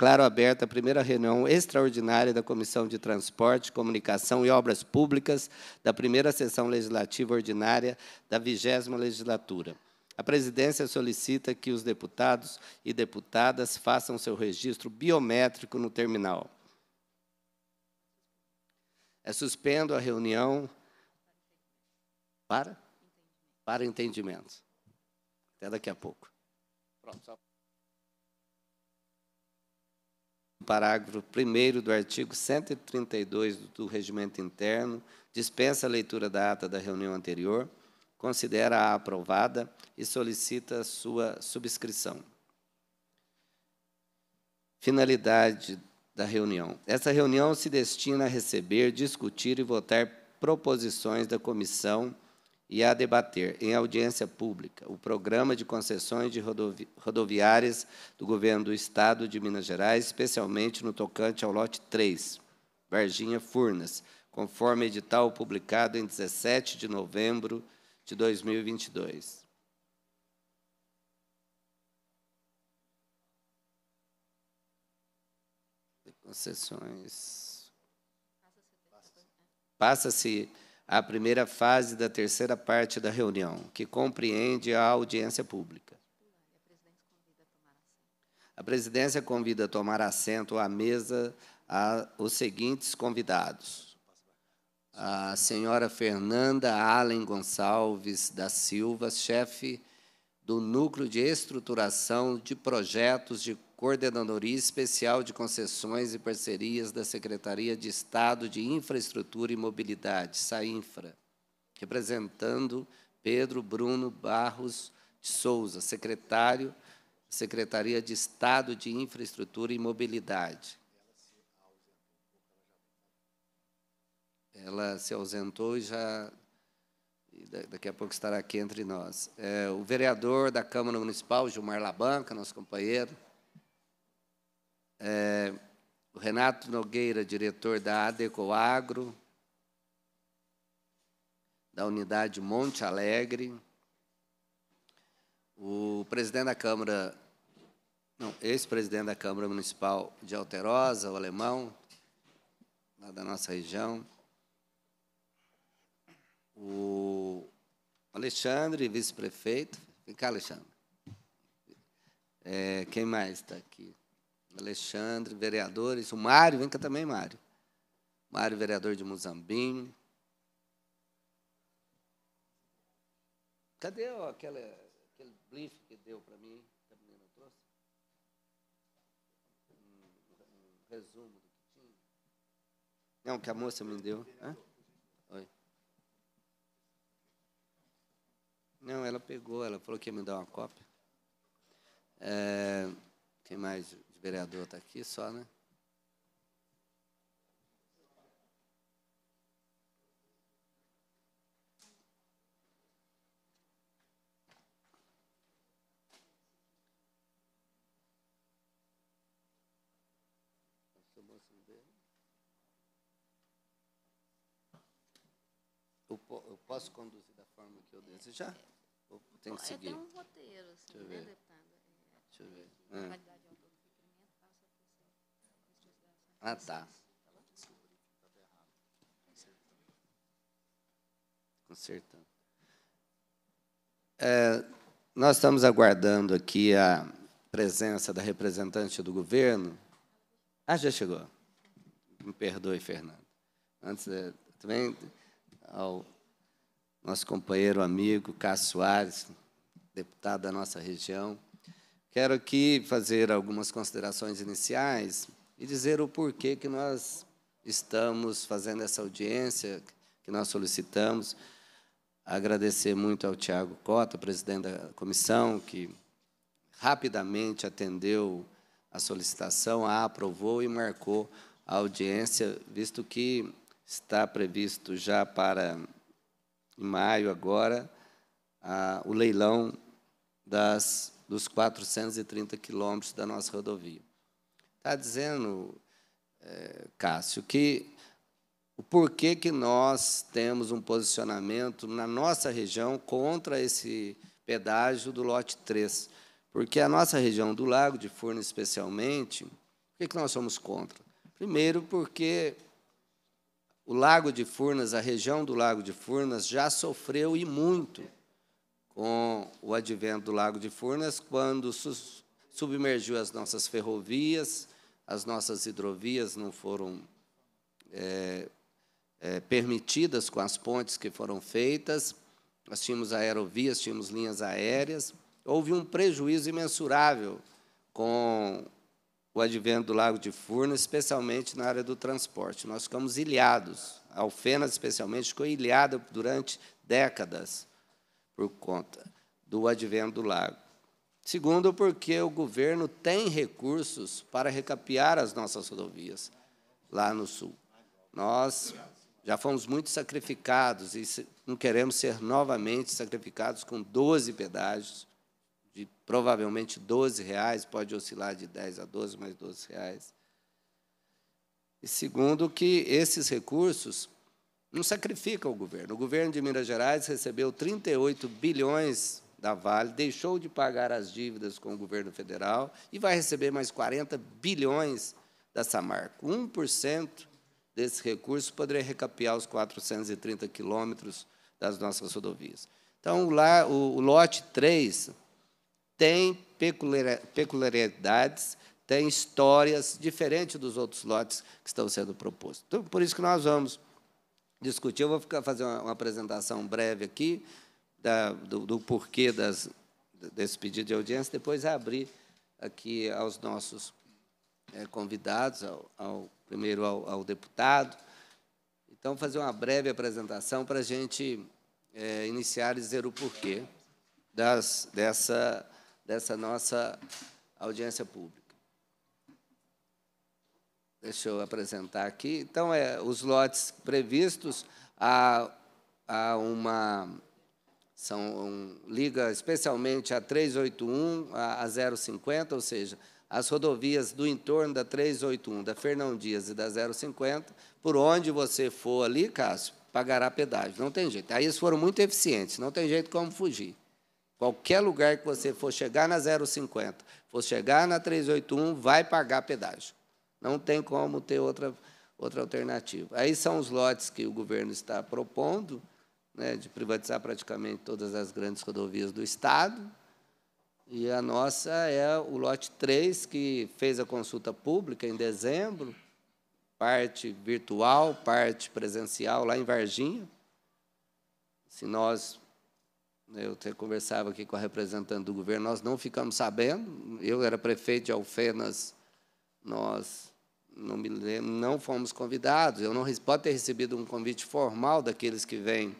declaro aberta a primeira reunião extraordinária da Comissão de Transporte, Comunicação e Obras Públicas da primeira sessão legislativa ordinária da vigésima legislatura. A presidência solicita que os deputados e deputadas façam seu registro biométrico no terminal. É suspendo a reunião para para entendimento. Até daqui a pouco. Pronto, só... parágrafo 1 do artigo 132 do Regimento Interno, dispensa a leitura da ata da reunião anterior, considera-a aprovada e solicita sua subscrição. Finalidade da reunião. Essa reunião se destina a receber, discutir e votar proposições da comissão e a debater, em audiência pública, o programa de concessões de rodovi rodoviárias do Governo do Estado de Minas Gerais, especialmente no tocante ao lote 3, Varginha Furnas, conforme edital publicado em 17 de novembro de 2022. Concessões. Passa-se a primeira fase da terceira parte da reunião, que compreende a audiência pública. A presidência convida a tomar assento à mesa a, os seguintes convidados: a senhora Fernanda Allen Gonçalves da Silva, chefe do Núcleo de Estruturação de Projetos de Coordenadoria Especial de Concessões e Parcerias da Secretaria de Estado de Infraestrutura e Mobilidade, SAINFRA, representando Pedro Bruno Barros de Souza, secretário Secretaria de Estado de Infraestrutura e Mobilidade. Ela se ausentou e já daqui a pouco estará aqui entre nós. É, o vereador da Câmara Municipal, Gilmar Labanca, nosso companheiro. É, o Renato Nogueira, diretor da Adecoagro, da unidade Monte Alegre. O presidente da Câmara, não, ex-presidente da Câmara Municipal de Alterosa, o alemão, lá da nossa região o Alexandre, vice-prefeito. Vem cá, Alexandre. É, quem mais está aqui? Alexandre, vereadores. O Mário, vem cá também, Mário. Mário, vereador de Muzambim. Cadê ó, aquela, aquele brief que deu para mim? Que a menina trouxe? Um, um resumo do que tinha. Não, que a moça me deu. Hã? Não, ela pegou, ela falou que ia me dar uma cópia. É, quem mais de vereador está aqui só, né? Eu posso conduzir da forma que eu desejar? Ou tem que é seguir? tem um roteiro, assim, Deixa né, ver. Deixa eu ver. Ah. Ah, tá. Consertando. É, nós estamos aguardando aqui a presença da representante do governo. Ah, já chegou. Me perdoe, Fernando. Antes, é, também, ao nosso companheiro amigo Cássio Soares, deputado da nossa região. Quero aqui fazer algumas considerações iniciais e dizer o porquê que nós estamos fazendo essa audiência que nós solicitamos. Agradecer muito ao Tiago Cota, presidente da comissão, que rapidamente atendeu a solicitação, a aprovou e marcou a audiência, visto que está previsto já para em maio agora, a, o leilão das, dos 430 quilômetros da nossa rodovia. Está dizendo, é, Cássio, que o porquê que nós temos um posicionamento na nossa região contra esse pedágio do lote 3. Porque a nossa região do Lago de Furnas, especialmente, por que, que nós somos contra? Primeiro, porque o Lago de Furnas, a região do Lago de Furnas, já sofreu e muito com o advento do Lago de Furnas, quando submergiu as nossas ferrovias, as nossas hidrovias não foram é, é, permitidas com as pontes que foram feitas, nós tínhamos aerovias, tínhamos linhas aéreas, houve um prejuízo imensurável com o advento do Lago de Furnas, especialmente na área do transporte. Nós ficamos ilhados. A Alfenas, especialmente, ficou ilhada durante décadas por conta do advento do lago. Segundo, porque o governo tem recursos para recapear as nossas rodovias lá no sul. Nós já fomos muito sacrificados e não queremos ser novamente sacrificados com 12 pedágios de provavelmente 12 reais, pode oscilar de 10 a 12, mais 12 reais. E segundo, que esses recursos não sacrificam o governo. O governo de Minas Gerais recebeu 38 bilhões da Vale, deixou de pagar as dívidas com o governo federal e vai receber mais 40 bilhões da Samarco. 1% desse recurso poderia recapear os 430 quilômetros das nossas rodovias. Então, lá, o, o lote 3 tem peculiaridades, tem histórias diferentes dos outros lotes que estão sendo propostos. Então, por isso que nós vamos discutir. Eu vou ficar, fazer uma, uma apresentação breve aqui da, do, do, porquê das, desse pedido de audiência, depois abrir aqui aos nossos é, convidados, ao, ao primeiro ao, ao, deputado. Então, fazer uma breve apresentação para a gente é, iniciar e dizer o porquê das, dessa dessa nossa audiência pública. Deixa eu apresentar aqui. Então, é, os lotes previstos há, há uma são um, liga especialmente a 381 a, a 050, ou seja, as rodovias do entorno da 381, da Fernão Dias e da 050, por onde você for ali, Cássio, pagará pedágio. Não tem jeito. Aí eles foram muito eficientes, não tem jeito como fugir. Qualquer lugar que você for chegar na 050, for chegar na 381, vai pagar pedágio. Não tem como ter outra, outra alternativa. Aí são os lotes que o governo está propondo, né, de privatizar praticamente todas as grandes rodovias do Estado. E a nossa é o lote 3, que fez a consulta pública em dezembro, parte virtual, parte presencial, lá em Varginha. Se nós eu conversava aqui com a representante do governo, nós não ficamos sabendo, eu era prefeito de Alfenas, nós não me lembro, não fomos convidados, eu não pode ter recebido um convite formal daqueles que vêm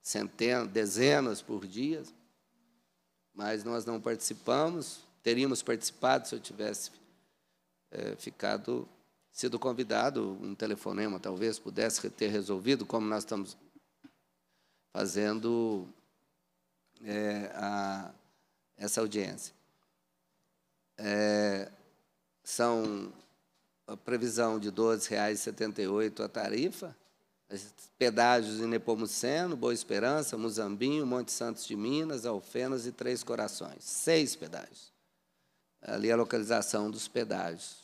centenas, dezenas por dia, mas nós não participamos, teríamos participado se eu tivesse é, ficado, sido convidado, um telefonema talvez pudesse ter resolvido, como nós estamos fazendo é, a, essa audiência. É, são a previsão de R$ 12,78 a tarifa, pedágios em Nepomuceno, Boa Esperança, Muzambinho, Monte Santos de Minas, Alfenas e Três Corações. Seis pedágios. Ali é a localização dos pedágios.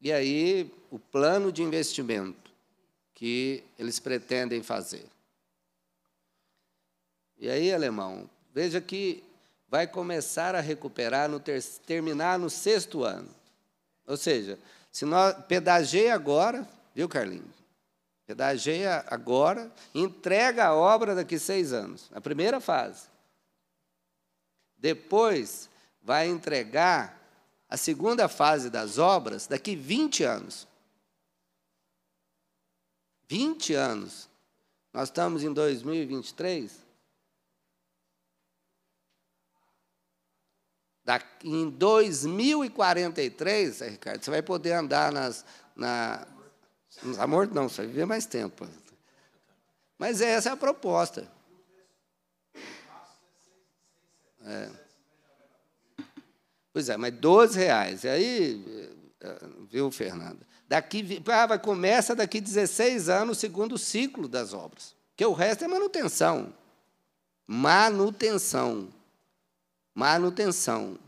E aí, o plano de investimento que eles pretendem fazer. E aí, alemão, veja que vai começar a recuperar, no ter, terminar no sexto ano. Ou seja, se nós pedageia agora, viu, Carlinhos? Pedageia agora, entrega a obra daqui seis anos, a primeira fase. Depois vai entregar a segunda fase das obras daqui 20 anos. 20 anos. Nós estamos em 2023, em 2043, é, Ricardo, você vai poder andar nas. Na, nos amor, não, você vai viver mais tempo. Mas é, essa é a proposta. É. Pois é, mas 12 reais. E aí, é, viu, Fernando? Daqui, ah, começa daqui 16 anos o segundo ciclo das obras. Porque o resto é manutenção. Manutenção manutenção.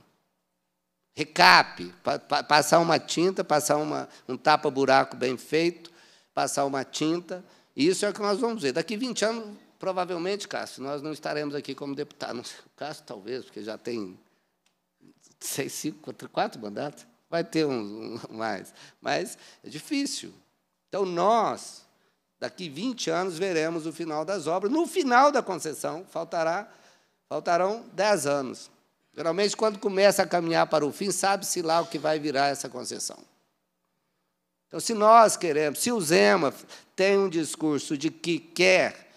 Recape, pa, pa, passar uma tinta, passar uma, um tapa-buraco bem feito, passar uma tinta. Isso é o que nós vamos ver. Daqui 20 anos, provavelmente, Cássio, nós não estaremos aqui como deputados. Cássio, talvez, porque já tem seis, cinco, quatro, quatro mandatos. Vai ter um, um mais. Mas é difícil. Então, nós, daqui 20 anos, veremos o final das obras. No final da concessão, faltará, faltarão 10 anos. Geralmente, quando começa a caminhar para o fim, sabe-se lá o que vai virar essa concessão. Então, se nós queremos, se o Zema tem um discurso de que quer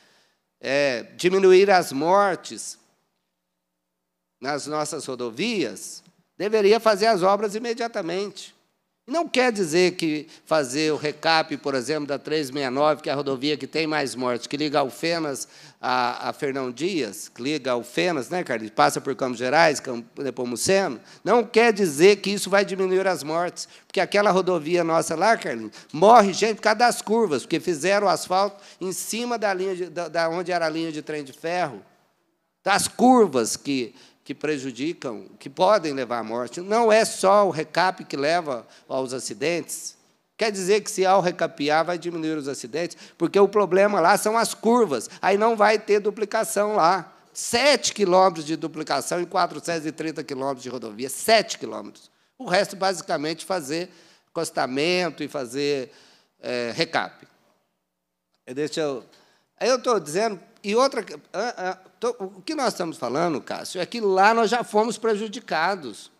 é, diminuir as mortes nas nossas rodovias, deveria fazer as obras imediatamente. Não quer dizer que fazer o recap, por exemplo, da 369, que é a rodovia que tem mais mortes, que liga Alfenas a, a Fernão Dias, que liga Alfenas, né, Carlos? Passa por Campos Gerais, Nepomuceno. Não quer dizer que isso vai diminuir as mortes, porque aquela rodovia nossa lá, Carlinhos, morre gente por causa das curvas, porque fizeram o asfalto em cima da linha de, da, da onde era a linha de trem de ferro. Das curvas que que prejudicam, que podem levar à morte. Não é só o recap que leva aos acidentes. Quer dizer que se ao recapear vai diminuir os acidentes, porque o problema lá são as curvas. Aí não vai ter duplicação lá. 7 quilômetros de duplicação e 430 quilômetros de rodovia. 7 quilômetros. O resto, basicamente, fazer costamento e fazer é, recap. Deixa eu. Eu estou dizendo e outra. Ah, ah, o que nós estamos falando, Cássio, é que lá nós já fomos prejudicados.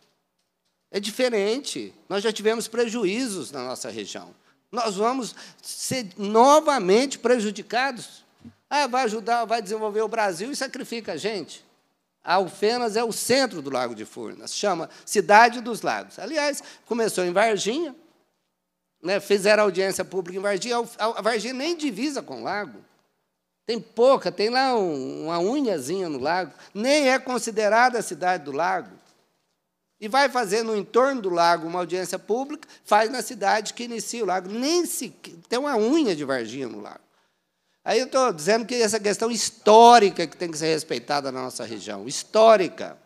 É diferente. Nós já tivemos prejuízos na nossa região. Nós vamos ser novamente prejudicados. Ah, vai ajudar, vai desenvolver o Brasil e sacrifica a gente. A Alfenas é o centro do Lago de Furnas, chama Cidade dos Lagos. Aliás, começou em Varginha, né, fizeram audiência pública em Varginha. A Varginha nem divisa com o lago. Tem pouca, tem lá uma unhazinha no lago. Nem é considerada a cidade do lago. E vai fazer no entorno do lago uma audiência pública, faz na cidade que inicia o lago. Nem se tem uma unha de Varginha no lago. Aí eu estou dizendo que essa questão histórica que tem que ser respeitada na nossa região, histórica.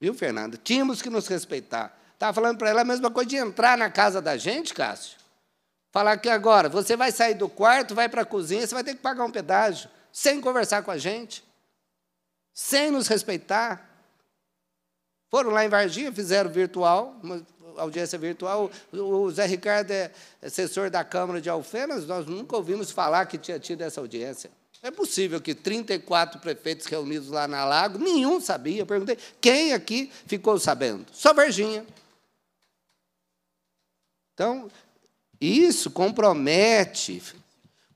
Viu, Fernando? Tínhamos que nos respeitar. Estava falando para ela a mesma coisa de entrar na casa da gente, Cássio. Falar que agora, você vai sair do quarto, vai para a cozinha, você vai ter que pagar um pedágio, sem conversar com a gente, sem nos respeitar. Foram lá em Varginha, fizeram virtual, uma audiência virtual. O Zé Ricardo é assessor da Câmara de Alfenas, nós nunca ouvimos falar que tinha tido essa audiência. É possível que 34 prefeitos reunidos lá na Lago, nenhum sabia. perguntei quem aqui ficou sabendo. Só Varginha. Então, isso compromete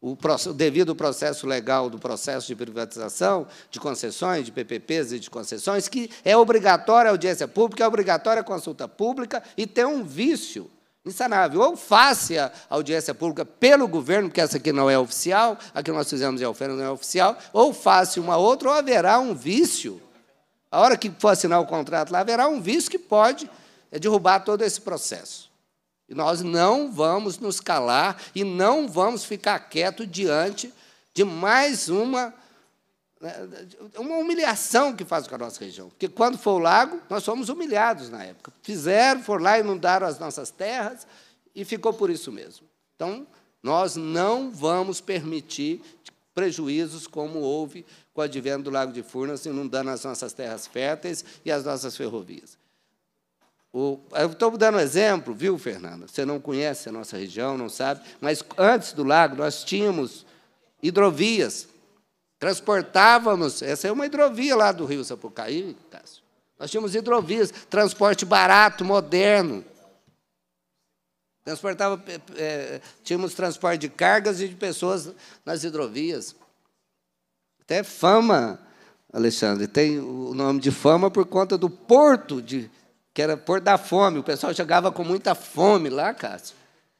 o, devido processo legal do processo de privatização, de concessões, de PPPs e de concessões, que é obrigatória a audiência pública, é obrigatória a consulta pública e tem um vício insanável. Ou faça a audiência pública pelo governo, porque essa aqui não é oficial, a que nós fizemos é oferta, não é oficial, ou faça uma outra, ou haverá um vício. A hora que for assinar o contrato lá, haverá um vício que pode é, derrubar todo esse processo. E nós não vamos nos calar e não vamos ficar quietos diante de mais uma, né, uma humilhação que faz com a nossa região. Porque quando foi o lago, nós fomos humilhados na época. Fizeram, foram lá, inundaram as nossas terras e ficou por isso mesmo. Então, nós não vamos permitir prejuízos como houve com o advento do Lago de Furnas, inundando as nossas terras férteis e as nossas ferrovias. O, eu estou dando um exemplo, viu, Fernanda? Você não conhece a nossa região, não sabe, mas antes do lago nós tínhamos hidrovias. Transportávamos, essa é uma hidrovia lá do Rio Sapucaí, Cássio. Nós tínhamos hidrovias, transporte barato, moderno. Transportava, é, é tínhamos transporte de cargas e de pessoas nas hidrovias. Até fama, Alexandre, tem o nome de fama por conta do porto de que era por da fome. O pessoal chegava com muita fome lá, Cássio.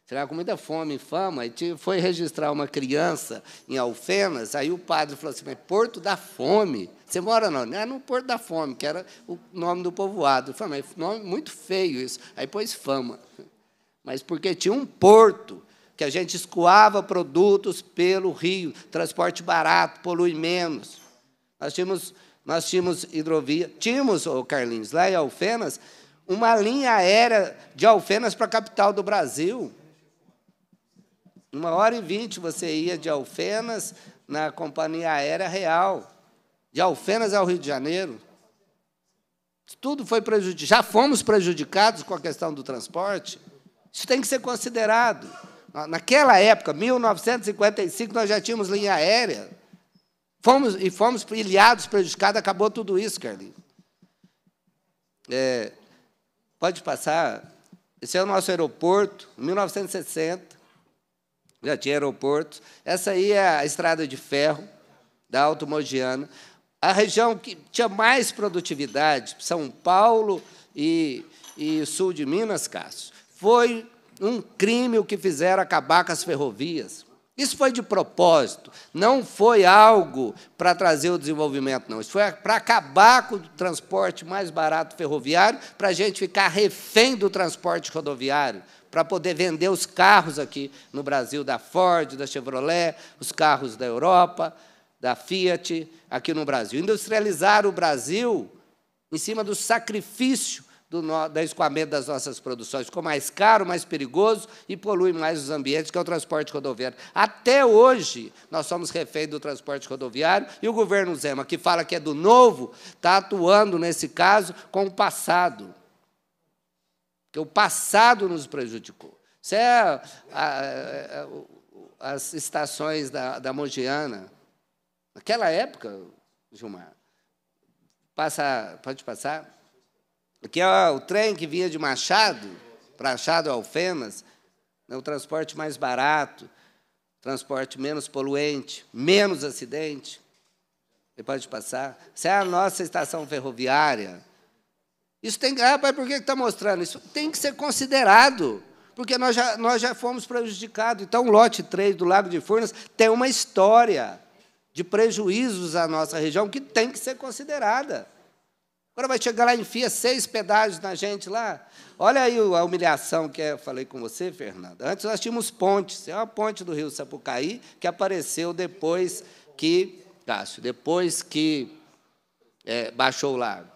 Chegava com muita fome e fama. E foi registrar uma criança em Alfenas. Aí o padre falou assim: Mas Porto da Fome? Você mora não? Não, é, no Porto da Fome, que era o nome do povoado. Eu falei, mas nome muito feio isso. Aí pôs fama. Mas porque tinha um porto que a gente escoava produtos pelo rio, transporte barato, polui menos. Nós tínhamos, nós tínhamos hidrovia. Tínhamos, oh Carlinhos, lá em Alfenas, uma linha aérea de Alfenas para a capital do Brasil. Uma hora e vinte você ia de Alfenas na Companhia Aérea Real, de Alfenas ao Rio de Janeiro. Tudo foi prejudicado. Já fomos prejudicados com a questão do transporte. Isso tem que ser considerado. Naquela época, 1955, nós já tínhamos linha aérea. Fomos, e fomos ilhados, prejudicados, acabou tudo isso, Carlinhos. É, Pode passar. Esse é o nosso aeroporto, 1960. Já tinha aeroportos. Essa aí é a estrada de ferro da Alto Mogiana. A região que tinha mais produtividade, São Paulo e, e sul de Minas, Cássio, foi um crime o que fizeram acabar com as ferrovias. Isso foi de propósito, não foi algo para trazer o desenvolvimento, não. Isso foi para acabar com o transporte mais barato ferroviário, para a gente ficar refém do transporte rodoviário, para poder vender os carros aqui no Brasil, da Ford, da Chevrolet, os carros da Europa, da Fiat, aqui no Brasil. Industrializar o Brasil em cima do sacrifício do, no, do escoamento das nossas produções. Ficou mais caro, mais perigoso e polui mais os ambientes que é o transporte rodoviário. Até hoje, nós somos refém do transporte rodoviário e o governo Zema, que fala que é do novo, está atuando, nesse caso, com o passado. Porque o passado nos prejudicou. Isso é a, a, a, as estações da, da Mogiana. Naquela época, Gilmar, passa, pode passar? Porque é o trem que vinha de Machado, para Machado Alfenas, é o transporte mais barato, transporte menos poluente, menos acidente. Você pode passar. Essa é a nossa estação ferroviária. Isso tem que. Ah, mas por que está mostrando isso? Tem que ser considerado, porque nós já, nós já fomos prejudicados. Então, o lote 3 do Lago de Furnas tem uma história de prejuízos à nossa região que tem que ser considerada. Agora vai chegar lá e enfia seis pedágios na gente lá. Olha aí a humilhação que é, eu falei com você, Fernanda. Antes nós tínhamos pontes. É uma ponte do rio Sapucaí que apareceu depois que, Cássio, depois que é, baixou o lago.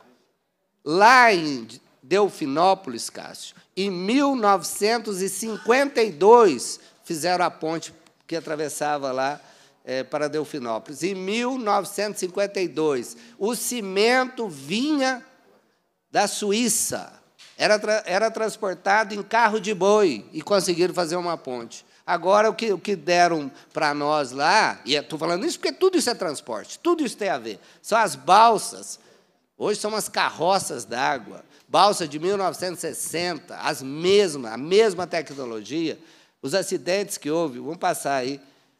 Lá em Delfinópolis, Cássio, em 1952, fizeram a ponte que atravessava lá é, para Delfinópolis. Em 1952, o cimento vinha da Suíça, era, tra era transportado em carro de boi e conseguiram fazer uma ponte. Agora, o que, o que deram para nós lá, e estou é, falando isso porque tudo isso é transporte, tudo isso tem a ver, são as balsas. Hoje são as carroças d'água, balsa de 1960, as mesmas, a mesma tecnologia. Os acidentes que houve, vamos passar aí,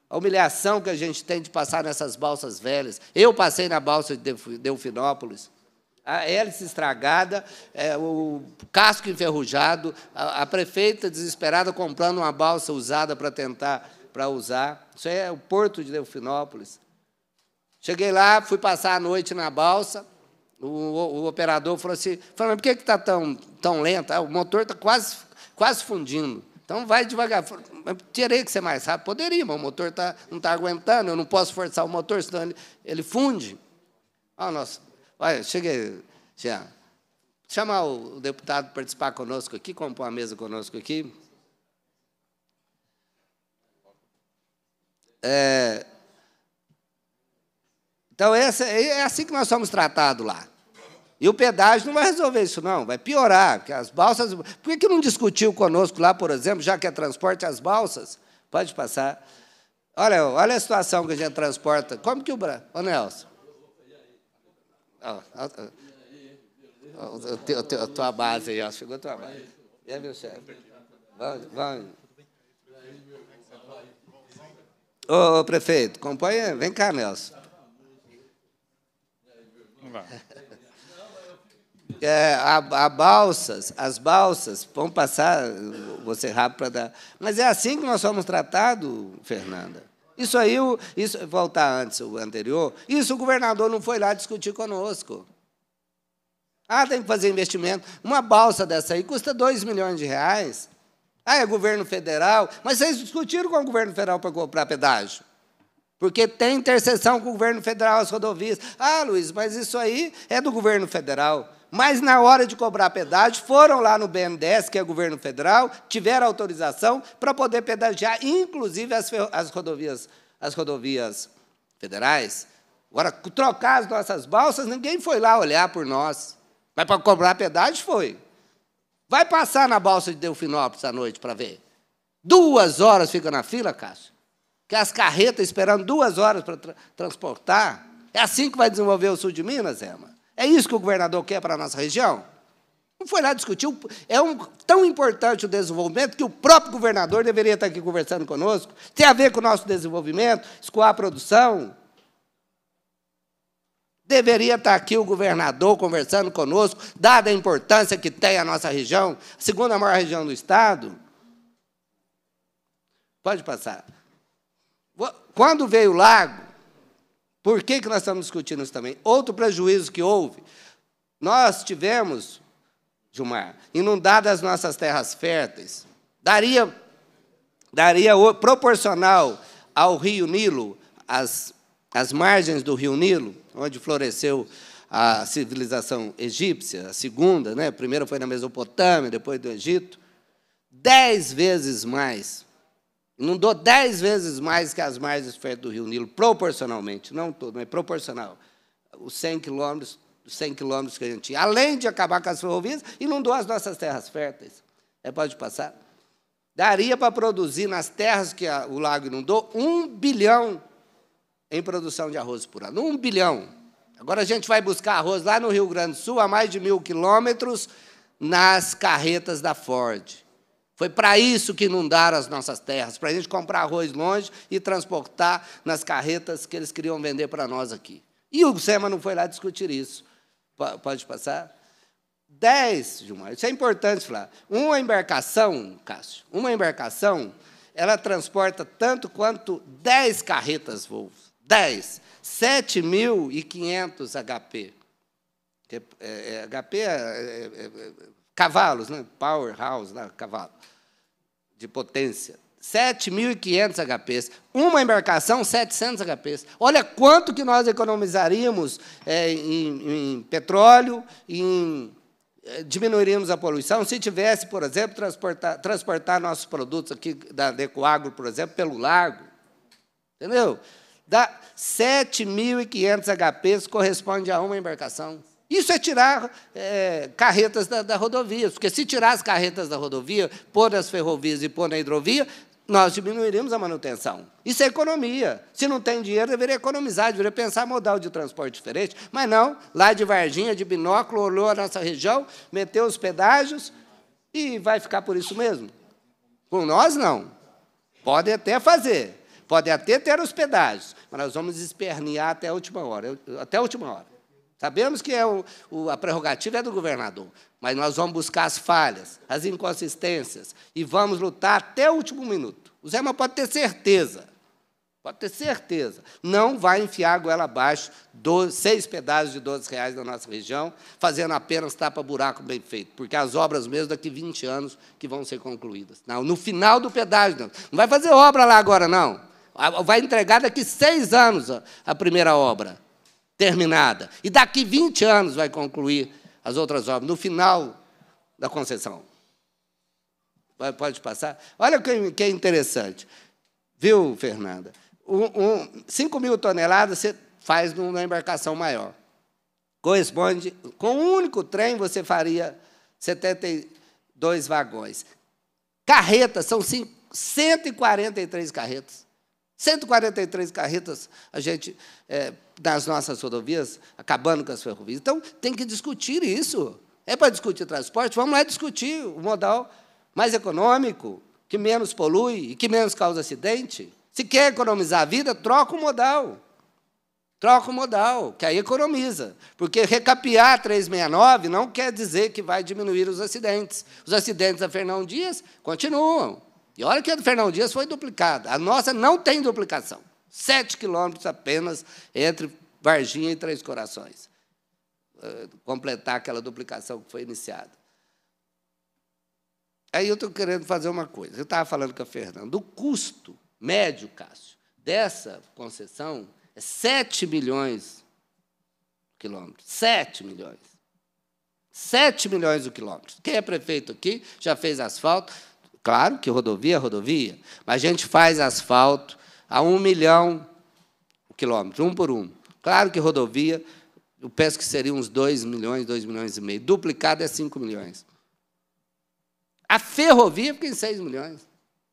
a humilhação que a gente tem de passar nessas balsas velhas. Eu passei na balsa de Delfinópolis, a hélice estragada, é, o casco enferrujado, a, a, prefeita desesperada comprando uma balsa usada para tentar para usar. Isso é o porto de Delfinópolis. Cheguei lá, fui passar a noite na balsa. O, o, o operador falou assim: falou, mas por que está tão, tão lento? Ah, o motor está quase, quase fundindo. Então vai devagar. Teria que ser é mais rápido? Poderia, mas o motor tá, não está aguentando, eu não posso forçar o motor, senão ele, ele funde. Ah, nossa. Olha, cheguei, Jean. Chamar o deputado para participar conosco aqui, compor a mesa conosco aqui. É, então, essa, é, é assim que nós somos tratados lá. E o pedágio não vai resolver isso, não, vai piorar, porque as balsas. Por que, não discutiu conosco lá, por exemplo, já que é transporte as balsas? Pode passar. Olha, olha a situação que a gente transporta. Como que o Brasil. Ô, Nelson. Oh, tua base aí, ó. Chegou a tua base. E aí, meu chefe? Vamos, vamos. Ô, prefeito, acompanha. Vem cá, Nelson. Vamos lá. É, a, a, balsas, as balsas vão passar, você rápido para dar. Mas é assim que nós somos tratados, Fernanda. Isso aí, isso, voltar antes, o anterior, isso o governador não foi lá discutir conosco. Ah, tem que fazer investimento. Uma balsa dessa aí custa 2 milhões de reais. Ah, é governo federal. Mas vocês discutiram com o governo federal para comprar pedágio. Porque tem interseção com o governo federal, as rodovias. Ah, Luiz, mas isso aí é do governo federal mas na hora de cobrar pedágio, foram lá no BNDES, que é governo federal, tiveram autorização para poder pedagiar, inclusive as, as, rodovias, as rodovias federais. Agora, trocar as nossas balsas, ninguém foi lá olhar por nós. Mas para cobrar pedágio foi. Vai passar na balsa de Delfinópolis à noite para ver. Duas horas fica na fila, Cássio. Que as carretas esperando duas horas para tra transportar. É assim que vai desenvolver o sul de Minas, Ema? É isso que o governador quer para a nossa região? Não foi lá discutir. É um, tão importante o desenvolvimento que o próprio governador deveria estar aqui conversando conosco. Tem a ver com o nosso desenvolvimento, escoar a produção. Deveria estar aqui o governador conversando conosco, dada a importância que tem a nossa região, a segunda maior região do Estado. Pode passar. Quando veio o lago, por que, que nós estamos discutindo isso também? Outro prejuízo que houve, nós tivemos, Gilmar, inundadas as nossas terras férteis, daria, daria proporcional ao rio Nilo, as, as margens do rio Nilo, onde floresceu a civilização egípcia, a segunda, né? a primeira foi na Mesopotâmia, depois do Egito, dez vezes mais não dou dez vezes mais que as margens férteis do Rio Nilo, proporcionalmente, não todo, mas proporcional. Os 100 quilômetros, os 100 quilômetros que a gente tinha, além de acabar com as ferrovias, e não as nossas terras férteis. É, pode passar? Daria para produzir nas terras que a, o lago inundou um bilhão em produção de arroz por ano. Um bilhão. Agora a gente vai buscar arroz lá no Rio Grande do Sul, a mais de mil quilômetros, nas carretas da Ford. Foi para isso que inundaram as nossas terras, para a gente comprar arroz longe e transportar nas carretas que eles queriam vender para nós aqui. E o SEMA não foi lá discutir isso. Pode passar? Dez, Gilmar. Isso é importante falar. Uma embarcação, Cássio, uma embarcação, ela transporta tanto quanto dez carretas Volvo. Dez. 7.500 HP. É, é, HP é, é, é cavalos, né? powerhouse, né? cavalo, de potência. 7.500 HPs. Uma embarcação, 700 HPs. Olha quanto que nós economizaríamos é, em, em, petróleo, em, é, diminuiríamos a poluição se tivesse, por exemplo, transportar, transportar nossos produtos aqui da Decoagro, por exemplo, pelo lago. Entendeu? 7.500 HPs corresponde a uma embarcação. Isso é tirar é, carretas da, da rodovia, porque se tirar as carretas da rodovia, pôr nas ferrovias e pôr na hidrovia, nós diminuiríamos a manutenção. Isso é economia. Se não tem dinheiro, deveria economizar, deveria pensar modal de transporte diferente. Mas não, lá de Varginha, de binóculo, olhou a nossa região, meteu os pedágios e vai ficar por isso mesmo. Com nós, não. Pode até fazer, pode até ter os pedágios, mas nós vamos espernear até a última hora. Até a última hora. Sabemos que é o, o, a prerrogativa é do governador, mas nós vamos buscar as falhas, as inconsistências e vamos lutar até o último minuto. O Zema pode ter certeza, pode ter certeza, não vai enfiar a goela abaixo seis pedaços de 12 reais na nossa região, fazendo apenas tapa-buraco bem feito, porque as obras mesmo daqui 20 anos que vão ser concluídas. Não, no final do pedágio, não. Não vai fazer obra lá agora, não. Vai entregar daqui seis anos a, a primeira obra terminada. E daqui 20 anos vai concluir as outras obras, no final da concessão. Pode passar? Olha o que é interessante. Viu, Fernanda? Um, um, 5 mil toneladas você faz numa embarcação maior. Corresponde, com um único trem você faria 72 vagões. Carretas, são 143 carretas. 143 carretas a gente é, das nossas rodovias, acabando com as ferrovias. Então, tem que discutir isso. É para discutir transporte? Vamos lá discutir o modal mais econômico, que menos polui e que menos causa acidente. Se quer economizar a vida, troca o modal. Troca o modal, que aí economiza. Porque recapear a 369 não quer dizer que vai diminuir os acidentes. Os acidentes da Fernão Dias continuam. E olha que a do Fernão Dias foi duplicada. A nossa não tem duplicação. Sete quilômetros apenas entre Varginha e Três Corações. Eh, completar aquela duplicação que foi iniciada. Aí eu estou querendo fazer uma coisa. Eu estava falando com a Fernanda. O custo médio, Cássio, dessa concessão é 7 milhões de quilômetros. 7 milhões. 7 milhões de quilômetros. Quem é prefeito aqui já fez asfalto. Claro que rodovia é rodovia, mas a gente faz asfalto, a um milhão quilômetros um por um. Claro que rodovia, eu peço que seria uns 2 milhões, 2 milhões e meio. Duplicado é 5 milhões. A ferrovia fica em 6 milhões.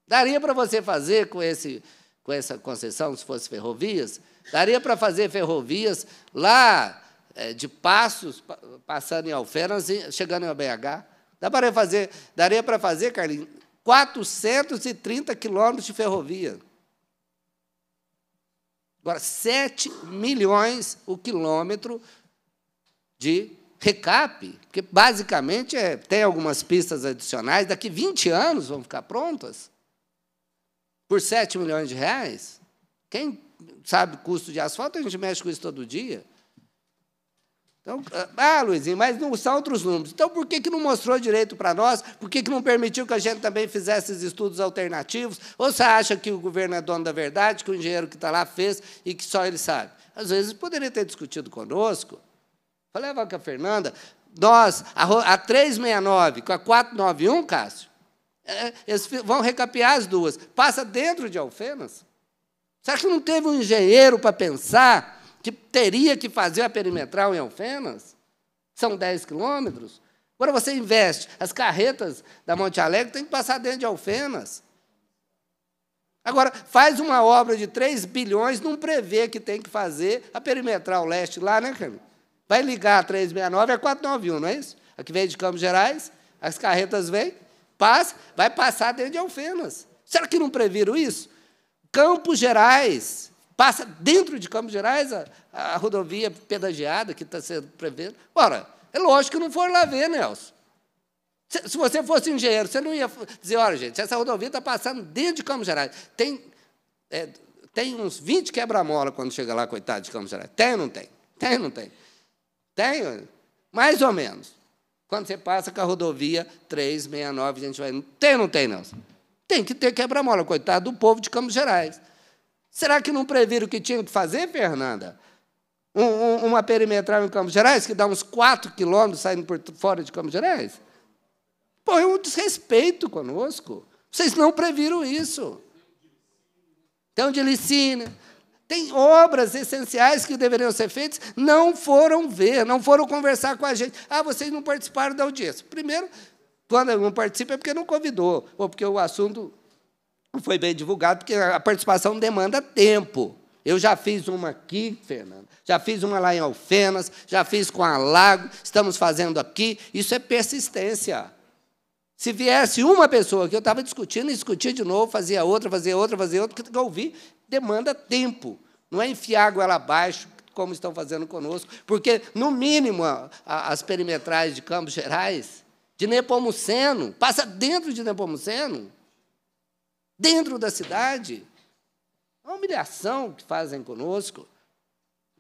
Daria para você fazer com, esse, com essa concessão, se fosse ferrovias? Daria para fazer ferrovias lá eh, de Passos, passando em Alferas, chegando em BH? daria para fazer, daria para fazer, Carlinhos, 430 quilômetros de ferrovia. Agora, 7 milhões o quilômetro de recape, porque basicamente é, tem algumas pistas adicionais, daqui 20 anos vão ficar prontas, por 7 milhões de reais. Quem sabe custo de asfalto, a gente mexe com isso todo dia. Então, ah, ah, Luizinho, mas não são outros números. Então, por que, que não mostrou direito para nós? Por que, que não permitiu que a gente também fizesse esses estudos alternativos? Ou você acha que o governo é dono da verdade, que o engenheiro que está lá fez e que só ele sabe? Às vezes, poderia ter discutido conosco. Falei ah, com a Fernanda, nós, a, a 369 com a 491, Cássio, é, eles vão recapear as duas. Passa dentro de Alfenas? Será que não teve um engenheiro para pensar que teria que fazer a perimetral em Alfenas, são 10 quilômetros. Agora você investe, as carretas da Monte Alegre têm que passar dentro de Alfenas. Agora, faz uma obra de 3 bilhões, não prevê que tem que fazer a perimetral leste lá, né, Cami? Vai ligar a 369 a 491, não é isso? A que vem de Campos Gerais, as carretas vêm, passa, vai passar dentro de Alfenas. Será que não previram isso? Campos Gerais, passa dentro de Campos Gerais a, a rodovia pedagiada que está sendo prevista. Ora, é lógico que não for lá ver, Nelson. Se, se você fosse engenheiro, você não ia dizer, olha, gente, essa rodovia está passando dentro de Campos Gerais. Tem, é, tem uns 20 quebra-mola quando chega lá, coitado de Campos Gerais. Tem ou não tem? Tem ou não tem? Tem? Mais ou menos. Quando você passa com a rodovia 369, a gente vai. Tem ou não tem, Nelson? Tem que ter quebra-mola, coitado do povo de Campos Gerais. Será que não previram o que tinham que fazer, Fernanda? Um, um, uma perimetral em Campos Gerais, que dá uns 4 quilômetros saindo por fora de Campos Gerais? Pô, é um desrespeito conosco. Vocês não previram isso. Tem o de tem obras essenciais que deveriam ser feitas, não foram ver, não foram conversar com a gente. Ah, vocês não participaram da audiência. Primeiro, quando não participa é porque não convidou, ou porque o assunto não foi bem divulgado, porque a participação demanda tempo. Eu já fiz uma aqui, Fernando, já fiz uma lá em Alfenas, já fiz com a Lago, estamos fazendo aqui. Isso é persistência. Se viesse uma pessoa que eu estava discutindo, discutia de novo, fazia outra, fazia outra, fazia outra, que eu ouvi, demanda tempo. Não é enfiar a goela abaixo, como estão fazendo conosco, porque, no mínimo, a, a, as perimetrais de Campos Gerais, de Nepomuceno, passa dentro de Nepomuceno, dentro da cidade. A humilhação que fazem conosco,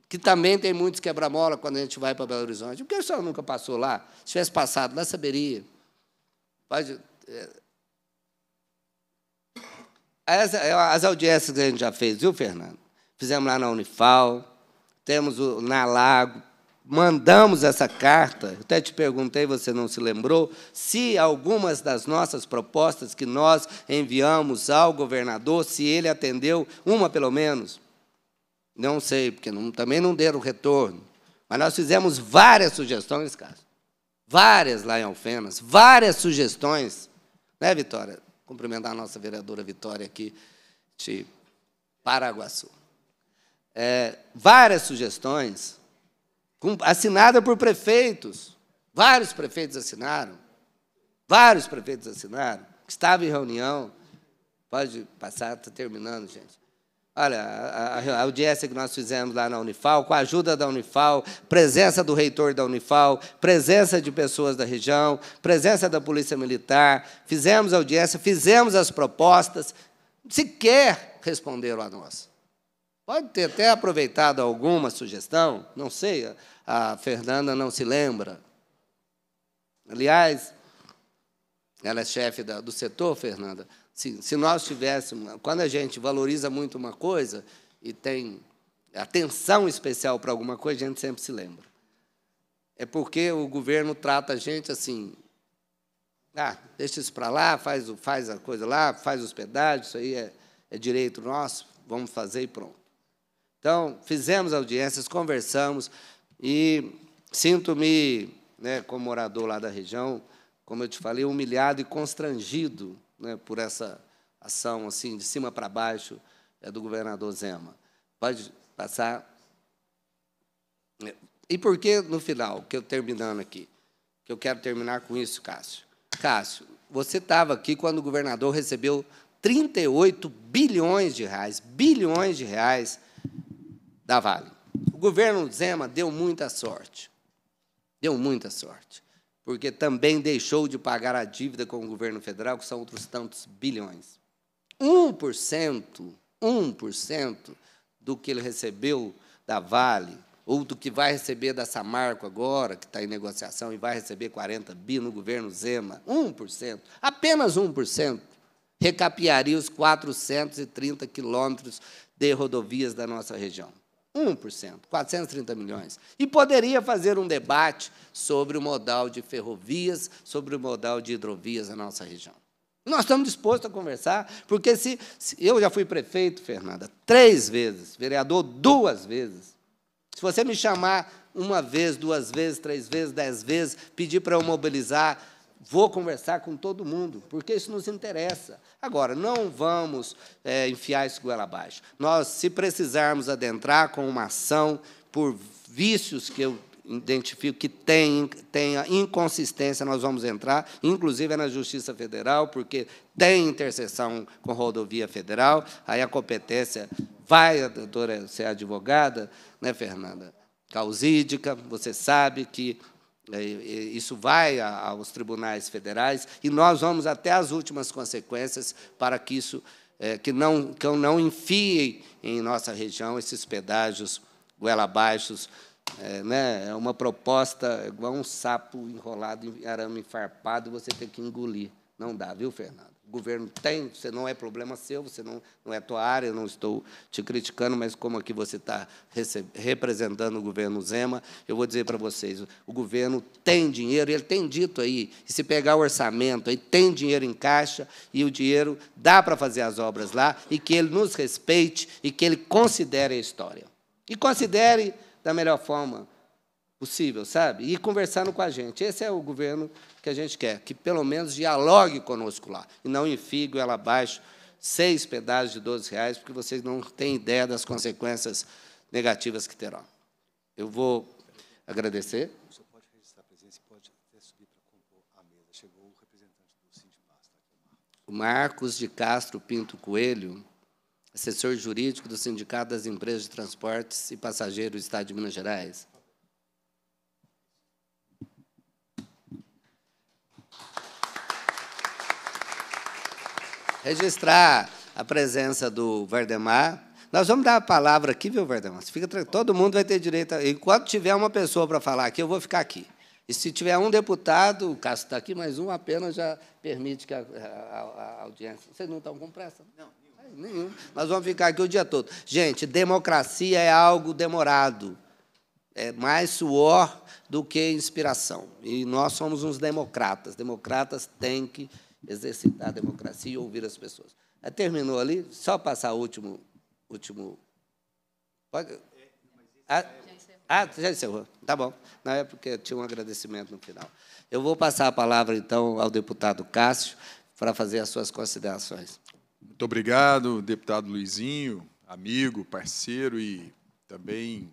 que também tem muitos quebra-mola quando a gente vai para Belo Horizonte. Por que a senhora nunca passou lá? Se tivesse passado lá, saberia. Pode, é. as, as audiências que a gente já fez, viu, Fernando? Fizemos lá na Unifal, temos o, na Lago, mandamos essa carta, até te perguntei, você não se lembrou, se algumas das nossas propostas que nós enviamos ao governador, se ele atendeu uma pelo menos. Não sei, porque não, também não deram retorno. Mas nós fizemos várias sugestões, Cássio. Várias lá em Alfenas, várias sugestões. Né, Vitória? Cumprimentar a nossa vereadora Vitória aqui de Paraguaçu. É, várias sugestões assinada por prefeitos. Vários prefeitos assinaram. Vários prefeitos assinaram. Estava em reunião. Pode passar, está terminando, gente. Olha, a, a, a, audiência que nós fizemos lá na Unifal, com a ajuda da Unifal, presença do reitor da Unifal, presença de pessoas da região, presença da Polícia Militar, fizemos a audiência, fizemos as propostas, sequer responderam a nós. Pode ter até aproveitado alguma sugestão, não sei, a Fernanda não se lembra. Aliás, ela é chefe da, do setor, Fernanda. Se, se nós tivéssemos, quando a gente valoriza muito uma coisa e tem atenção especial para alguma coisa, a gente sempre se lembra. É porque o governo trata a gente assim, ah, deixa isso para lá, faz, faz a coisa lá, faz hospedagem, isso aí é, é direito nosso, vamos fazer e pronto. Então, fizemos audiências, conversamos, e sinto-me, né, como morador lá da região, como eu te falei, humilhado e constrangido né, por essa ação assim de cima para baixo é, do governador Zema. Pode passar. E por que no final, que eu terminando aqui, que eu quero terminar com isso, Cássio? Cássio, você estava aqui quando o governador recebeu 38 bilhões de reais, bilhões de reais da Vale. O governo Zema deu muita sorte. Deu muita sorte. Porque também deixou de pagar a dívida com o governo federal, que são outros tantos bilhões. 1%, 1% do que ele recebeu da Vale, ou do que vai receber da Samarco agora, que está em negociação e vai receber 40 bi no governo Zema, 1%, apenas 1%, recapiaria os 430 quilômetros de rodovias da nossa região. 1%, 430 milhões. E poderia fazer um debate sobre o modal de ferrovias, sobre o modal de hidrovias na nossa região. Nós estamos dispostos a conversar, porque se, se eu já fui prefeito, Fernanda, três vezes, vereador duas vezes. Se você me chamar uma vez, duas vezes, três vezes, dez vezes, pedir para eu mobilizar vou conversar com todo mundo, porque isso nos interessa. Agora, não vamos é, enfiar isso goela abaixo. Nós, se precisarmos adentrar com uma ação por vícios que eu identifico que tem, tem inconsistência, nós vamos entrar, inclusive é na Justiça Federal, porque tem interseção com rodovia federal, aí a competência vai, a doutora ser advogada, né, Fernanda? Causídica, você sabe que é, isso vai aos tribunais federais e nós vamos até as últimas consequências para que isso é, que não que não enfiem em nossa região esses pedágios goela abaixo. É, né? é uma proposta igual um sapo enrolado em arame farpado você tem que engolir. Não dá, viu, Fernando? governo tem, você não é problema seu, você não, não é tua área, não estou te criticando, mas como aqui você está representando o governo Zema, eu vou dizer para vocês, o governo tem dinheiro, ele tem dito aí, se pegar o orçamento, aí tem dinheiro em caixa e o dinheiro dá para fazer as obras lá e que ele nos respeite e que ele considere a história. E considere da melhor forma possível, sabe? E conversando com a gente. Esse é o governo que a gente quer, que pelo menos dialogue conosco lá, e não enfie ela abaixo seis pedaços de 12 reais, porque vocês não têm ideia das consequências negativas que terão. Eu vou agradecer. O senhor pode registrar a presença pode até subir para a mesa. Chegou o representante do Marcos de Castro Pinto Coelho, assessor jurídico do Sindicato das Empresas de Transportes e Passageiros do Estado de Minas Gerais. registrar a presença do Verdemar. Nós vamos dar a palavra aqui, viu, Verdemar? Fica Todo mundo vai ter direito. A... Enquanto tiver uma pessoa para falar aqui, eu vou ficar aqui. E se tiver um deputado, o Cássio está aqui, mas um apenas já permite que a, a, a audiência. Vocês não estão com pressa? Não. nenhum. Nós vamos ficar aqui o dia todo. Gente, democracia é algo demorado. É mais suor do que inspiração. E nós somos uns democratas. Democratas têm que exercitar a democracia e ouvir as pessoas. Ah, terminou ali, só passar o último. último... Pode? Ah, ah, já encerrou. Tá bom. Não é porque tinha um agradecimento no final. Eu vou passar a palavra, então, ao deputado Cássio para fazer as suas considerações. Muito obrigado, deputado Luizinho, amigo, parceiro e também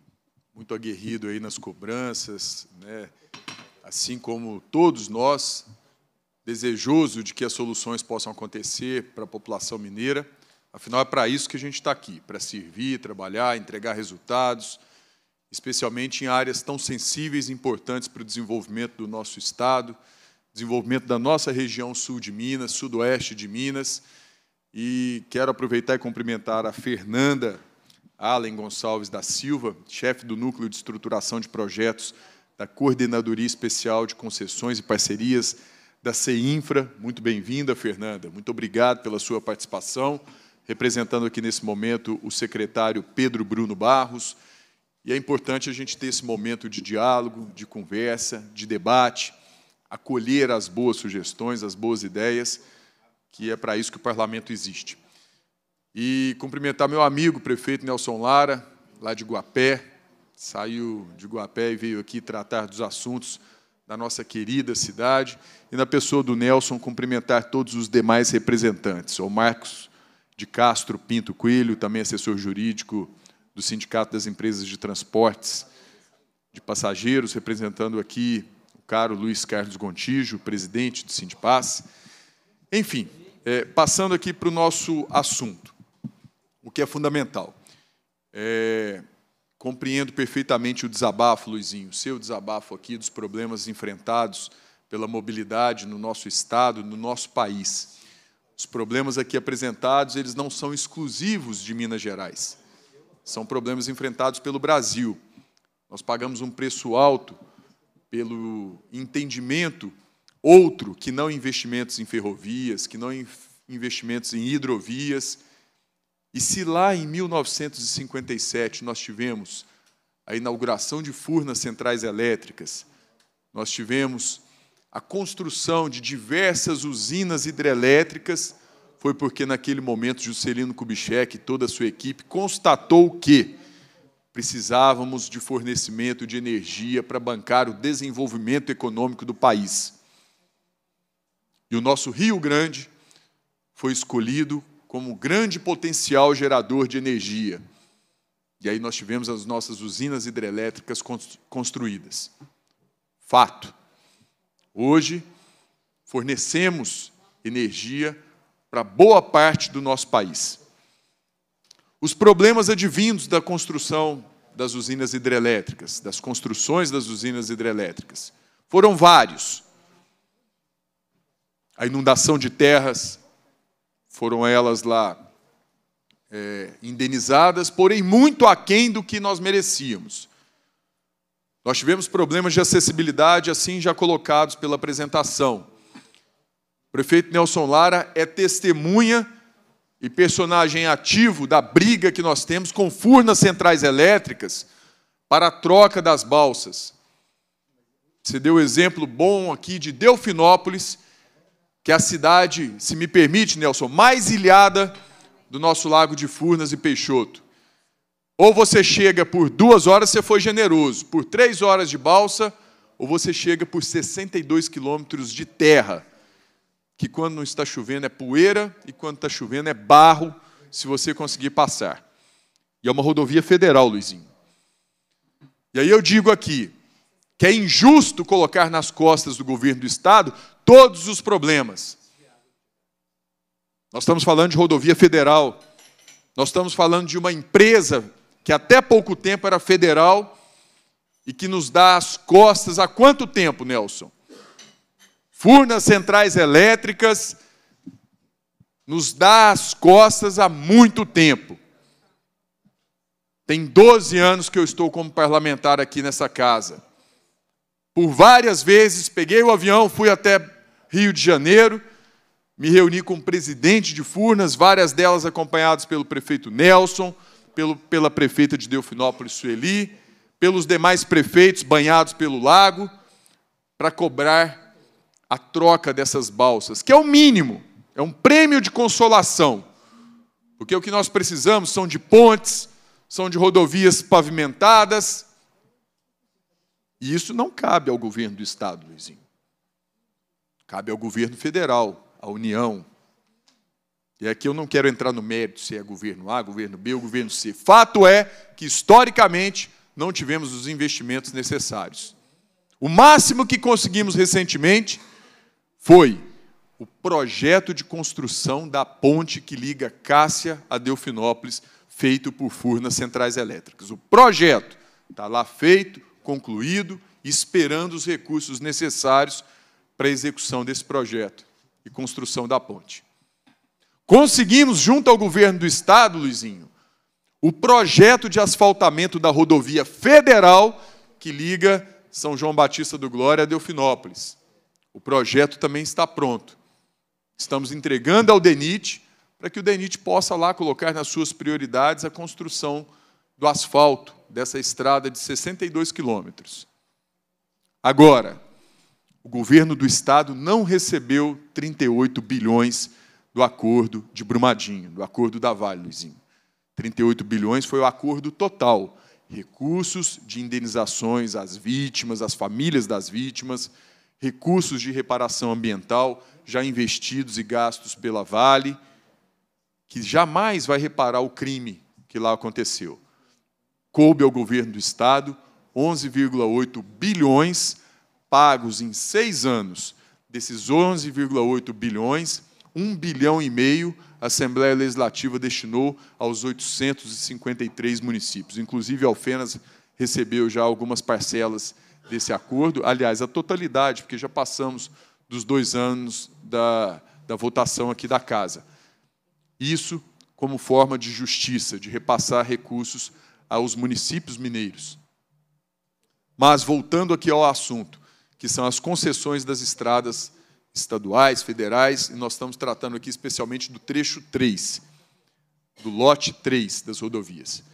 muito aguerrido aí nas cobranças, né? assim como todos nós, desejoso de que as soluções possam acontecer para a população mineira. Afinal, é para isso que a gente está aqui, para servir, trabalhar, entregar resultados, especialmente em áreas tão sensíveis e importantes para o desenvolvimento do nosso Estado, desenvolvimento da nossa região sul de Minas, sudoeste de Minas. E quero aproveitar e cumprimentar a Fernanda Allen Gonçalves da Silva, chefe do Núcleo de Estruturação de Projetos da Coordenadoria Especial de Concessões e Parcerias da CEINFRA. Muito bem-vinda, Fernanda. Muito obrigado pela sua participação, representando aqui nesse momento o secretário Pedro Bruno Barros. E é importante a gente ter esse momento de diálogo, de conversa, de debate, acolher as boas sugestões, as boas ideias, que é para isso que o parlamento existe. E cumprimentar meu amigo, prefeito Nelson Lara, lá de Guapé, saiu de Guapé e veio aqui tratar dos assuntos da nossa querida cidade, e na pessoa do Nelson cumprimentar todos os demais representantes, o Marcos de Castro Pinto Coelho, também assessor jurídico do Sindicato das Empresas de Transportes de Passageiros, representando aqui o caro Luiz Carlos Gontijo, presidente do Sindipaz. Enfim, é, passando aqui para o nosso assunto, o que é fundamental. É, Compreendo perfeitamente o desabafo, Luizinho, seu desabafo aqui dos problemas enfrentados pela mobilidade no nosso estado, no nosso país. Os problemas aqui apresentados, eles não são exclusivos de Minas Gerais. São problemas enfrentados pelo Brasil. Nós pagamos um preço alto pelo entendimento outro que não investimentos em ferrovias, que não investimentos em hidrovias, e se lá em 1957 nós tivemos a inauguração de furnas centrais elétricas, nós tivemos a construção de diversas usinas hidrelétricas, foi porque naquele momento Juscelino Kubitschek e toda a sua equipe constatou que precisávamos de fornecimento de energia para bancar o desenvolvimento econômico do país. E o nosso Rio Grande foi escolhido como um grande potencial gerador de energia. E aí nós tivemos as nossas usinas hidrelétricas construídas. Fato. Hoje, fornecemos energia para boa parte do nosso país. Os problemas advindos da construção das usinas hidrelétricas, das construções das usinas hidrelétricas, foram vários. A inundação de terras, foram elas lá é, indenizadas, porém muito aquém do que nós merecíamos. Nós tivemos problemas de acessibilidade, assim já colocados pela apresentação. O prefeito Nelson Lara é testemunha e personagem ativo da briga que nós temos com furnas centrais elétricas para a troca das balsas. Você deu exemplo bom aqui de Delfinópolis, que é a cidade, se me permite, Nelson, mais ilhada do nosso lago de Furnas e Peixoto. Ou você chega por duas horas, você foi generoso, por três horas de balsa, ou você chega por 62 quilômetros de terra, que quando não está chovendo é poeira e quando está chovendo é barro, se você conseguir passar. E é uma rodovia federal, Luizinho. E aí eu digo aqui, que é injusto colocar nas costas do governo do Estado todos os problemas. Nós estamos falando de rodovia federal, nós estamos falando de uma empresa que até pouco tempo era federal e que nos dá as costas há quanto tempo, Nelson? Furnas centrais elétricas nos dá as costas há muito tempo. Tem 12 anos que eu estou como parlamentar aqui nessa casa por várias vezes, peguei o avião, fui até Rio de Janeiro, me reuni com o presidente de Furnas, várias delas acompanhadas pelo prefeito Nelson, pelo, pela prefeita de Delfinópolis, Sueli, pelos demais prefeitos banhados pelo lago, para cobrar a troca dessas balsas, que é o mínimo, é um prêmio de consolação, porque o que nós precisamos são de pontes, são de rodovias pavimentadas, e isso não cabe ao governo do Estado, Luizinho. Cabe ao governo federal, à União. E aqui eu não quero entrar no mérito se é governo A, governo B ou governo C. Fato é que, historicamente, não tivemos os investimentos necessários. O máximo que conseguimos recentemente foi o projeto de construção da ponte que liga Cássia a Delfinópolis, feito por Furnas Centrais Elétricas. O projeto está lá feito, concluído, esperando os recursos necessários para a execução desse projeto e construção da ponte. Conseguimos, junto ao governo do Estado, Luizinho, o projeto de asfaltamento da rodovia federal que liga São João Batista do Glória a Delfinópolis. O projeto também está pronto. Estamos entregando ao DENIT para que o DENIT possa lá colocar nas suas prioridades a construção do asfalto dessa estrada de 62 quilômetros. Agora, o governo do estado não recebeu 38 bilhões do acordo de Brumadinho, do acordo da Vale, Luizinho. 38 bilhões foi o acordo total, recursos de indenizações às vítimas, às famílias das vítimas, recursos de reparação ambiental já investidos e gastos pela Vale, que jamais vai reparar o crime que lá aconteceu. Coube ao governo do Estado 11,8 bilhões pagos em seis anos. Desses 11,8 bilhões, 1 bilhão e meio a Assembleia Legislativa destinou aos 853 municípios. Inclusive, Alfenas recebeu já algumas parcelas desse acordo, aliás, a totalidade, porque já passamos dos dois anos da, da votação aqui da Casa. Isso como forma de justiça, de repassar recursos aos municípios mineiros. Mas voltando aqui ao assunto, que são as concessões das estradas estaduais, federais, e nós estamos tratando aqui especialmente do trecho 3, do lote 3 das rodovias.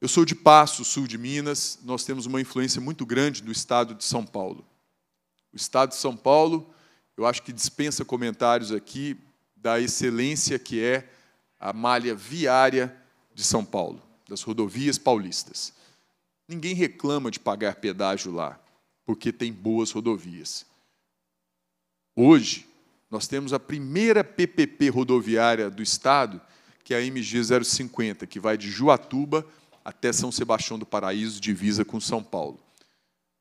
Eu sou de Passo, sul de Minas, nós temos uma influência muito grande do estado de São Paulo. O estado de São Paulo, eu acho que dispensa comentários aqui da excelência que é a malha viária de São Paulo, das rodovias paulistas. Ninguém reclama de pagar pedágio lá, porque tem boas rodovias. Hoje, nós temos a primeira PPP rodoviária do Estado, que é a MG 050, que vai de Juatuba até São Sebastião do Paraíso, divisa com São Paulo.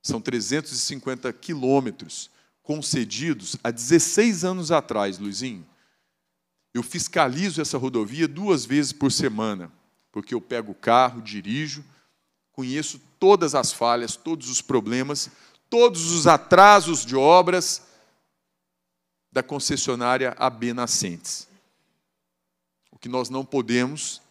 São 350 quilômetros concedidos há 16 anos atrás, Luizinho. Eu fiscalizo essa rodovia duas vezes por semana porque eu pego o carro, dirijo, conheço todas as falhas, todos os problemas, todos os atrasos de obras da concessionária AB Nascentes. O que nós não podemos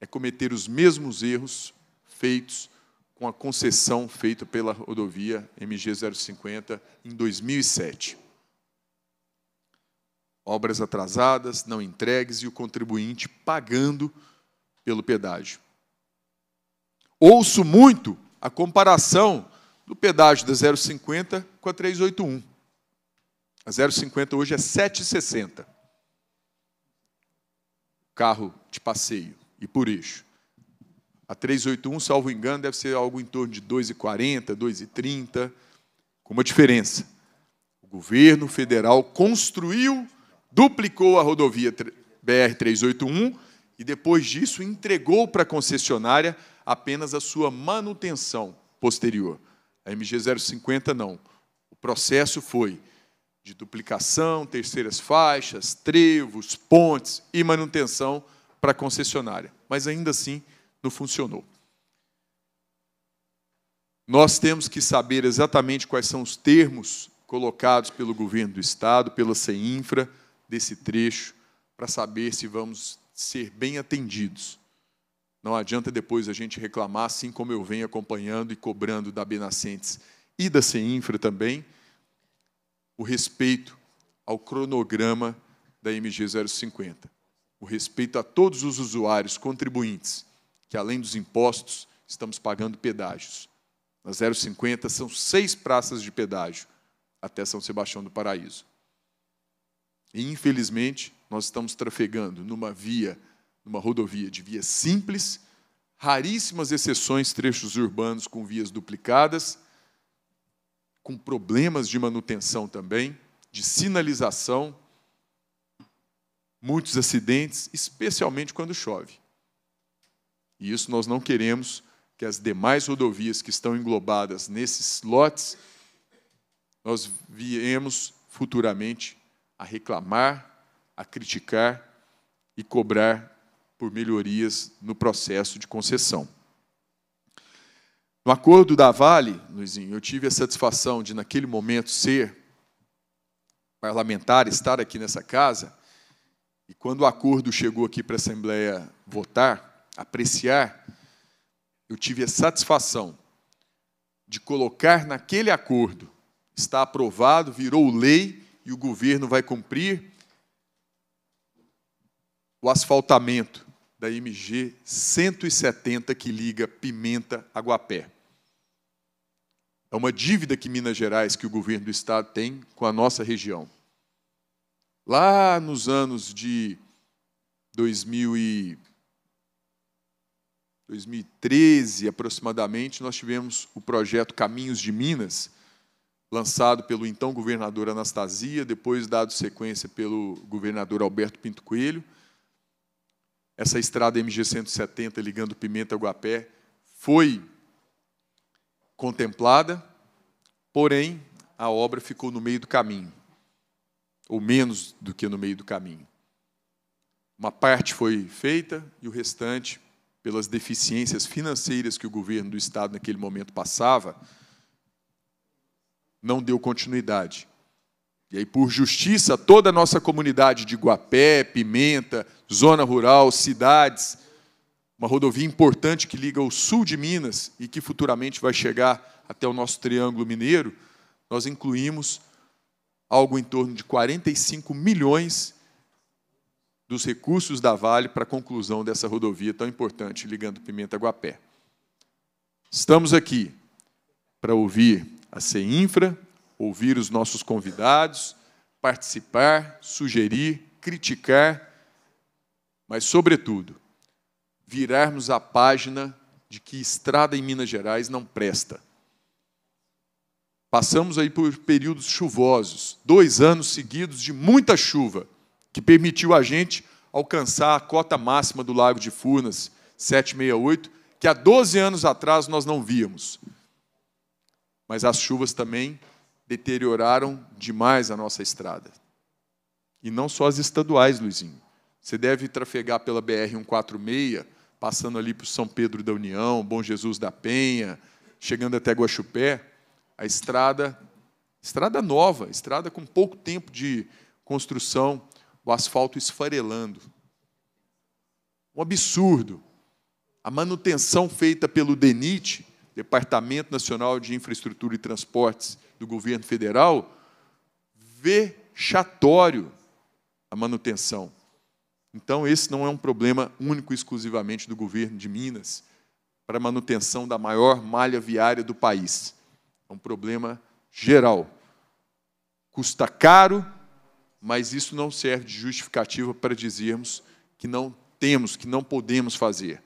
é cometer os mesmos erros feitos com a concessão feita pela rodovia MG 050 em 2007. Obras atrasadas, não entregues e o contribuinte pagando pelo pedágio. Ouço muito a comparação do pedágio da 050 com a 381. A 050 hoje é 760. Carro de passeio e por eixo. A 381, salvo engano, deve ser algo em torno de 2,40, 2,30, com uma diferença. O governo federal construiu, duplicou a rodovia BR 381 e depois disso entregou para a concessionária apenas a sua manutenção posterior. A MG 050 não. O processo foi de duplicação, terceiras faixas, trevos, pontes e manutenção para a concessionária. Mas ainda assim não funcionou. Nós temos que saber exatamente quais são os termos colocados pelo governo do estado, pela CEINFRA, desse trecho, para saber se vamos ser bem atendidos. Não adianta depois a gente reclamar, assim como eu venho acompanhando e cobrando da Benascentes e da CEINFRA também, o respeito ao cronograma da MG 050, o respeito a todos os usuários contribuintes, que além dos impostos, estamos pagando pedágios. Na 050 são seis praças de pedágio até São Sebastião do Paraíso. E, infelizmente, nós estamos trafegando numa via, numa rodovia de via simples, raríssimas exceções, trechos urbanos com vias duplicadas, com problemas de manutenção também, de sinalização, muitos acidentes, especialmente quando chove. E isso nós não queremos que as demais rodovias que estão englobadas nesses lotes, nós viemos futuramente a reclamar a criticar e cobrar por melhorias no processo de concessão. No acordo da Vale, Luizinho, eu tive a satisfação de, naquele momento, ser parlamentar, estar aqui nessa casa, e quando o acordo chegou aqui para a Assembleia votar, apreciar, eu tive a satisfação de colocar naquele acordo, está aprovado, virou lei e o governo vai cumprir o asfaltamento da MG 170 que liga Pimenta a Guapé. É uma dívida que Minas Gerais, que o governo do estado tem com a nossa região. Lá nos anos de 2013, aproximadamente, nós tivemos o projeto Caminhos de Minas, lançado pelo então governador Anastasia, depois dado sequência pelo governador Alberto Pinto Coelho, essa estrada MG 170 ligando Pimenta a Guapé foi contemplada, porém a obra ficou no meio do caminho, ou menos do que no meio do caminho. Uma parte foi feita e o restante, pelas deficiências financeiras que o governo do estado naquele momento passava, não deu continuidade. E aí, por justiça, toda a nossa comunidade de Guapé, Pimenta, zona rural, cidades, uma rodovia importante que liga o sul de Minas e que futuramente vai chegar até o nosso Triângulo Mineiro, nós incluímos algo em torno de 45 milhões dos recursos da Vale para a conclusão dessa rodovia tão importante, ligando Pimenta a Guapé. Estamos aqui para ouvir a CEINFRA ouvir os nossos convidados, participar, sugerir, criticar, mas, sobretudo, virarmos a página de que estrada em Minas Gerais não presta. Passamos aí por períodos chuvosos, dois anos seguidos de muita chuva, que permitiu a gente alcançar a cota máxima do Lago de Furnas, 768, que há 12 anos atrás nós não víamos. Mas as chuvas também deterioraram demais a nossa estrada. E não só as estaduais, Luizinho. Você deve trafegar pela BR-146, passando ali por São Pedro da União, Bom Jesus da Penha, chegando até Guaxupé. A estrada, estrada nova, estrada com pouco tempo de construção, o asfalto esfarelando. Um absurdo. A manutenção feita pelo DENIT, Departamento Nacional de Infraestrutura e Transportes, do governo federal, vexatório a manutenção. Então, esse não é um problema único e exclusivamente do governo de Minas para a manutenção da maior malha viária do país. É um problema geral. Custa caro, mas isso não serve de justificativa para dizermos que não temos, que não podemos fazer.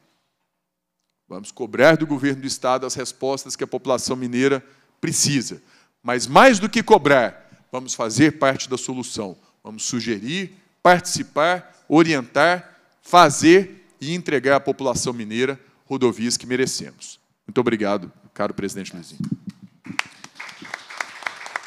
Vamos cobrar do governo do Estado as respostas que a população mineira precisa. Mas mais do que cobrar, vamos fazer parte da solução. Vamos sugerir, participar, orientar, fazer e entregar à população mineira rodovias que merecemos. Muito obrigado, caro presidente Luizinho.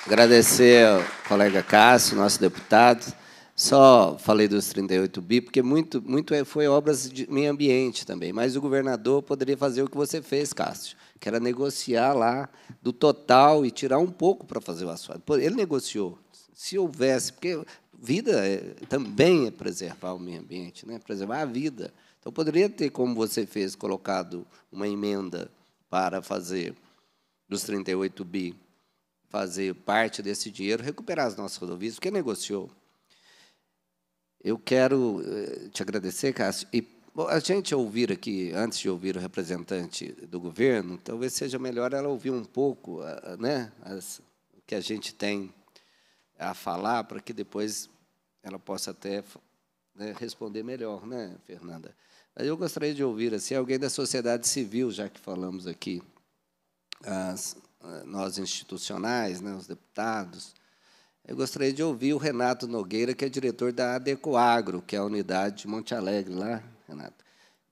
Agradecer ao colega Cássio, nosso deputado. Só falei dos 38 bi, porque muito, muito é, foi obras de meio ambiente também. Mas o governador poderia fazer o que você fez, Cássio, que era negociar lá do total e tirar um pouco para fazer o asfalto. Ele negociou. Se houvesse, porque vida é, também é preservar o meio ambiente, né? preservar a vida. Então, poderia ter, como você fez, colocado uma emenda para fazer dos 38 bi, fazer parte desse dinheiro, recuperar as nossas rodovias, porque negociou. Eu quero eh, te agradecer, Cássio, e bom, a gente ouvir aqui, antes de ouvir o representante do governo, talvez seja melhor ela ouvir um pouco né, as, o que a gente tem a falar, para que depois ela possa até né, responder melhor, né, Fernanda? Mas eu gostaria de ouvir assim, alguém da sociedade civil, já que falamos aqui, as, eh, nós institucionais, né, os deputados, eu gostaria de ouvir o Renato Nogueira, que é diretor da Adecoagro, que é a unidade de Monte Alegre lá, Renato.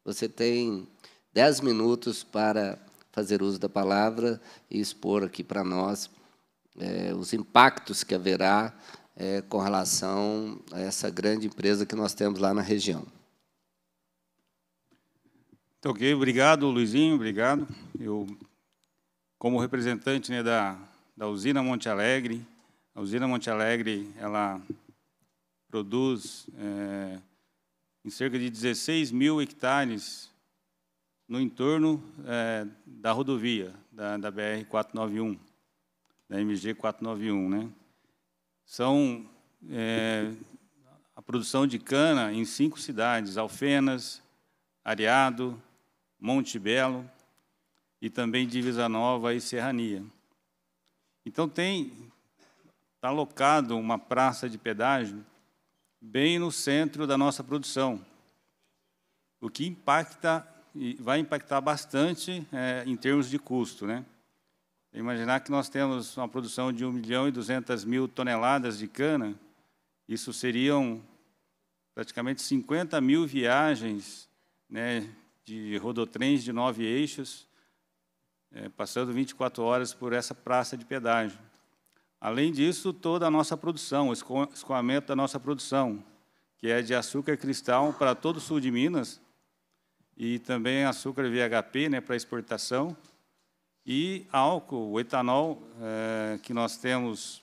Você tem dez minutos para fazer uso da palavra e expor aqui para nós é, os impactos que haverá é, com relação a essa grande empresa que nós temos lá na região. Então, ok, obrigado, Luizinho, obrigado. Eu, como representante né, da, da usina Monte Alegre, a usina Monte Alegre ela produz é, em cerca de 16 mil hectares no entorno é, da rodovia, da, da BR-491, da MG-491. Né? São é, a produção de cana em cinco cidades, Alfenas, Areado, Monte Belo e também Divisa Nova e Serrania. Então, tem, está locado uma praça de pedágio bem no centro da nossa produção, o que impacta e vai impactar bastante é, em termos de custo, né? Imaginar que nós temos uma produção de 1 milhão e 200 mil toneladas de cana, isso seriam praticamente 50 mil viagens né, de rodotrens de nove eixos, é, passando 24 horas por essa praça de pedágio. Além disso, toda a nossa produção, o escoamento da nossa produção, que é de açúcar cristal para todo o sul de Minas, e também açúcar VHP né, para exportação, e álcool, o etanol, é, que nós temos,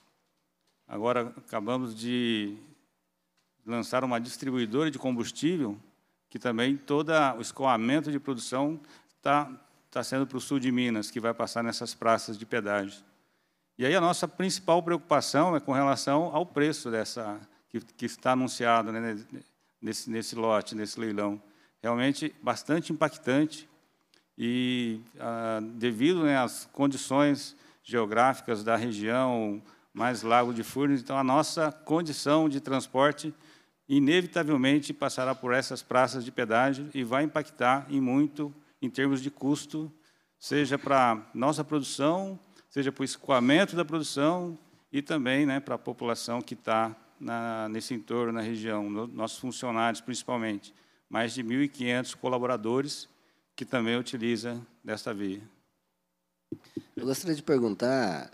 agora acabamos de lançar uma distribuidora de combustível, que também todo o escoamento de produção está tá sendo para o sul de Minas, que vai passar nessas praças de pedágio. E aí a nossa principal preocupação é com relação ao preço dessa que, que está anunciado né, nesse, nesse lote, nesse leilão. Realmente bastante impactante e ah, devido né, às condições geográficas da região, mais Lago de Furnas, então a nossa condição de transporte inevitavelmente passará por essas praças de pedágio e vai impactar em muito em termos de custo, seja para nossa produção, seja para o escoamento da produção e também né, para a população que está nesse entorno, na região, no, nossos funcionários principalmente. Mais de 1.500 colaboradores que também utilizam desta via. Eu gostaria de perguntar,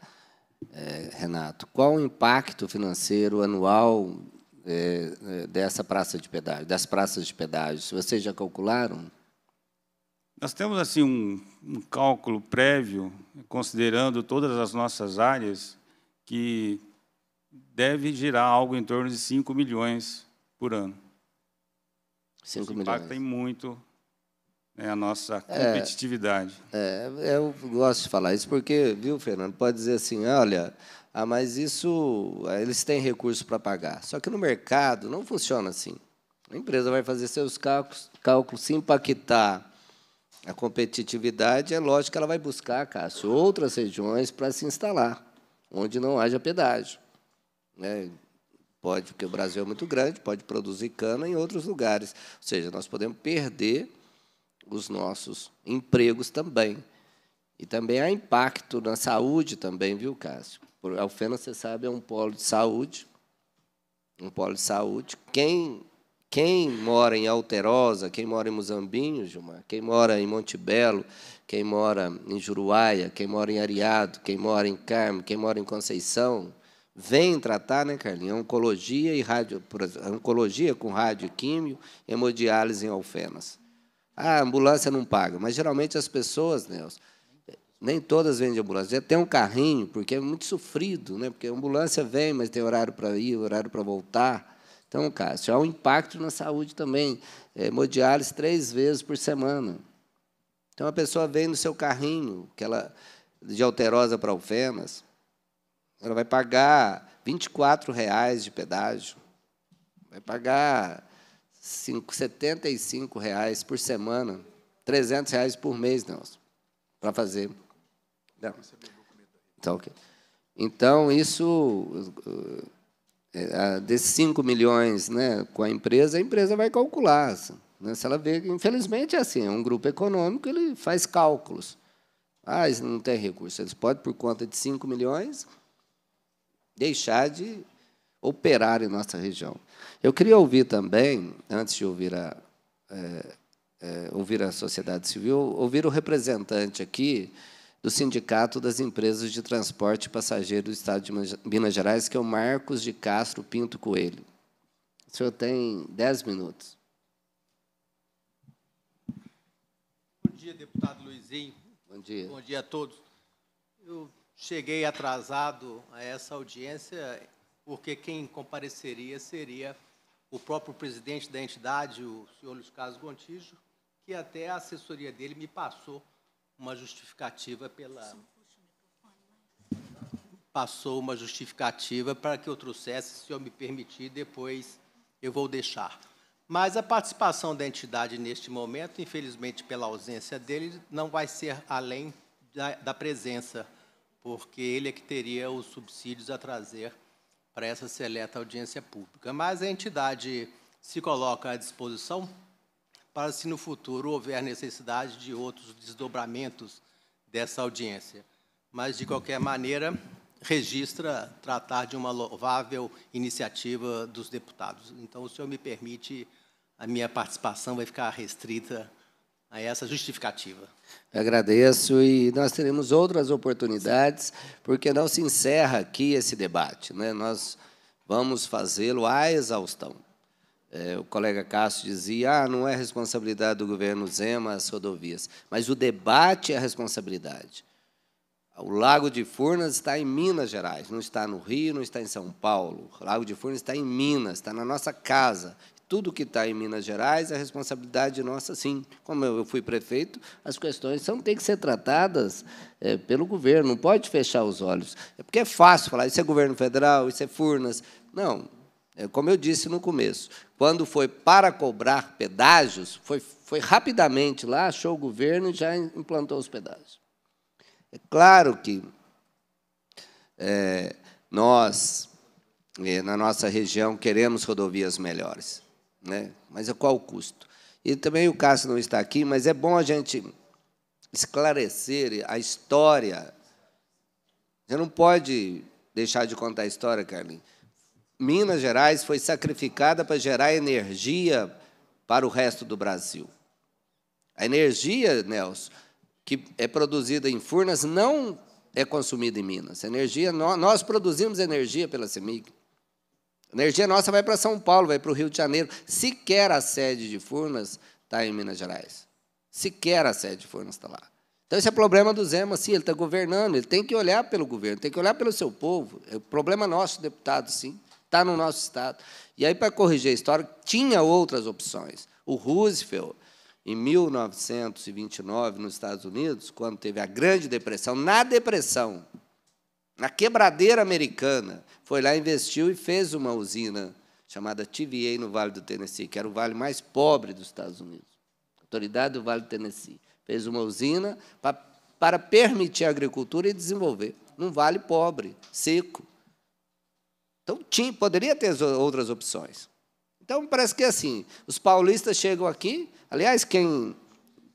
é, Renato, qual o impacto financeiro anual é, dessa praça de pedágio, das praças de pedágio? Vocês já calcularam? Nós temos assim um, um cálculo prévio, considerando todas as nossas áreas, que deve girar algo em torno de 5 milhões por ano. 5 Isso impacta milhões. muito né, a nossa é, competitividade. É, é, eu gosto de falar isso porque, viu, Fernando, pode dizer assim, olha, ah, mas isso ah, eles têm recurso para pagar. Só que no mercado não funciona assim. A empresa vai fazer seus cálculos, cálculos se impactar a competitividade é lógico que ela vai buscar, Cássio, outras regiões para se instalar, onde não haja pedágio. Né? Pode, porque o Brasil é muito grande, pode produzir cana em outros lugares. Ou seja, nós podemos perder os nossos empregos também. E também há impacto na saúde também, viu, Cássio? A Alfena, você sabe, é um polo de saúde, um polo de saúde. Quem quem mora em Alterosa, quem mora em Muzambinho, Gilmar, quem mora em Belo, quem mora em Juruáia, quem mora em Ariado, quem mora em Carmo, quem mora em Conceição, vem tratar, né, Carlinhos? Oncologia e radio, oncologia com radioquímio, hemodiálise em alfenas. A ambulância não paga, mas geralmente as pessoas, Nelson, nem todas vendem ambulância. tem um carrinho, porque é muito sofrido, né? Porque a ambulância vem, mas tem horário para ir, horário para voltar. Então, Cássio, há um impacto na saúde também. É, hemodiálise três vezes por semana. Então, a pessoa vem no seu carrinho, que ela de alterosa para alfenas, ela vai pagar R$ reais de pedágio, vai pagar R$ reais por semana, R$ 300 reais por mês, Nelson, para fazer. Não. Então, okay. então, isso é, desses 5 milhões né, com a empresa, a empresa vai calcular. Assim, né, se ela vê, infelizmente é assim, é um grupo econômico, ele faz cálculos. Ah, eles não têm recurso. Eles podem, por conta de 5 milhões, deixar de operar em nossa região. Eu queria ouvir também, antes de ouvir a, é, é, ouvir a sociedade civil, ouvir o representante aqui do Sindicato das Empresas de Transporte Passageiro do Estado de Minas Gerais, que é o Marcos de Castro Pinto Coelho. O senhor tem dez minutos. Bom dia, deputado Luizinho. Bom dia. Bom dia a todos. Eu cheguei atrasado a essa audiência porque quem compareceria seria o próprio presidente da entidade, o senhor Luiz Carlos Gontijo, que até a assessoria dele me passou uma justificativa pela. Passou uma justificativa para que eu trouxesse, se eu me permitir, depois eu vou deixar. Mas a participação da entidade neste momento, infelizmente pela ausência dele, não vai ser além da, da presença, porque ele é que teria os subsídios a trazer para essa seleta audiência pública. Mas a entidade se coloca à disposição para se no futuro houver necessidade de outros desdobramentos dessa audiência. Mas, de qualquer maneira, registra tratar de uma louvável iniciativa dos deputados. Então, o senhor me permite, a minha participação vai ficar restrita a essa justificativa. Agradeço e nós teremos outras oportunidades, porque não se encerra aqui esse debate. Né? Nós vamos fazê-lo à exaustão. É, o colega Cássio dizia, ah, não é responsabilidade do governo Zema as rodovias, mas o debate é a responsabilidade. O Lago de Furnas está em Minas Gerais, não está no Rio, não está em São Paulo. O Lago de Furnas está em Minas, está na nossa casa. Tudo que está em Minas Gerais é responsabilidade nossa, sim. Como eu fui prefeito, as questões são, têm que ser tratadas é, pelo governo, não pode fechar os olhos. É porque é fácil falar, isso é governo federal, isso é Furnas. Não, é, como eu disse no começo, quando foi para cobrar pedágios, foi, foi rapidamente lá, achou o governo e já implantou os pedágios. É claro que é, nós, é, na nossa região, queremos rodovias melhores, né? mas a qual custo? E também o Cássio não está aqui, mas é bom a gente esclarecer a história. Você não pode deixar de contar a história, Carlinhos Minas Gerais foi sacrificada para gerar energia para o resto do Brasil. A energia, Nelson, que é produzida em Furnas, não é consumida em Minas. Energia, nós, produzimos energia pela CEMIG. A energia nossa vai para São Paulo, vai para o Rio de Janeiro. Sequer a sede de Furnas está em Minas Gerais. Sequer a sede de Furnas está lá. Então, esse é o problema do Zema, sim, ele está governando, ele tem que olhar pelo governo, tem que olhar pelo seu povo. É o problema nosso, deputado, sim está no nosso Estado. E aí, para corrigir a história, tinha outras opções. O Roosevelt, em 1929, nos Estados Unidos, quando teve a Grande Depressão, na Depressão, na quebradeira americana, foi lá, investiu e fez uma usina chamada TVA no Vale do Tennessee, que era o vale mais pobre dos Estados Unidos. autoridade do Vale do Tennessee fez uma usina para, para permitir a agricultura e desenvolver num vale pobre, seco. Então, tinha, poderia ter outras opções. Então, parece que é assim. Os paulistas chegam aqui. Aliás, quem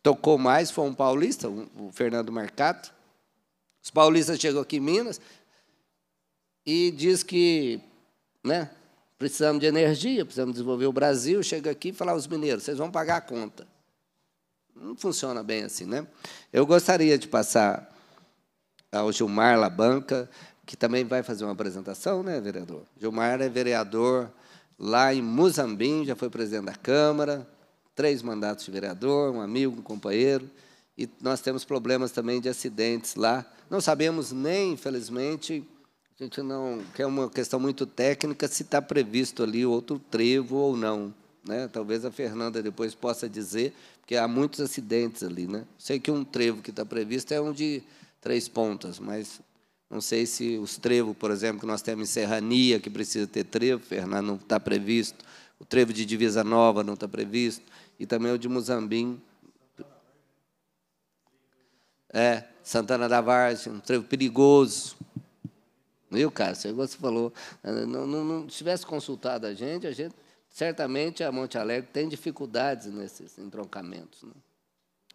tocou mais foi um paulista, o Fernando Marcato. Os paulistas chegam aqui em Minas e diz que né, precisamos de energia, precisamos desenvolver o Brasil. Chega aqui e fala aos mineiros: vocês vão pagar a conta. Não funciona bem assim, né? Eu gostaria de passar ao Gilmar Labanca, que também vai fazer uma apresentação, né, vereador? Gilmar é vereador lá em Muzambim, já foi presidente da Câmara, três mandatos de vereador, um amigo, um companheiro. E nós temos problemas também de acidentes lá. Não sabemos nem, infelizmente, a gente não. que é uma questão muito técnica, se está previsto ali outro trevo ou não. Né? Talvez a Fernanda depois possa dizer, porque há muitos acidentes ali. Né? Sei que um trevo que está previsto é um de três pontas, mas não sei se os trevos, por exemplo, que nós temos em Serrania, que precisa ter trevo, Fernando, não está previsto. O trevo de Divisa Nova não está previsto. E também o de Muzambim. É, Santana da Vargem, um trevo perigoso. Viu, cara? Você falou. Não, não, não tivesse consultado a gente, a gente certamente a Monte Alegre tem dificuldades nesses entroncamentos. Né?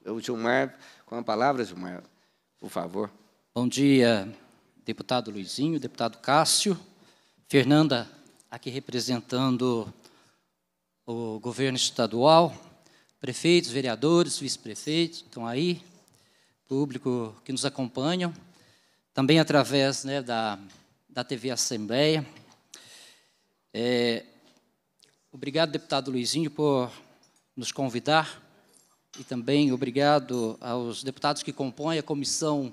Eu, Gilmar, com a palavra, Gilmar, por favor. Bom dia deputado Luizinho, deputado Cássio, Fernanda, aqui representando o governo estadual, prefeitos, vereadores, vice-prefeitos, estão aí, público que nos acompanham, também através né, da, da TV Assembleia. É, obrigado, deputado Luizinho, por nos convidar e também obrigado aos deputados que compõem a comissão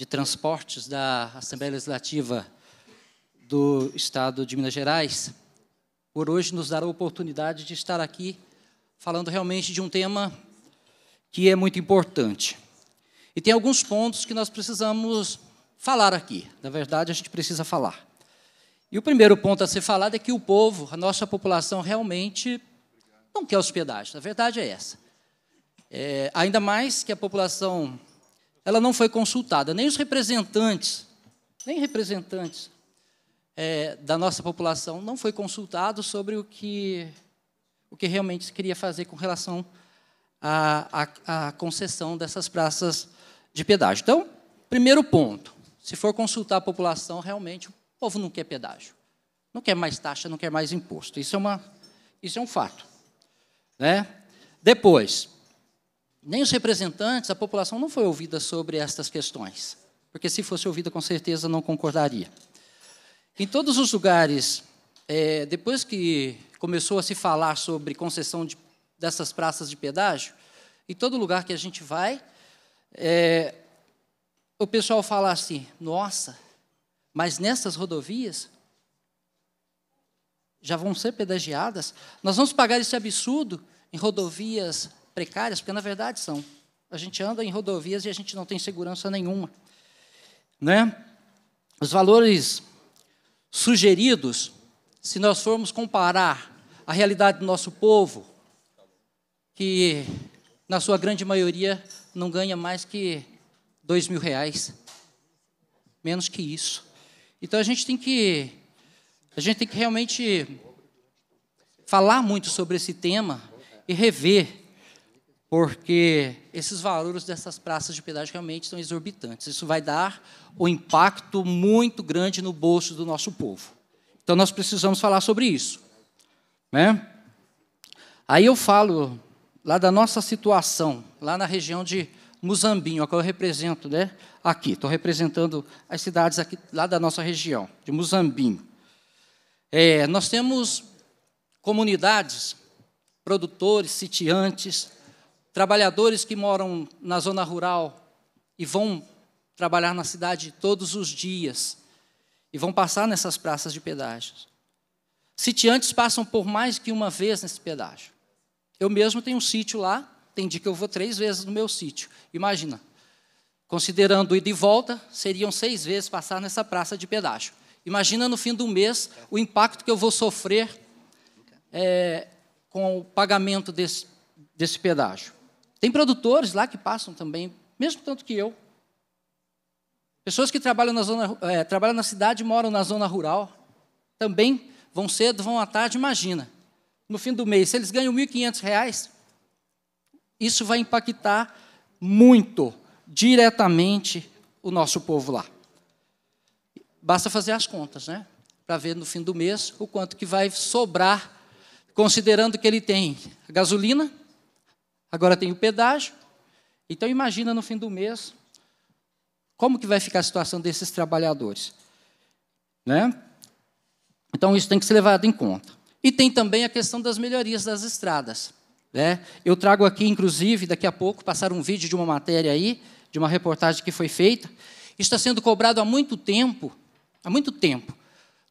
de Transportes da Assembleia Legislativa do Estado de Minas Gerais, por hoje nos dar a oportunidade de estar aqui falando realmente de um tema que é muito importante. E tem alguns pontos que nós precisamos falar aqui. Na verdade, a gente precisa falar. E o primeiro ponto a ser falado é que o povo, a nossa população, realmente não quer hospedagem. A verdade é essa. É, ainda mais que a população ela não foi consultada, nem os representantes, nem representantes é, da nossa população não foi consultado sobre o que, o que realmente se queria fazer com relação à concessão dessas praças de pedágio. Então, primeiro ponto, se for consultar a população, realmente o povo não quer pedágio. Não quer mais taxa, não quer mais imposto. Isso é, uma, isso é um fato. Né? Depois, nem os representantes, a população não foi ouvida sobre estas questões, porque se fosse ouvida, com certeza não concordaria. Em todos os lugares, é, depois que começou a se falar sobre concessão de, dessas praças de pedágio, em todo lugar que a gente vai, é, o pessoal fala assim: nossa, mas nessas rodovias já vão ser pedagiadas? Nós vamos pagar esse absurdo em rodovias precárias, porque na verdade são. A gente anda em rodovias e a gente não tem segurança nenhuma. Né? Os valores sugeridos, se nós formos comparar a realidade do nosso povo, que na sua grande maioria não ganha mais que dois mil reais, menos que isso. Então a gente tem que a gente tem que realmente falar muito sobre esse tema e rever porque esses valores dessas praças de pedágio realmente são exorbitantes. Isso vai dar um impacto muito grande no bolso do nosso povo. Então, nós precisamos falar sobre isso. Né? Aí eu falo lá da nossa situação, lá na região de Muzambinho, a qual eu represento né, aqui. Estou representando as cidades aqui, lá da nossa região, de Muzambinho. É, nós temos comunidades, produtores, sitiantes, trabalhadores que moram na zona rural e vão trabalhar na cidade todos os dias e vão passar nessas praças de pedágio. Sitiantes passam por mais que uma vez nesse pedágio. Eu mesmo tenho um sítio lá, tem dia que eu vou três vezes no meu sítio. Imagina, considerando ida e volta, seriam seis vezes passar nessa praça de pedágio. Imagina no fim do mês o impacto que eu vou sofrer é, com o pagamento desse, desse pedágio. Tem produtores lá que passam também, mesmo tanto que eu. Pessoas que trabalham na, zona, é, trabalham na cidade e moram na zona rural também vão cedo, vão à tarde, imagina. No fim do mês, se eles ganham R$ 1.500, isso vai impactar muito, diretamente, o nosso povo lá. Basta fazer as contas, né? Para ver no fim do mês o quanto que vai sobrar, considerando que ele tem gasolina, agora tem o pedágio. Então imagina no fim do mês como que vai ficar a situação desses trabalhadores, né? Então isso tem que ser levado em conta. E tem também a questão das melhorias das estradas, né? Eu trago aqui, inclusive, daqui a pouco passar um vídeo de uma matéria aí, de uma reportagem que foi feita. está sendo cobrado há muito tempo, há muito tempo.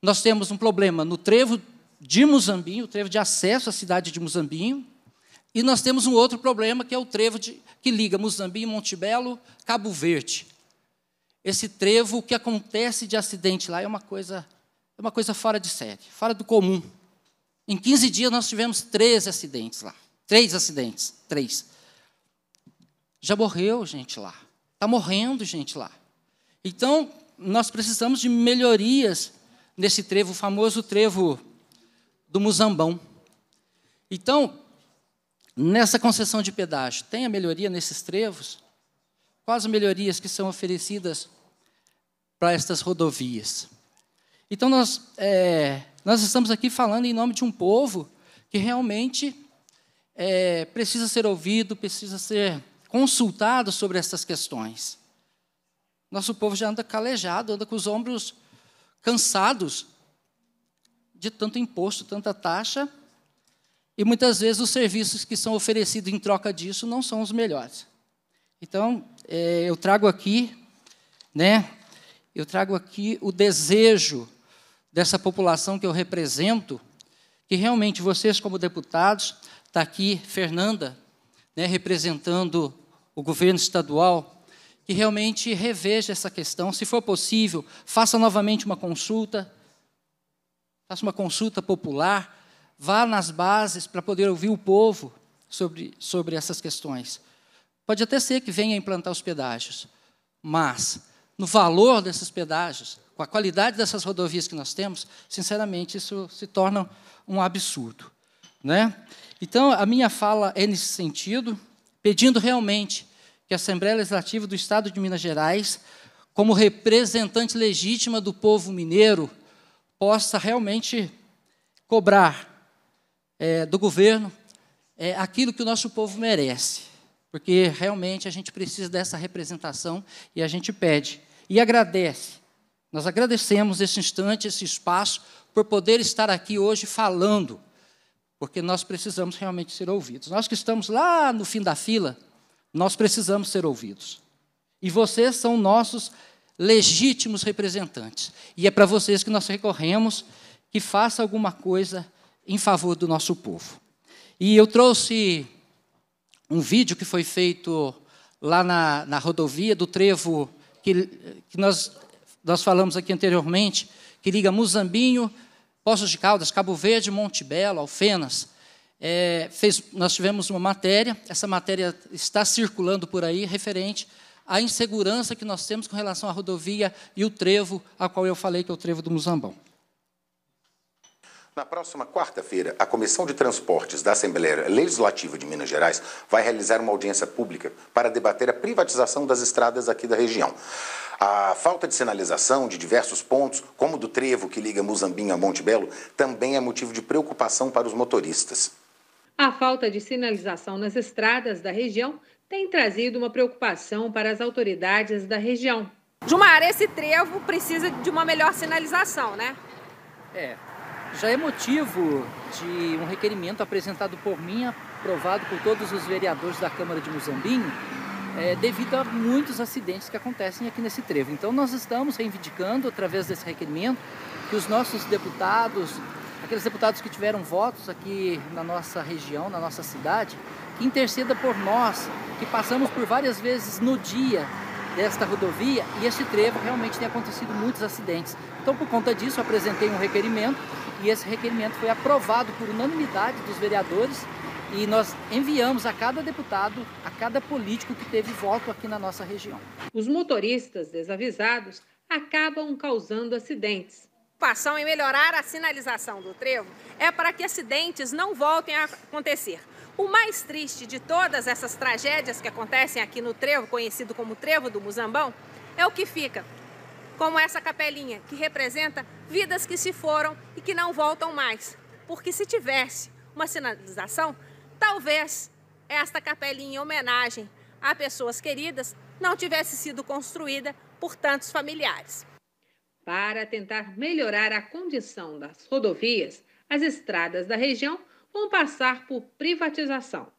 Nós temos um problema no trevo de Muzambinho, o trevo de acesso à cidade de Muzambinho, e nós temos um outro problema, que é o trevo de, que liga Muzambique, Montebello, Cabo Verde. Esse trevo, o que acontece de acidente lá é uma coisa, é uma coisa fora de série, fora do comum. Em 15 dias nós tivemos três acidentes lá. Três acidentes, três. Já morreu gente lá. Está morrendo gente lá. Então, nós precisamos de melhorias nesse trevo, o famoso trevo do Muzambão. Então, nessa concessão de pedágio, tem a melhoria nesses trevos? Quais as melhorias que são oferecidas para estas rodovias? Então, nós, é, nós estamos aqui falando em nome de um povo que realmente é, precisa ser ouvido, precisa ser consultado sobre essas questões. Nosso povo já anda calejado, anda com os ombros cansados de tanto imposto, tanta taxa e muitas vezes os serviços que são oferecidos em troca disso não são os melhores. Então, é, eu trago aqui, né? Eu trago aqui o desejo dessa população que eu represento, que realmente vocês como deputados, está aqui Fernanda, né, representando o governo estadual, que realmente reveja essa questão, se for possível, faça novamente uma consulta, faça uma consulta popular, vá nas bases para poder ouvir o povo sobre, sobre essas questões. Pode até ser que venha implantar os pedágios, mas no valor desses pedágios, com a qualidade dessas rodovias que nós temos, sinceramente, isso se torna um absurdo. Né? Então, a minha fala é nesse sentido, pedindo realmente que a Assembleia Legislativa do Estado de Minas Gerais, como representante legítima do povo mineiro, possa realmente cobrar é, do governo é, aquilo que o nosso povo merece, porque realmente a gente precisa dessa representação e a gente pede e agradece. Nós agradecemos esse instante, esse espaço, por poder estar aqui hoje falando, porque nós precisamos realmente ser ouvidos. Nós que estamos lá no fim da fila, nós precisamos ser ouvidos. E vocês são nossos legítimos representantes. E é para vocês que nós recorremos que faça alguma coisa em favor do nosso povo. E eu trouxe um vídeo que foi feito lá na, na rodovia do Trevo, que, que nós, nós falamos aqui anteriormente, que liga Muzambinho, Poços de Caldas, Cabo Verde, Monte Belo, Alfenas. É, fez, nós tivemos uma matéria, essa matéria está circulando por aí, referente à insegurança que nós temos com relação à rodovia e o trevo, a qual eu falei que é o trevo do Muzambão. Na próxima quarta-feira, a Comissão de Transportes da Assembleia Legislativa de Minas Gerais vai realizar uma audiência pública para debater a privatização das estradas aqui da região. A falta de sinalização de diversos pontos, como do trevo que liga Muzambinho a Monte Belo, também é motivo de preocupação para os motoristas. A falta de sinalização nas estradas da região tem trazido uma preocupação para as autoridades da região. Jumar, esse trevo precisa de uma melhor sinalização, né? É, já é motivo de um requerimento apresentado por mim, aprovado por todos os vereadores da Câmara de Muzambinho, é, devido a muitos acidentes que acontecem aqui nesse trevo. Então nós estamos reivindicando, através desse requerimento, que os nossos deputados, aqueles deputados que tiveram votos aqui na nossa região, na nossa cidade, que interceda por nós, que passamos por várias vezes no dia desta rodovia e este trevo realmente tem acontecido muitos acidentes. Então, por conta disso, apresentei um requerimento e esse requerimento foi aprovado por unanimidade dos vereadores e nós enviamos a cada deputado, a cada político que teve voto aqui na nossa região. Os motoristas desavisados acabam causando acidentes Passar em melhorar a sinalização do trevo é para que acidentes não voltem a acontecer. O mais triste de todas essas tragédias que acontecem aqui no trevo, conhecido como Trevo do Muzambão, é o que fica, como essa capelinha, que representa vidas que se foram e que não voltam mais. Porque se tivesse uma sinalização, talvez esta capelinha em homenagem a pessoas queridas não tivesse sido construída por tantos familiares. Para tentar melhorar a condição das rodovias, as estradas da região vão passar por privatização,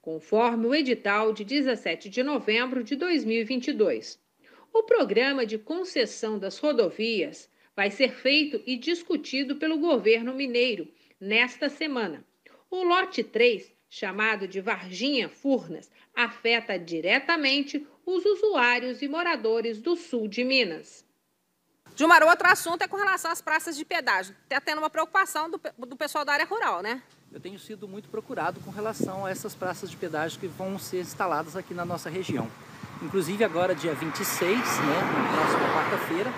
conforme o edital de 17 de novembro de 2022. O programa de concessão das rodovias vai ser feito e discutido pelo governo mineiro nesta semana. O lote 3, chamado de Varginha Furnas, afeta diretamente os usuários e moradores do sul de Minas. Gilmar, outro assunto é com relação às praças de pedágio. Está tendo uma preocupação do, do pessoal da área rural, né? eu tenho sido muito procurado com relação a essas praças de pedágio que vão ser instaladas aqui na nossa região. Inclusive agora dia 26, né, na próxima quarta-feira,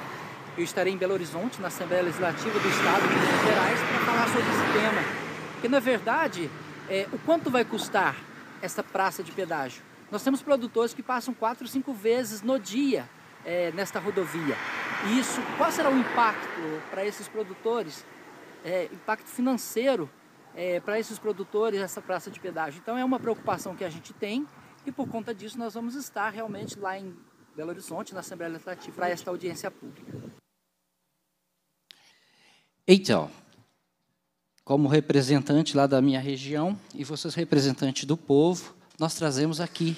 eu estarei em Belo Horizonte, na Assembleia Legislativa do Estado de Minas Gerais, para falar sobre esse tema. Porque na verdade, é, o quanto vai custar essa praça de pedágio? Nós temos produtores que passam quatro, cinco vezes no dia é, nesta rodovia. E isso, qual será o impacto para esses produtores? É, impacto financeiro é, para esses produtores essa praça de pedágio. Então é uma preocupação que a gente tem e por conta disso nós vamos estar realmente lá em Belo Horizonte, na Assembleia Legislativa, para esta audiência pública. Então, como representante lá da minha região e vocês representantes do povo, nós trazemos aqui,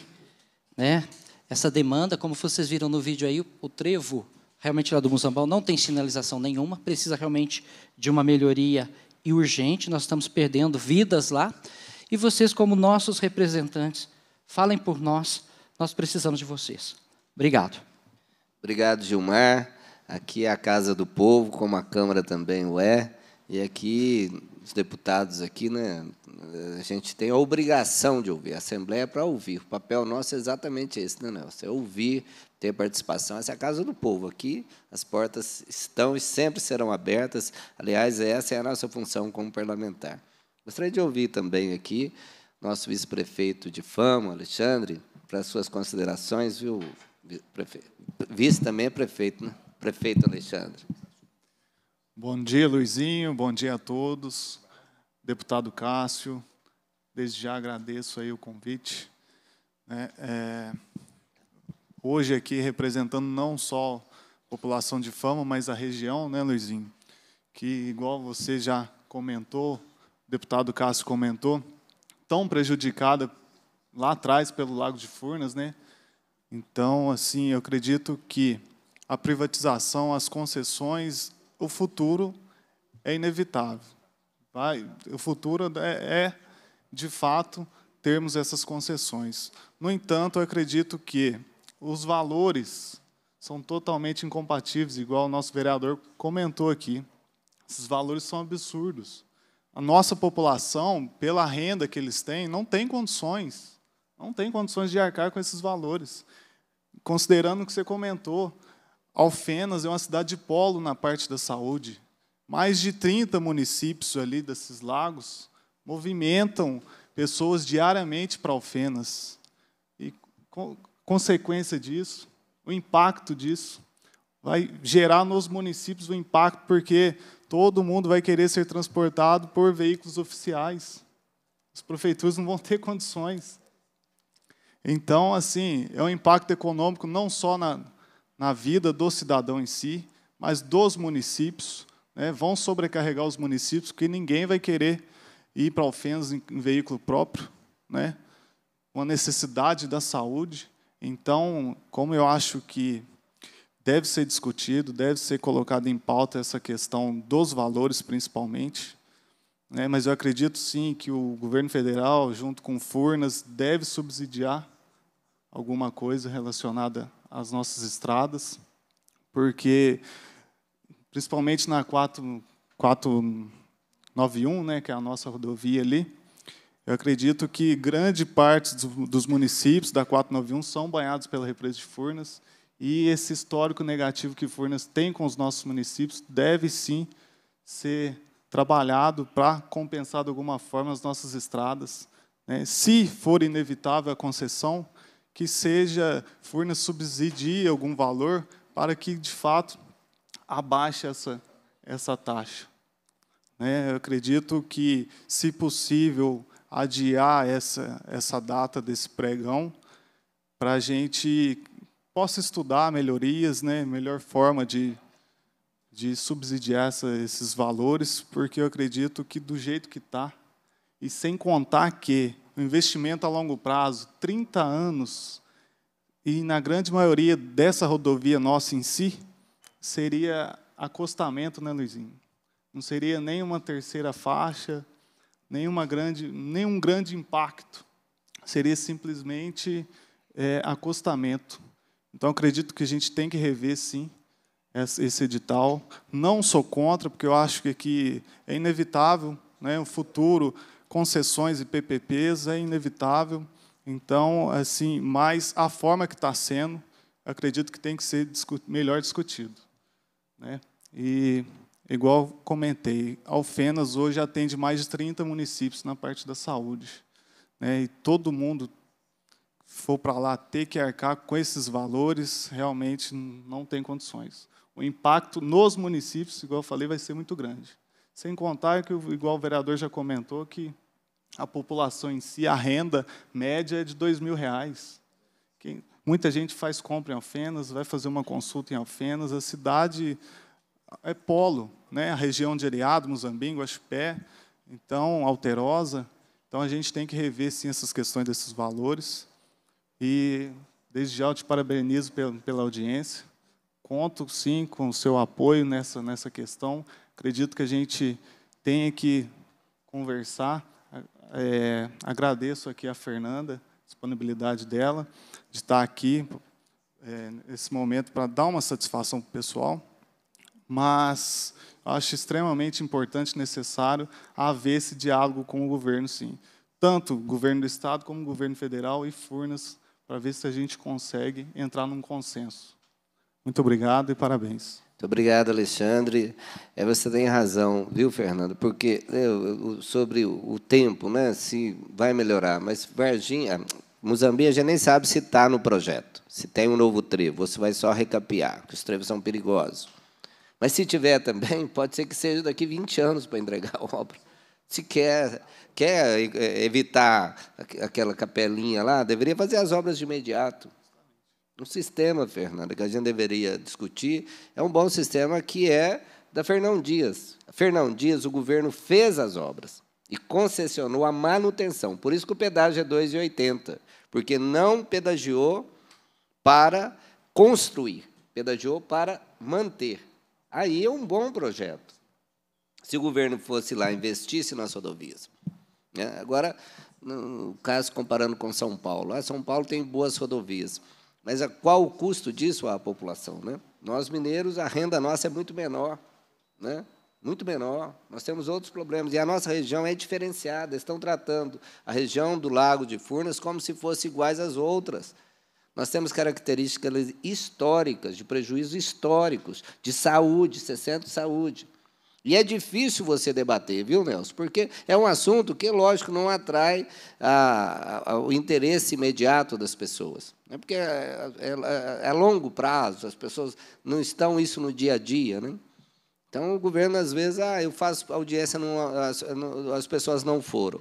né, essa demanda, como vocês viram no vídeo aí, o trevo realmente lá do Muzambal não tem sinalização nenhuma, precisa realmente de uma melhoria e urgente, nós estamos perdendo vidas lá. E vocês, como nossos representantes, falem por nós, nós precisamos de vocês. Obrigado. Obrigado, Gilmar. Aqui é a Casa do Povo, como a Câmara também o é. E aqui os deputados aqui, né, a gente tem a obrigação de ouvir. A Assembleia é para ouvir. O papel nosso é exatamente esse, né, Nelson? É ouvir, ter participação. Essa é a casa do povo. Aqui as portas estão e sempre serão abertas. Aliás, essa é a nossa função como parlamentar. Gostaria de ouvir também aqui nosso vice-prefeito de Fama, Alexandre, para suas considerações, viu, Vice também é prefeito, né? Prefeito Alexandre. Bom dia, Luizinho. Bom dia a todos. Deputado Cássio, desde já agradeço aí o convite. É, é, hoje aqui representando não só a população de Fama, mas a região, né, Luizinho? Que, igual você já comentou, o deputado Cássio comentou, tão prejudicada lá atrás pelo Lago de Furnas, né? Então, assim, eu acredito que a privatização, as concessões o futuro é inevitável. Vai? O futuro é, é, de fato, termos essas concessões. No entanto, eu acredito que os valores são totalmente incompatíveis, igual o nosso vereador comentou aqui. Esses valores são absurdos. A nossa população, pela renda que eles têm, não tem condições, não tem condições de arcar com esses valores. Considerando o que você comentou, Alfenas é uma cidade de polo na parte da saúde. Mais de 30 municípios ali desses lagos movimentam pessoas diariamente para Alfenas. E co consequência disso, o impacto disso, vai gerar nos municípios o impacto, porque todo mundo vai querer ser transportado por veículos oficiais. As prefeituras não vão ter condições. Então, assim, é um impacto econômico não só na, na vida do cidadão em si, mas dos municípios. Né, vão sobrecarregar os municípios, porque ninguém vai querer ir para Alfenas em, em veículo próprio. Né, uma necessidade da saúde. Então, como eu acho que deve ser discutido, deve ser colocado em pauta essa questão dos valores, principalmente. Né, mas eu acredito sim que o governo federal, junto com Furnas, deve subsidiar alguma coisa relacionada as nossas estradas, porque principalmente na 4, 491, né, que é a nossa rodovia ali, eu acredito que grande parte dos municípios da 491 são banhados pela represa de Furnas, e esse histórico negativo que Furnas tem com os nossos municípios deve sim ser trabalhado para compensar de alguma forma as nossas estradas. Né? Se for inevitável a concessão, que seja, Furnas subsidie algum valor para que, de fato, abaixe essa, essa taxa. Né? Eu acredito que, se possível, adiar essa, essa data desse pregão para a gente possa estudar melhorias, né? melhor forma de, de subsidiar essa, esses valores, porque eu acredito que, do jeito que está, e sem contar que um investimento a longo prazo, 30 anos, e na grande maioria dessa rodovia nossa em si, seria acostamento, né, Luizinho? Não seria nem uma terceira faixa, uma grande, nenhum grande impacto. Seria simplesmente é, acostamento. Então, acredito que a gente tem que rever, sim, esse edital. Não sou contra, porque eu acho que aqui é inevitável, né, o futuro concessões e PPPs é inevitável. Então, assim, mas a forma que está sendo, acredito que tem que ser discu melhor discutido. Né? E, igual comentei, Alfenas hoje atende mais de 30 municípios na parte da saúde. Né? E todo mundo for para lá ter que arcar com esses valores, realmente não tem condições. O impacto nos municípios, igual eu falei, vai ser muito grande. Sem contar que, igual o vereador já comentou, que a população em si, a renda média é de dois mil reais. Quem, muita gente faz compra em Alfenas, vai fazer uma consulta em Alfenas. A cidade é polo, né? a região de Eriado, Muzambinho, Guaxupé, então, Alterosa. Então, a gente tem que rever, sim, essas questões desses valores. E, desde já, eu te parabenizo pela, pela audiência. Conto, sim, com o seu apoio nessa, nessa questão. Acredito que a gente tenha que conversar é, agradeço aqui a Fernanda, a disponibilidade dela, de estar aqui é, nesse momento para dar uma satisfação para o pessoal, mas acho extremamente importante e necessário haver esse diálogo com o governo, sim. Tanto o governo do Estado como o governo federal e Furnas, para ver se a gente consegue entrar num consenso. Muito obrigado e parabéns. Muito obrigado, Alexandre. É, você tem razão, viu, Fernando? Porque eu, né, sobre o tempo, né? Se vai melhorar, mas Varginha, Muzambique, a gente nem sabe se está no projeto, se tem um novo trevo, você vai só recapear, que os trevos são perigosos. Mas se tiver também, pode ser que seja daqui 20 anos para entregar a obra. Se quer, quer é, evitar aquela capelinha lá, deveria fazer as obras de imediato. O sistema, Fernanda, que a gente deveria discutir é um bom sistema que é da Fernão Dias. A Fernão Dias, o governo fez as obras e concessionou a manutenção. Por isso que o pedágio é 2,80, porque não pedagiou para construir, pedagiou para manter. Aí é um bom projeto. Se o governo fosse lá investisse nas rodovias. Né? Agora, no caso comparando com São Paulo, ah, São Paulo tem boas rodovias. Mas a qual o custo disso à população? Né? Nós, mineiros, a renda nossa é muito menor, né? muito menor. Nós temos outros problemas. E a nossa região é diferenciada. Estão tratando a região do Lago de Furnas como se fosse iguais às outras. Nós temos características históricas, de prejuízos históricos, de saúde, 60 saúde. E é difícil você debater, viu, Nelson? Porque é um assunto que, lógico, não atrai a, a, o interesse imediato das pessoas. É porque é, é, é, é, longo prazo, as pessoas não estão isso no dia a dia. Né? Então, o governo, às vezes, ah, eu faço audiência, não, as, não, as pessoas não foram.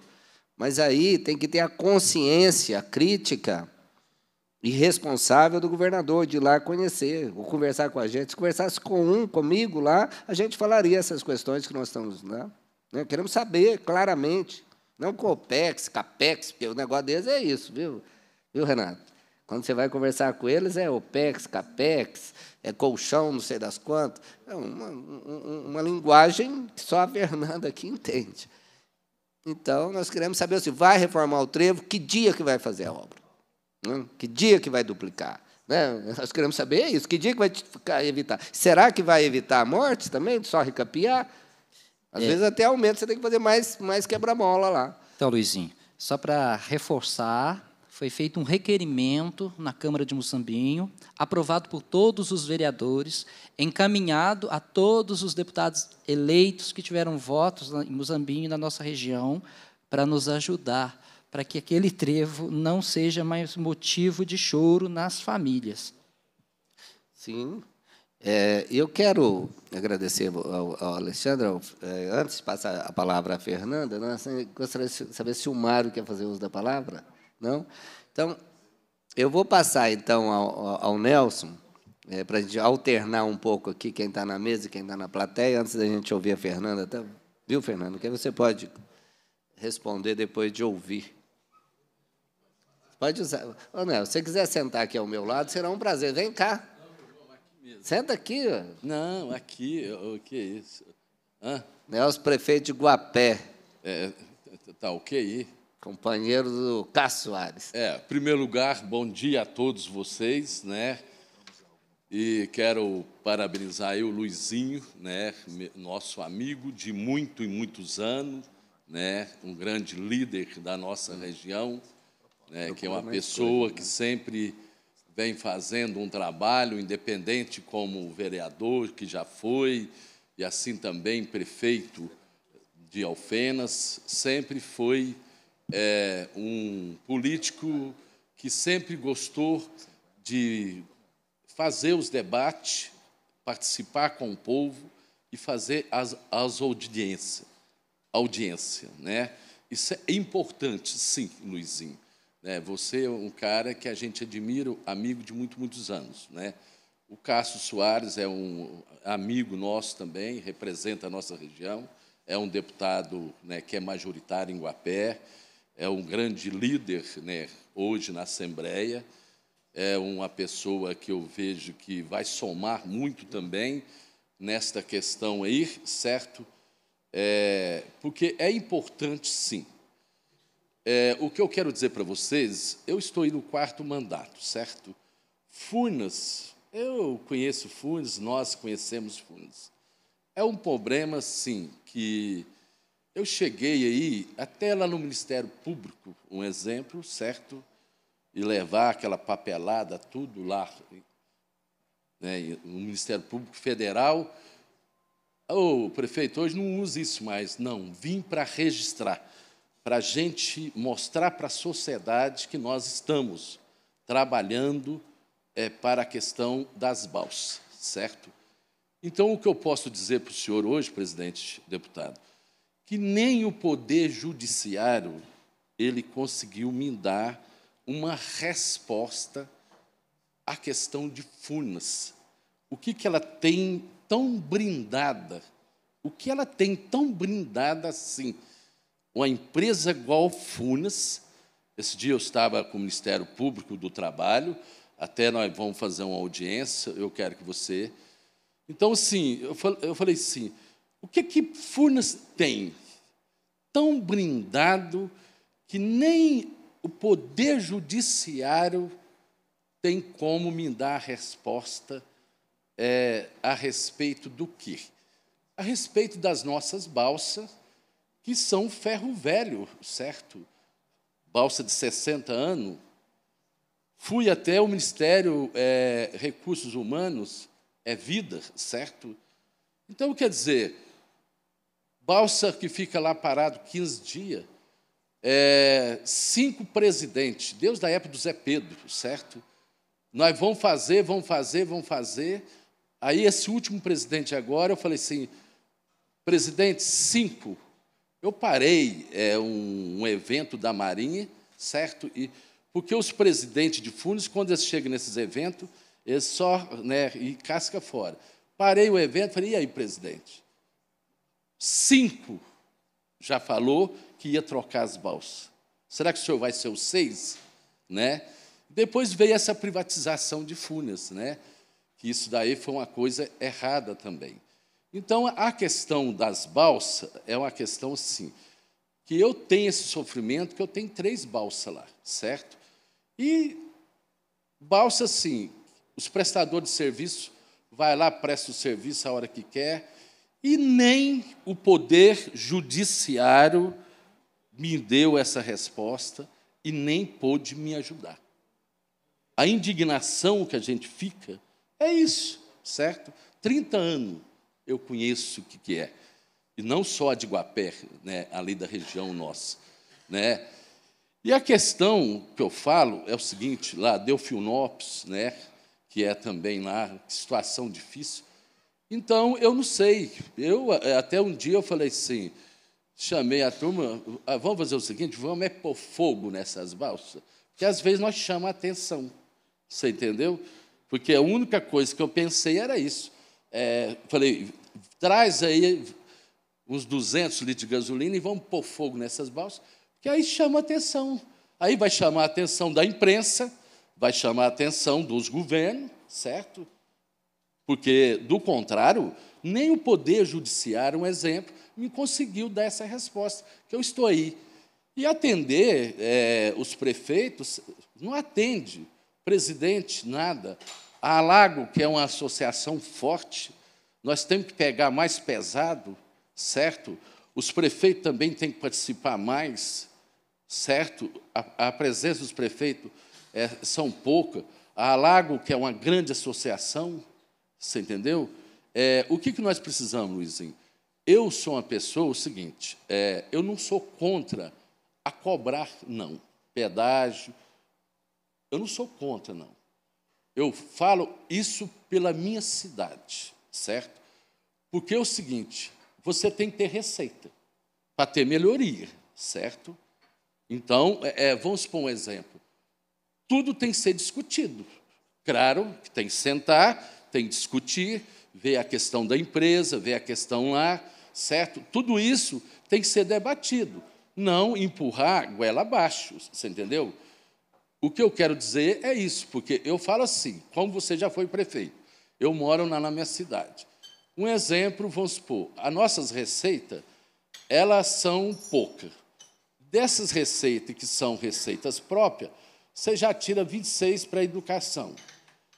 Mas aí tem que ter a consciência crítica e responsável do governador de ir lá conhecer, ou conversar com a gente. Se conversasse com um, comigo lá, a gente falaria essas questões que nós estamos lá. Né? né? Queremos saber claramente. Não com o OPEX, CAPEX, porque o negócio deles é isso, viu, viu Renato? Quando você vai conversar com eles, é OPEX, CAPEX, é colchão, não sei das quantas. É uma, uma linguagem que só a Fernanda aqui entende. Então, nós queremos saber se vai reformar o trevo, que dia que vai fazer a obra, né? que dia que vai duplicar. Né? Nós queremos saber isso, que dia que vai evitar. Será que vai evitar a morte também, só recapiar? Às é. vezes, até aumenta, você tem que fazer mais, mais quebra-mola lá. Então, Luizinho, só para reforçar foi feito um requerimento na Câmara de Muzambinho, aprovado por todos os vereadores, encaminhado a todos os deputados eleitos que tiveram votos em Muzambinho e na nossa região, para nos ajudar, para que aquele trevo não seja mais motivo de choro nas famílias. Sim. É, eu quero agradecer ao, ao Alexandre, ao, é, antes de passar a palavra à Fernanda, né, assim, gostaria de saber se o Mário quer fazer uso da palavra. Não? Então, eu vou passar então ao, ao Nelson, é, para a gente alternar um pouco aqui quem está na mesa e quem está na plateia, antes da gente ouvir a Fernanda. Tá? Viu, Fernanda? Que você pode responder depois de ouvir. Pode usar. Ô, Nelson, se você quiser sentar aqui ao meu lado, será um prazer. Vem cá. Senta aqui. Não, aqui, o que é isso? Hã? Nelson, prefeito de Guapé. É, tá, tá, tá ok aí? companheiro do Cássio Soares. É, em primeiro lugar, bom dia a todos vocês, né? E quero parabenizar eu, Luizinho, né, nosso amigo de muito e muitos anos, né, um grande líder da nossa hum. região, né, que é uma pessoa né? que sempre vem fazendo um trabalho independente como vereador que já foi e assim também prefeito de Alfenas, sempre foi é, um político que sempre gostou de fazer os debates, participar com o povo e fazer as, as audiências. Audiência, né? Isso é importante, sim, Luizinho. Né? Você é um cara que a gente admira, amigo de muitos muitos anos. Né? O Cássio Soares é um amigo nosso também, representa a nossa região, é um deputado né, que é majoritário em Guapé é um grande líder né, hoje na Assembleia, é uma pessoa que eu vejo que vai somar muito também nesta questão aí, certo? É, porque é importante, sim. É, o que eu quero dizer para vocês, eu estou aí no quarto mandato, certo? Funas, eu conheço Funes, nós conhecemos Funes. É um problema, sim, que eu cheguei aí, até lá no Ministério Público, um exemplo, certo? E levar aquela papelada, tudo lá, né, no Ministério Público Federal. Ô, oh, prefeito, hoje não usa isso mais. Não, vim para registrar, para a gente mostrar para a sociedade que nós estamos trabalhando é, para a questão das balsas, certo? Então, o que eu posso dizer para o senhor hoje, presidente, deputado? que nem o poder judiciário ele conseguiu me dar uma resposta à questão de Furnas. O que, que ela tem tão brindada? O que ela tem tão brindada assim? Uma empresa igual Furnas. Esse dia eu estava com o Ministério Público do Trabalho, até nós vamos fazer uma audiência, eu quero que você. Então, assim, eu falei assim: o que que Furnas tem? Tão blindado que nem o poder judiciário tem como me dar a resposta é, a respeito do quê? A respeito das nossas balsas, que são ferro velho, certo? Balsa de 60 anos. Fui até o Ministério é, Recursos Humanos, é vida, certo? Então, quer dizer, balsa que fica lá parado 15 dias, é, cinco presidentes, Deus da época do Zé Pedro, certo? Nós vamos fazer, vamos fazer, vamos fazer. Aí esse último presidente agora, eu falei assim, presidente, cinco. Eu parei é, um, um evento da Marinha, certo? E porque os presidentes de fundos quando eles chegam nesses eventos, eles só né, e casca fora. Parei o evento, falei, e aí, presidente? cinco já falou que ia trocar as balsas. Será que o senhor vai ser os seis? Né? Depois veio essa privatização de Funes, né? que isso daí foi uma coisa errada também. Então, a questão das balsas é uma questão assim, que eu tenho esse sofrimento, que eu tenho três balsas lá, certo? E balsa, assim, os prestadores de serviço vai lá, presta o serviço a hora que quer, e nem o poder judiciário me deu essa resposta e nem pôde me ajudar. A indignação que a gente fica é isso, certo? 30 anos eu conheço o que, que é. E não só a de Guapé, né, ali da região nossa. Né? E a questão que eu falo é o seguinte, lá Delfinópolis, né, que é também lá, situação difícil, então, eu não sei. Eu eh, até um dia eu falei assim, chamei a turma, ah, vamos fazer o seguinte, vamos é pôr fogo nessas balsas, porque às vezes nós chama a atenção. Você entendeu? Porque a única coisa que eu pensei era isso. É, falei, traz aí uns 200 litros de gasolina e vamos pôr fogo nessas balsas, porque aí chama a atenção. Aí vai chamar a atenção da imprensa, vai chamar a atenção dos governos, certo? Porque, do contrário, nem o Poder Judiciário, um exemplo, me conseguiu dar essa resposta, que eu estou aí. E atender é, os prefeitos, não atende. Presidente, nada. A Alago, que é uma associação forte, nós temos que pegar mais pesado, certo? Os prefeitos também têm que participar mais, certo? A, a presença dos prefeitos é, são pouca. A Alago, que é uma grande associação, você entendeu? É, o que, que nós precisamos, Luizinho? Eu sou uma pessoa, o seguinte, é, eu não sou contra a cobrar, não, pedágio. Eu não sou contra, não. Eu falo isso pela minha cidade, certo? Porque é o seguinte, você tem que ter receita para ter melhoria, certo? Então, é, é, vamos pôr um exemplo. Tudo tem que ser discutido. Claro que tem que sentar, tem que discutir, ver a questão da empresa, ver a questão lá, certo? Tudo isso tem que ser debatido, não empurrar goela abaixo, você entendeu? O que eu quero dizer é isso, porque eu falo assim, como você já foi prefeito, eu moro na, minha cidade. Um exemplo, vamos supor, as nossas receitas, elas são poucas. Dessas receitas que são receitas próprias, você já tira 26 para a educação.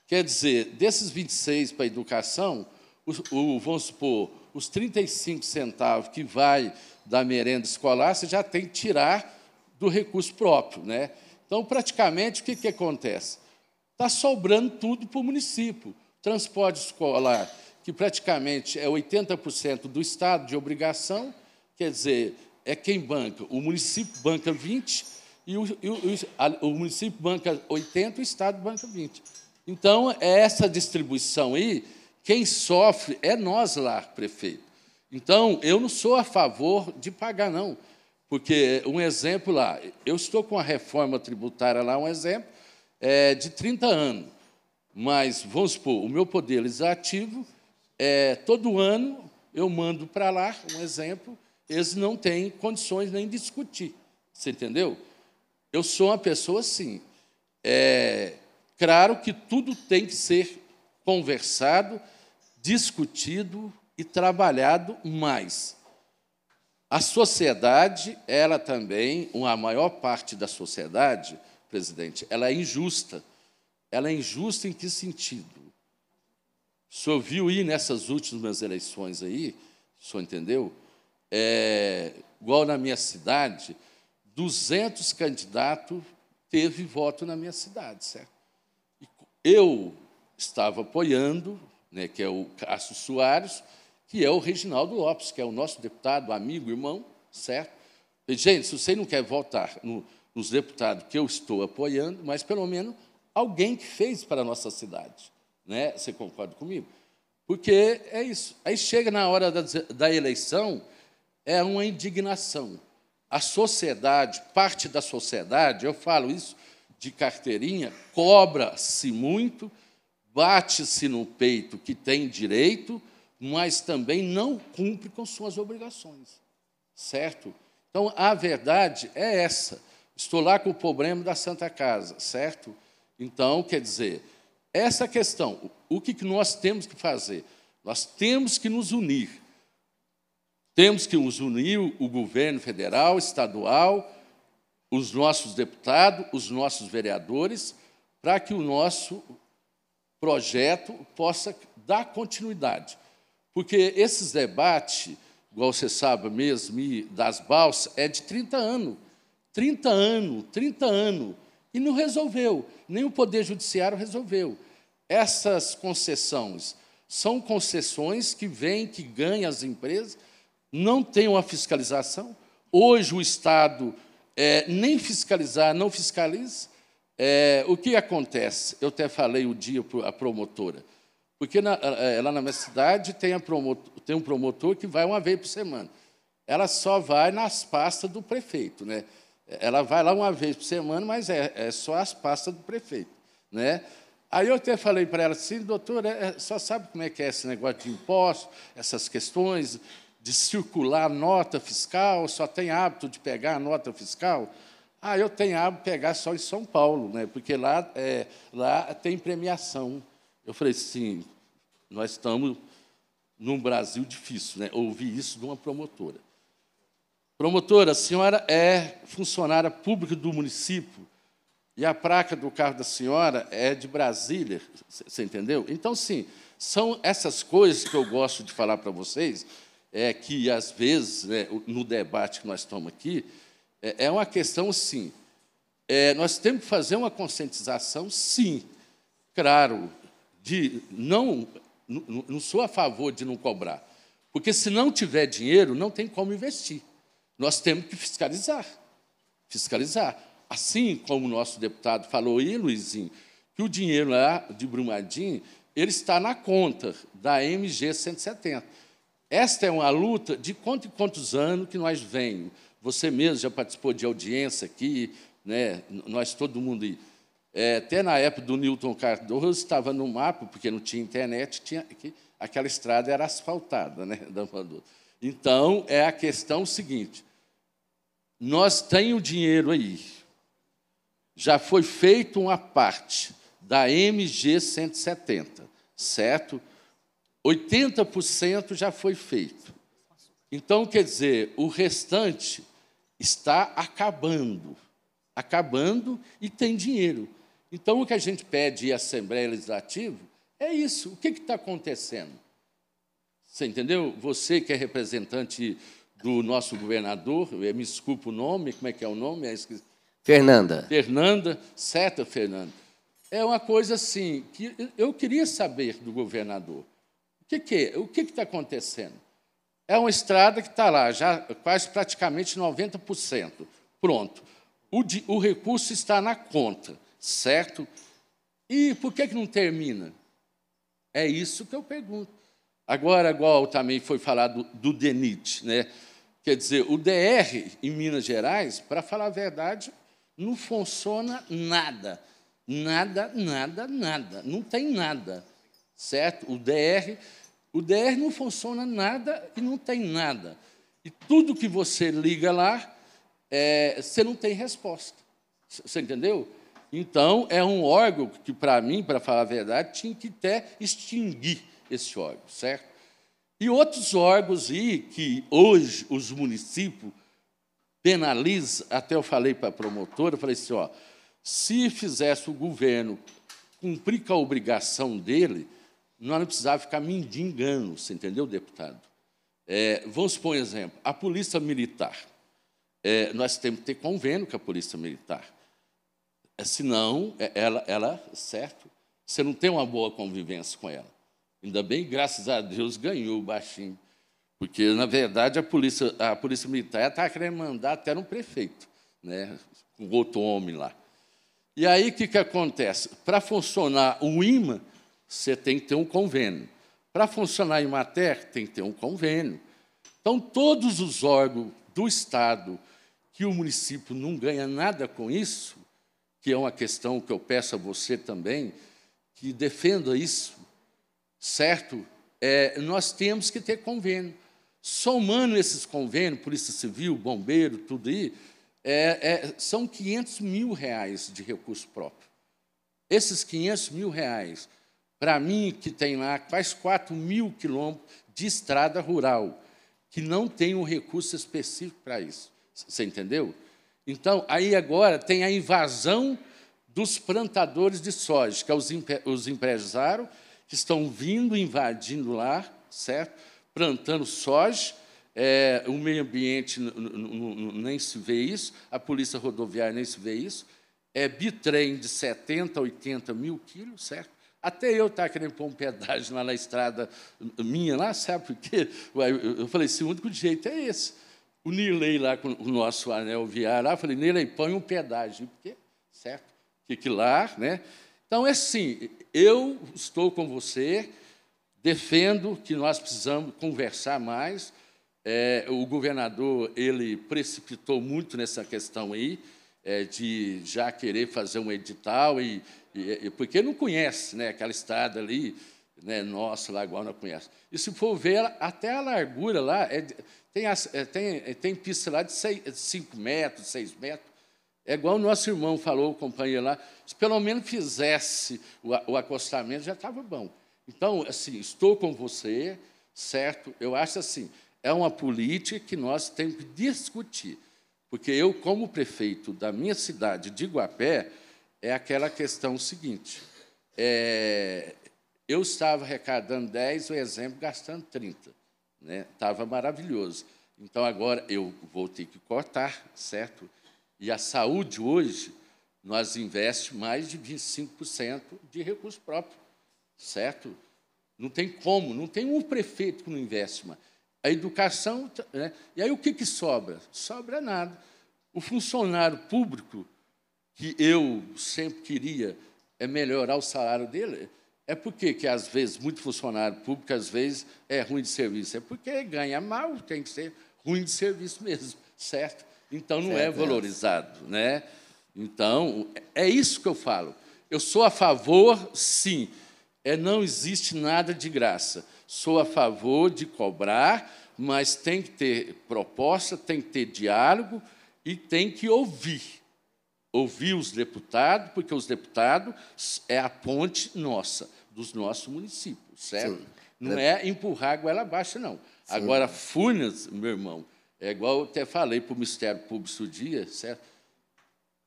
Quer dizer, desses 26 para a educação, o, o, vamos supor, os 35 centavos que vai da merenda escolar, você já tem que tirar do recurso próprio. Né? Então, praticamente, o que, que acontece? Está sobrando tudo para o município. Transporte escolar, que praticamente é 80% do Estado de obrigação, quer dizer, é quem banca. O município banca 20% e o, e o, o município banca 80%, o Estado banca 20%. Então, é essa distribuição aí, quem sofre é nós lá, prefeito. Então, eu não sou a favor de pagar, não. Porque, um exemplo lá, eu estou com a reforma tributária lá, um exemplo, é, de 30 anos. Mas, vamos supor, o meu poder legislativo, é, todo ano eu mando para lá, um exemplo, eles não têm condições nem de discutir. Você entendeu? Eu sou uma pessoa assim. É, Claro que tudo tem que ser conversado, discutido e trabalhado mais. A sociedade, ela também, a maior parte da sociedade, presidente, ela é injusta. Ela é injusta em que sentido? O senhor viu aí nessas últimas eleições aí, o senhor entendeu? É, igual na minha cidade, 200 candidatos teve voto na minha cidade, certo? eu estava apoiando, né, que é o Cássio Soares, que é o Reginaldo Lopes, que é o nosso deputado, amigo, irmão, certo? E, gente, se você não quer votar no, nos deputados que eu estou apoiando, mas pelo menos alguém que fez para a nossa cidade. Né? Você concorda comigo? Porque é isso. Aí chega na hora da, da eleição, é uma indignação. A sociedade, parte da sociedade, eu falo isso de carteirinha, cobra-se muito, bate-se no peito que tem direito, mas também não cumpre com suas obrigações, certo? Então, a verdade é essa. Estou lá com o problema da Santa Casa, certo? Então, quer dizer, essa questão, o que nós temos que fazer? Nós temos que nos unir. Temos que nos unir o governo federal, estadual, os nossos deputados, os nossos vereadores, para que o nosso projeto possa dar continuidade. Porque esses debates, igual você sabe mesmo, das balsas, é de 30 anos. 30 anos, 30 anos. E não resolveu, nem o Poder Judiciário resolveu. Essas concessões são concessões que vêm, que ganham as empresas, não tem uma fiscalização. Hoje o Estado é, nem fiscalizar, não fiscaliza, é, o que acontece? Eu até falei o um dia para a promotora, porque na, é, lá na minha cidade tem, promotor, tem um promotor que vai uma vez por semana. Ela só vai nas pastas do prefeito, né? Ela vai lá uma vez por semana, mas é, é só as pastas do prefeito, né? Aí eu até falei para ela assim, doutora, é, só sabe como é que é esse negócio de imposto, essas questões, de circular nota fiscal, só tem hábito de pegar a nota fiscal. Ah, eu tenho hábito de pegar só em São Paulo, né? porque lá, é, lá tem premiação. Eu falei assim, nós estamos num Brasil difícil, né? ouvi isso de uma promotora. Promotora, a senhora é funcionária pública do município e a placa do carro da senhora é de Brasília, você entendeu? Então, sim, são essas coisas que eu gosto de falar para vocês, é que, às vezes, né, no debate que nós estamos aqui, é, é uma questão assim: é, nós temos que fazer uma conscientização, sim, claro, de não, não sou a favor de não cobrar, porque se não tiver dinheiro, não tem como investir. Nós temos que fiscalizar, fiscalizar. Assim como o nosso deputado falou aí, Luizinho, que o dinheiro lá de Brumadinho ele está na conta da MG 170 esta é uma luta de quanto e quantos anos que nós vem. Você mesmo já participou de audiência aqui, né? nós todo mundo. É, até na época do Newton Cardoso, estava no mapa, porque não tinha internet, tinha, aquela estrada era asfaltada. Né? Então, é a questão seguinte: nós temos o dinheiro aí, já foi feita uma parte da MG 170, certo? 80% já foi feito. Então, quer dizer, o restante está acabando. Acabando e tem dinheiro. Então, o que a gente pede à Assembleia Legislativa é isso. O que está acontecendo? Você entendeu? Você que é representante do nosso governador, me desculpa o nome, como é que é o nome? É Fernanda. Fernanda, certa Fernanda. É uma coisa assim que eu queria saber do governador. Que que, o que está acontecendo? É uma estrada que está lá, já quase praticamente 90%. Pronto. O, o recurso está na conta, certo? E por que, que não termina? É isso que eu pergunto. Agora, igual também foi falado do, do DENIT, né? quer dizer, o DR em Minas Gerais, para falar a verdade, não funciona nada. Nada, nada, nada. Não tem nada certo? O DR, o DR não funciona nada e não tem nada. E tudo que você liga lá, é, você não tem resposta. Você entendeu? Então, é um órgão que, para mim, para falar a verdade, tinha que até extinguir esse órgão, certo? E outros órgãos aí que hoje os municípios penalizam, até eu falei para a promotora, eu falei assim, ó, se fizesse o governo cumprir com a obrigação dele, nós não precisávamos ficar mendigando, você entendeu, deputado? É, vamos pôr um exemplo, a polícia militar. É, nós temos que ter convênio com a polícia militar. É, senão, é, ela, ela, certo? Você não tem uma boa convivência com ela. Ainda bem, graças a Deus, ganhou o baixinho. Porque, na verdade, a polícia, a polícia militar estava tá querendo mandar até no um prefeito, né? um outro homem lá. E aí, o que, que acontece? Para funcionar o IMA, você tem que ter um convênio. Para funcionar em Mater, tem que ter um convênio. Então, todos os órgãos do Estado que o município não ganha nada com isso, que é uma questão que eu peço a você também, que defenda isso, certo? É, nós temos que ter convênio. Somando esses convênios, Polícia Civil, Bombeiro, tudo aí, é, é, são 500 mil reais de recurso próprio. Esses 500 mil reais para mim, que tem lá quase 4 mil quilômetros de estrada rural, que não tem um recurso específico para isso. Você entendeu? Então, aí agora tem a invasão dos plantadores de soja, que é os, os empresários que estão vindo, invadindo lá, certo? Plantando soja, é, o meio ambiente nem se vê isso, a polícia rodoviária nem se vê isso, é bitrem de 70, 80 mil quilos, certo? Até eu estava querendo pôr um pedágio lá na estrada minha, lá, sabe por quê? Eu falei, esse assim, único jeito é esse. O Nilei lá com o nosso anel viar lá, eu falei, Nilei, põe um pedágio, porque, certo? O que lá, né? Então, é assim, eu estou com você, defendo que nós precisamos conversar mais. É, o governador, ele precipitou muito nessa questão aí, é, de já querer fazer um edital e, e, porque não conhece né, aquela estrada ali, né, nossa, lá igual não conhece. E se for ver, até a largura lá, é, tem, as, é, tem, tem pista lá de 5 metros, 6 metros. É igual o nosso irmão falou, o companheiro lá, se pelo menos fizesse o, o acostamento, já estava bom. Então, assim, estou com você, certo? Eu acho assim, é uma política que nós temos que discutir. Porque eu, como prefeito da minha cidade de Guapé, é aquela questão seguinte. É, eu estava arrecadando 10, o exemplo gastando 30. Né? Estava maravilhoso. Então, agora eu vou ter que cortar, certo? E a saúde hoje, nós investimos mais de 25% de recurso próprio, certo? Não tem como, não tem um prefeito que não investe mais. A educação. Né? E aí o que, que sobra? Sobra nada. O funcionário público que eu sempre queria é melhorar o salário dele, é porque que às vezes muito funcionário público às vezes é ruim de serviço, é porque ganha mal, tem que ser ruim de serviço mesmo, certo? Então não é certo. é valorizado, né? Então é isso que eu falo. Eu sou a favor, sim. É não existe nada de graça. Sou a favor de cobrar, mas tem que ter proposta, tem que ter diálogo e tem que ouvir ouvir os deputados, porque os deputados é a ponte nossa, dos nossos municípios, certo? Sim. Não é empurrar a goela abaixo, não. Sim. Agora, Funes, meu irmão, é igual eu até falei para o Ministério Público do dia, certo?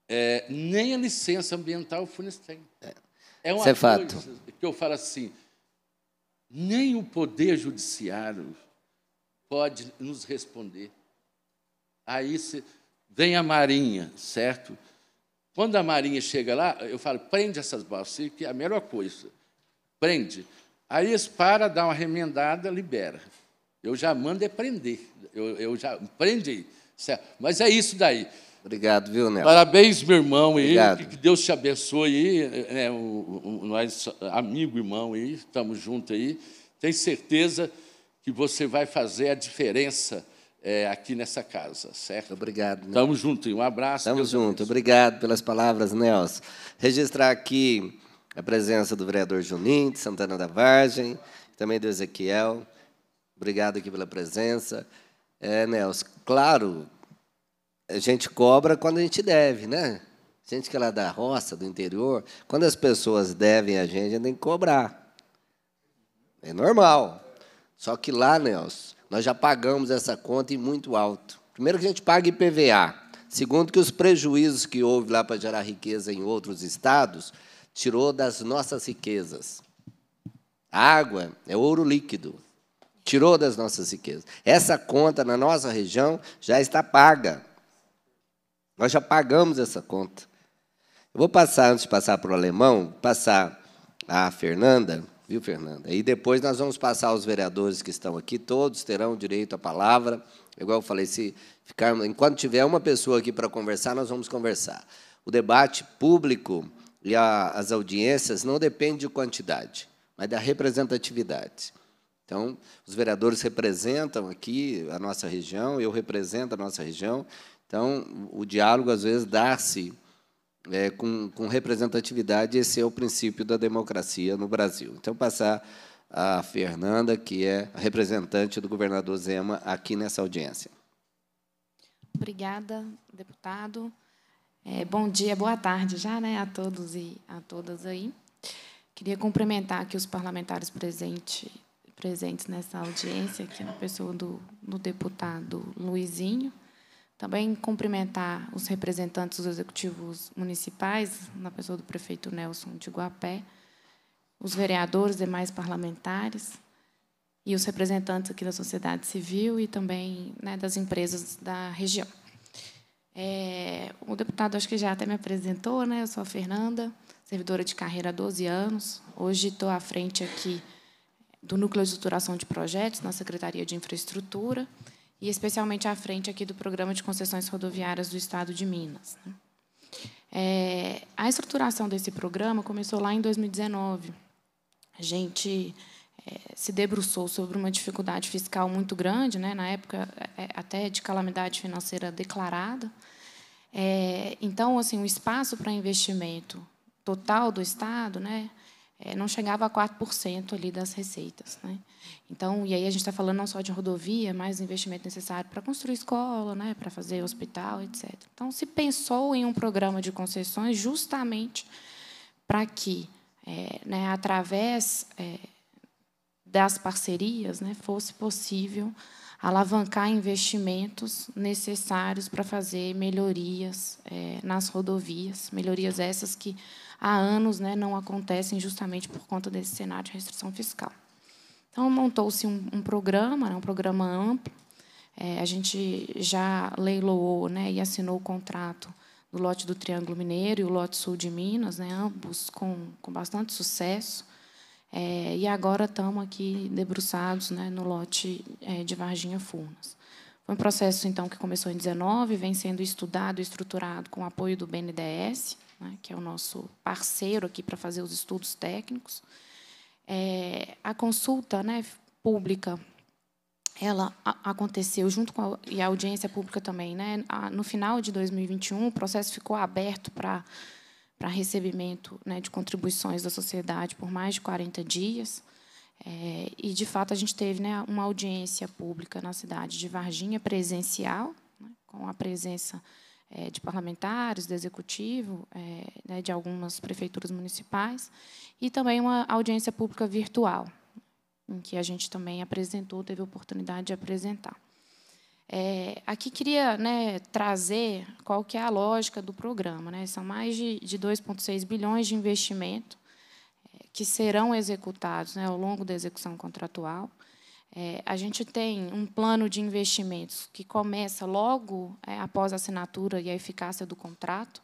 É, nem a licença ambiental o Funes tem. É, é um é fato. que eu falo assim, nem o Poder Judiciário pode nos responder. Aí se, vem a Marinha, certo? Quando a Marinha chega lá, eu falo, prende essas balsas, que é a melhor coisa. Prende. Aí eles dá uma remendada, libera. Eu já mando é prender. Eu, eu já prende. Certo? Mas é isso daí. Obrigado, viu, Nelson? Parabéns, meu irmão. Obrigado. E que Deus te abençoe. aí. né, o, o, nós, amigo, irmão, estamos juntos aí. Tenho certeza que você vai fazer a diferença é, aqui nessa casa, certo? Obrigado. Nelson. Né? Tamo junto, um abraço. Tamo junto, obrigado pelas palavras, Nelson. Registrar aqui a presença do vereador Juninho, de Santana da Vargem, também do Ezequiel. Obrigado aqui pela presença. É, Nelson, claro, a gente cobra quando a gente deve, né? Gente que é lá da roça, do interior, quando as pessoas devem a gente, a gente tem que cobrar. É normal. Só que lá, Nelson, nós já pagamos essa conta e muito alto. Primeiro que a gente paga IPVA. Segundo que os prejuízos que houve lá para gerar riqueza em outros estados tirou das nossas riquezas. A água é ouro líquido. Tirou das nossas riquezas. Essa conta na nossa região já está paga. Nós já pagamos essa conta. Eu vou passar, antes de passar para o alemão, passar a Fernanda viu, Fernanda? E depois nós vamos passar aos vereadores que estão aqui, todos terão direito à palavra. É igual eu falei, se ficar, enquanto tiver uma pessoa aqui para conversar, nós vamos conversar. O debate público e a, as audiências não depende de quantidade, mas da representatividade. Então, os vereadores representam aqui a nossa região, eu represento a nossa região. Então, o diálogo às vezes dá-se é, com, com representatividade, esse é o princípio da democracia no Brasil. Então, passar a Fernanda, que é representante do governador Zema aqui nessa audiência. Obrigada, deputado. É, bom dia, boa tarde já né, a todos e a todas aí. Queria cumprimentar aqui os parlamentares presente, presentes nessa audiência, aqui na é pessoa do, do deputado Luizinho, também cumprimentar os representantes dos executivos municipais, na pessoa do prefeito Nelson de Guapé, os vereadores, demais parlamentares e os representantes aqui da sociedade civil e também né, das empresas da região. É, o deputado acho que já até me apresentou, né? Eu sou a Fernanda, servidora de carreira há 12 anos. Hoje estou à frente aqui do Núcleo de Estruturação de Projetos, na Secretaria de Infraestrutura e especialmente à frente aqui do Programa de Concessões Rodoviárias do Estado de Minas. Né? É, a estruturação desse programa começou lá em 2019. A gente é, se debruçou sobre uma dificuldade fiscal muito grande, né, na época é, até de calamidade financeira declarada. É, então, assim, o espaço para investimento total do Estado, né, é, não chegava a 4% ali das receitas. Né? Então, e aí a gente está falando não só de rodovia, mas do investimento necessário para construir escola, né, para fazer hospital, etc. Então, se pensou em um programa de concessões justamente para que, é, né, através é, das parcerias, né, fosse possível alavancar investimentos necessários para fazer melhorias é, nas rodovias, melhorias essas que há anos né, não acontecem justamente por conta desse cenário de restrição fiscal. Então, montou-se um, um, programa, né, um programa amplo. É, a gente já leiloou né, e assinou o contrato do lote do Triângulo Mineiro e o lote sul de Minas, né, ambos com, com bastante sucesso. É, e agora estamos aqui debruçados né, no lote é, de Varginha Furnas. Foi um processo, então, que começou em 19, vem sendo estudado e estruturado com o apoio do BNDES, né, que é o nosso parceiro aqui para fazer os estudos técnicos. É, a consulta né, pública ela aconteceu junto com a, e a audiência pública também. Né, no final de 2021, o processo ficou aberto para para recebimento né, de contribuições da sociedade por mais de 40 dias. É, e, de fato, a gente teve né, uma audiência pública na cidade de Varginha, presencial, né, com a presença é, de parlamentares, do executivo, é, né, de algumas prefeituras municipais, e também uma audiência pública virtual, em que a gente também apresentou, teve a oportunidade de apresentar. É, aqui queria né, trazer qual que é a lógica do programa. Né? São mais de, de 2,6 bilhões de investimento que serão executados né, ao longo da execução contratual. É, a gente tem um plano de investimentos que começa logo é, após a assinatura e a eficácia do contrato,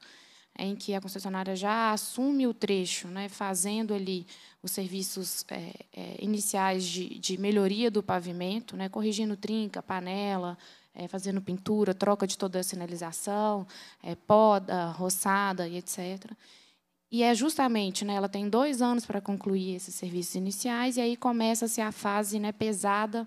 em que a concessionária já assume o trecho, né, fazendo ali os serviços é, é iniciais de, de, melhoria do pavimento, né, corrigindo trinca, panela, é, fazendo pintura, troca de toda a sinalização, é, poda, roçada e etc. E é justamente, né, ela tem dois anos para concluir esses serviços iniciais, e aí começa-se a fase né, pesada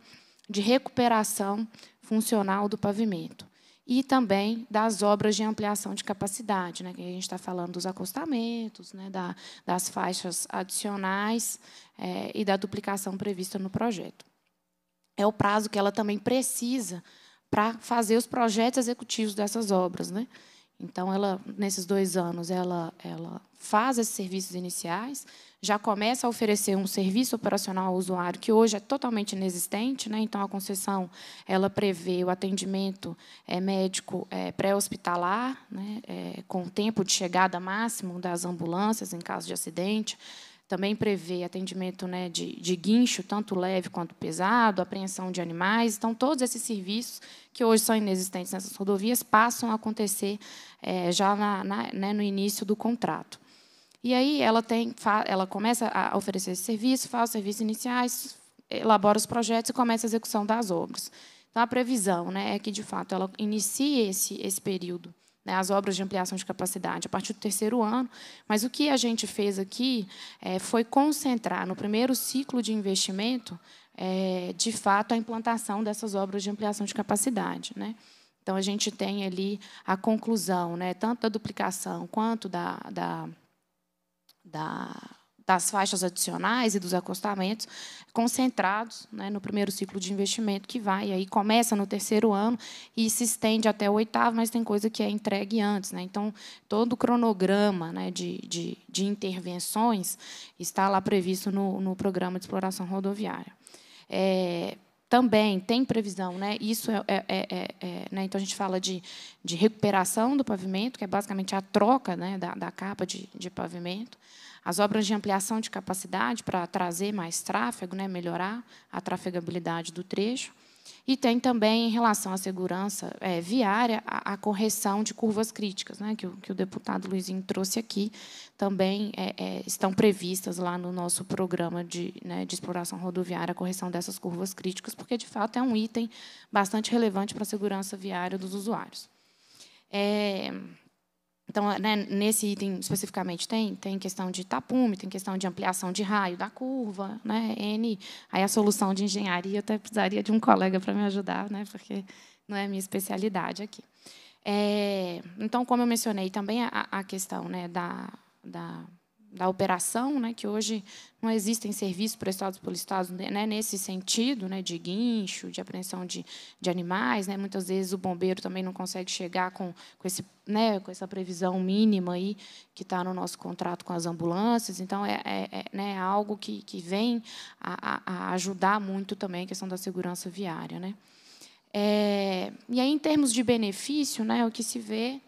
de recuperação funcional do pavimento. E também das obras de ampliação de capacidade, né, que a gente está falando dos acostamentos, né, da, das faixas adicionais é, e da duplicação prevista no projeto. É o prazo que ela também precisa para fazer os projetos executivos dessas obras. Né? Então, ela nesses dois anos, ela, ela faz esses serviços iniciais, já começa a oferecer um serviço operacional ao usuário que hoje é totalmente inexistente. Né? Então, a concessão ela prevê o atendimento é, médico é, pré-hospitalar, né? é, com o tempo de chegada máximo das ambulâncias em caso de acidente, também prevê atendimento né, de, de guincho, tanto leve quanto pesado, apreensão de animais. Então, todos esses serviços que hoje são inexistentes nessas rodovias passam a acontecer é, já na, na, né, no início do contrato. E aí ela, tem, ela começa a oferecer esse serviço, faz os serviços iniciais, elabora os projetos e começa a execução das obras. Então, a previsão né, é que, de fato, ela inicie esse, esse período né, as obras de ampliação de capacidade a partir do terceiro ano, mas o que a gente fez aqui é, foi concentrar no primeiro ciclo de investimento, é, de fato, a implantação dessas obras de ampliação de capacidade. Né? Então, a gente tem ali a conclusão, né, tanto da duplicação quanto da, da, da das faixas adicionais e dos acostamentos concentrados né, no primeiro ciclo de investimento que vai aí começa no terceiro ano e se estende até o oitavo, mas tem coisa que é entregue antes. Né? Então, todo o cronograma né, de, de, de, intervenções está lá previsto no, no programa de exploração rodoviária. É, também tem previsão, né? Isso é, é, é, é, é né? então a gente fala de, de recuperação do pavimento, que é basicamente a troca né, da, da capa de, de pavimento. As obras de ampliação de capacidade para trazer mais tráfego, né, melhorar a trafegabilidade do trecho. E tem também, em relação à segurança é, viária, a, a, correção de curvas críticas, né, que, o, que o deputado Luizinho trouxe aqui, também é, é, estão previstas lá no nosso programa de, né, de exploração rodoviária, a correção dessas curvas críticas, porque, de fato, é um item bastante relevante para a segurança viária dos usuários. É... Então, né, nesse item especificamente tem, tem questão de tapume, tem questão de ampliação de raio da curva, né, N. Aí a solução de engenharia eu até precisaria de um colega para me ajudar, né, porque não é a minha especialidade aqui. É, então, como eu mencionei também a, a questão né, da, da da operação, né, que hoje não existem serviços prestados pelo Estado né, nesse sentido, né, de guincho, de apreensão de, de animais. Né, muitas vezes o bombeiro também não consegue chegar com, com, esse, né, com essa previsão mínima aí que está no nosso contrato com as ambulâncias. Então, é, é, é né, é algo que, que vem a, a ajudar muito também a questão da segurança viária. Né. É, e aí, em termos de benefício, né, o que se vê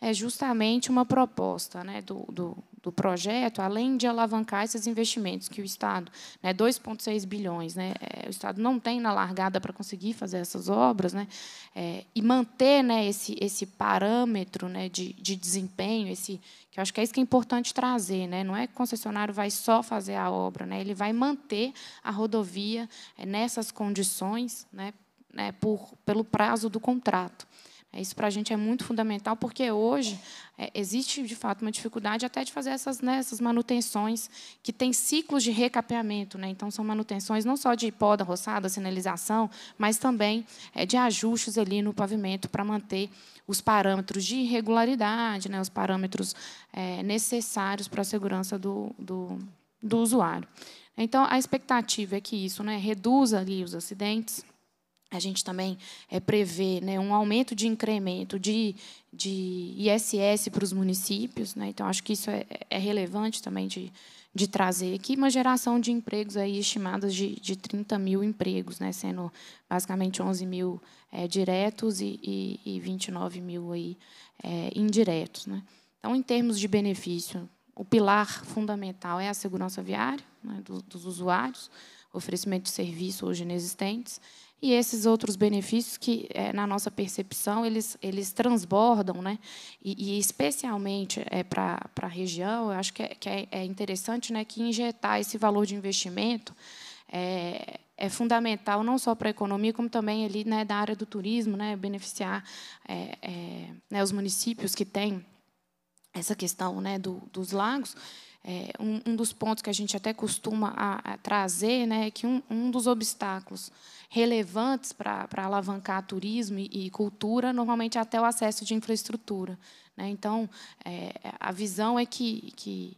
é justamente uma proposta né, do, do, do projeto, além de alavancar esses investimentos que o Estado, né, 2,6 bilhões, né, é, o Estado não tem na largada para conseguir fazer essas obras, né, é, e manter né, esse, esse parâmetro né, de, de desempenho, esse, que eu acho que é isso que é importante trazer, né, não é que o concessionário vai só fazer a obra, né, ele vai manter a rodovia é, nessas condições, né, né, por, pelo prazo do contrato. É, isso para a gente é muito fundamental, porque hoje é, existe, de fato, uma dificuldade até de fazer essas, né, essas manutenções, que tem ciclos de recapeamento. Né? Então, são manutenções não só de poda, roçada, sinalização, mas também é, de ajustes ali no pavimento para manter os parâmetros de irregularidade, né, os parâmetros é, necessários para a segurança do, do, do usuário. Então, a expectativa é que isso né, reduza ali os acidentes, a gente também é, prevê né, um aumento de incremento de, de ISS para os municípios. Né, então, acho que isso é, é relevante também de, de trazer aqui. Uma geração de empregos aí estimadas de, de 30 mil empregos, né, sendo basicamente 11 mil é, diretos e, e, e, 29 mil aí, eh, indiretos. Né. Então, em termos de benefício, o pilar fundamental é a segurança viária né, dos, dos usuários, oferecimento de serviço hoje inexistentes e esses outros benefícios que, eh, na nossa percepção, eles, eles transbordam, né? e, e especialmente é, eh, para a região, eu acho que, é, que é, é, interessante né, que injetar esse valor de investimento é, é fundamental não só para a economia, como também ali né, da área do turismo, né, beneficiar é, é, né, os municípios que têm essa questão né, do, dos lagos. É, um, um, dos pontos que a gente até costuma a, a trazer né, é que um, um dos obstáculos relevantes para alavancar turismo e, e, cultura, normalmente é até o acesso de infraestrutura. Né? Então, é, a visão é que, que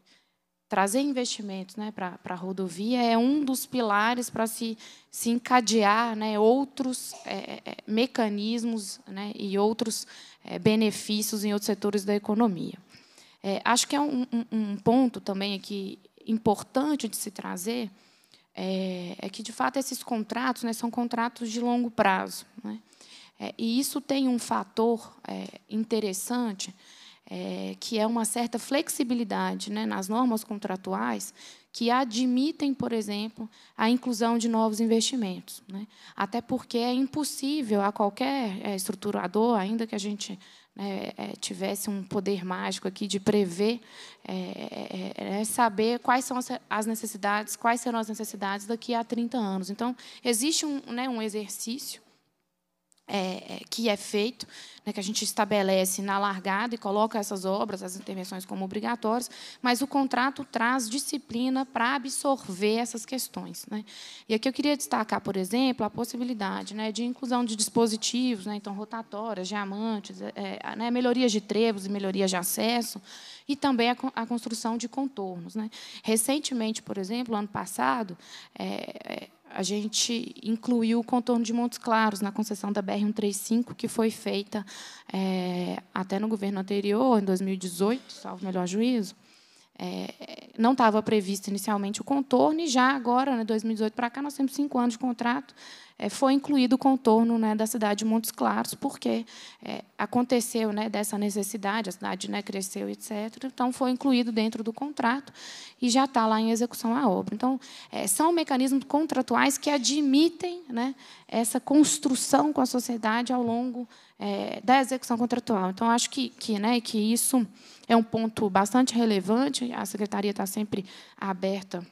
trazer investimentos né, para a rodovia é um dos pilares para se, se encadear né, outros é, é, é, mecanismos né, e outros é, benefícios em outros setores da economia. É, acho que é um, um, um ponto também aqui importante de se trazer é, é que, de fato, esses contratos né, são contratos de longo prazo. Né? É, e isso tem um fator é, interessante, é, que é uma certa flexibilidade né, nas normas contratuais que admitem, por exemplo, a inclusão de novos investimentos. Né? Até porque é impossível a qualquer é, estruturador, ainda que a gente né, é, é, tivesse um poder mágico aqui de prever, é, é, é saber quais são as necessidades, quais serão as necessidades daqui a 30 anos. Então, existe um, né, um exercício é, é, que é feito, né, que a gente estabelece na largada e coloca essas obras, as intervenções como obrigatórias, mas o contrato traz disciplina para absorver essas questões. Né. E aqui eu queria destacar, por exemplo, a possibilidade né, de inclusão de dispositivos, né, então rotatórias, diamantes, é, é né, melhorias de trevos e melhorias de acesso, e também a, a construção de contornos. Né. Recentemente, por exemplo, ano passado, é, é a gente incluiu o contorno de Montes Claros na concessão da BR-135, que foi feita é, até no governo anterior, em 2018, salvo melhor juízo. É, não estava previsto inicialmente o contorno, e já agora, em né, 2018 para cá, nós temos cinco anos de contrato, é, foi incluído o contorno né, da cidade de Montes Claros, porque é, aconteceu né, dessa necessidade, a cidade né, cresceu, etc. Então, foi incluído dentro do contrato e já está lá em execução a obra. Então, é, são mecanismos contratuais que admitem né, essa construção com a sociedade ao longo é, da execução contratual. Então, acho que, que, né, que isso é um ponto bastante relevante, a secretaria está sempre aberta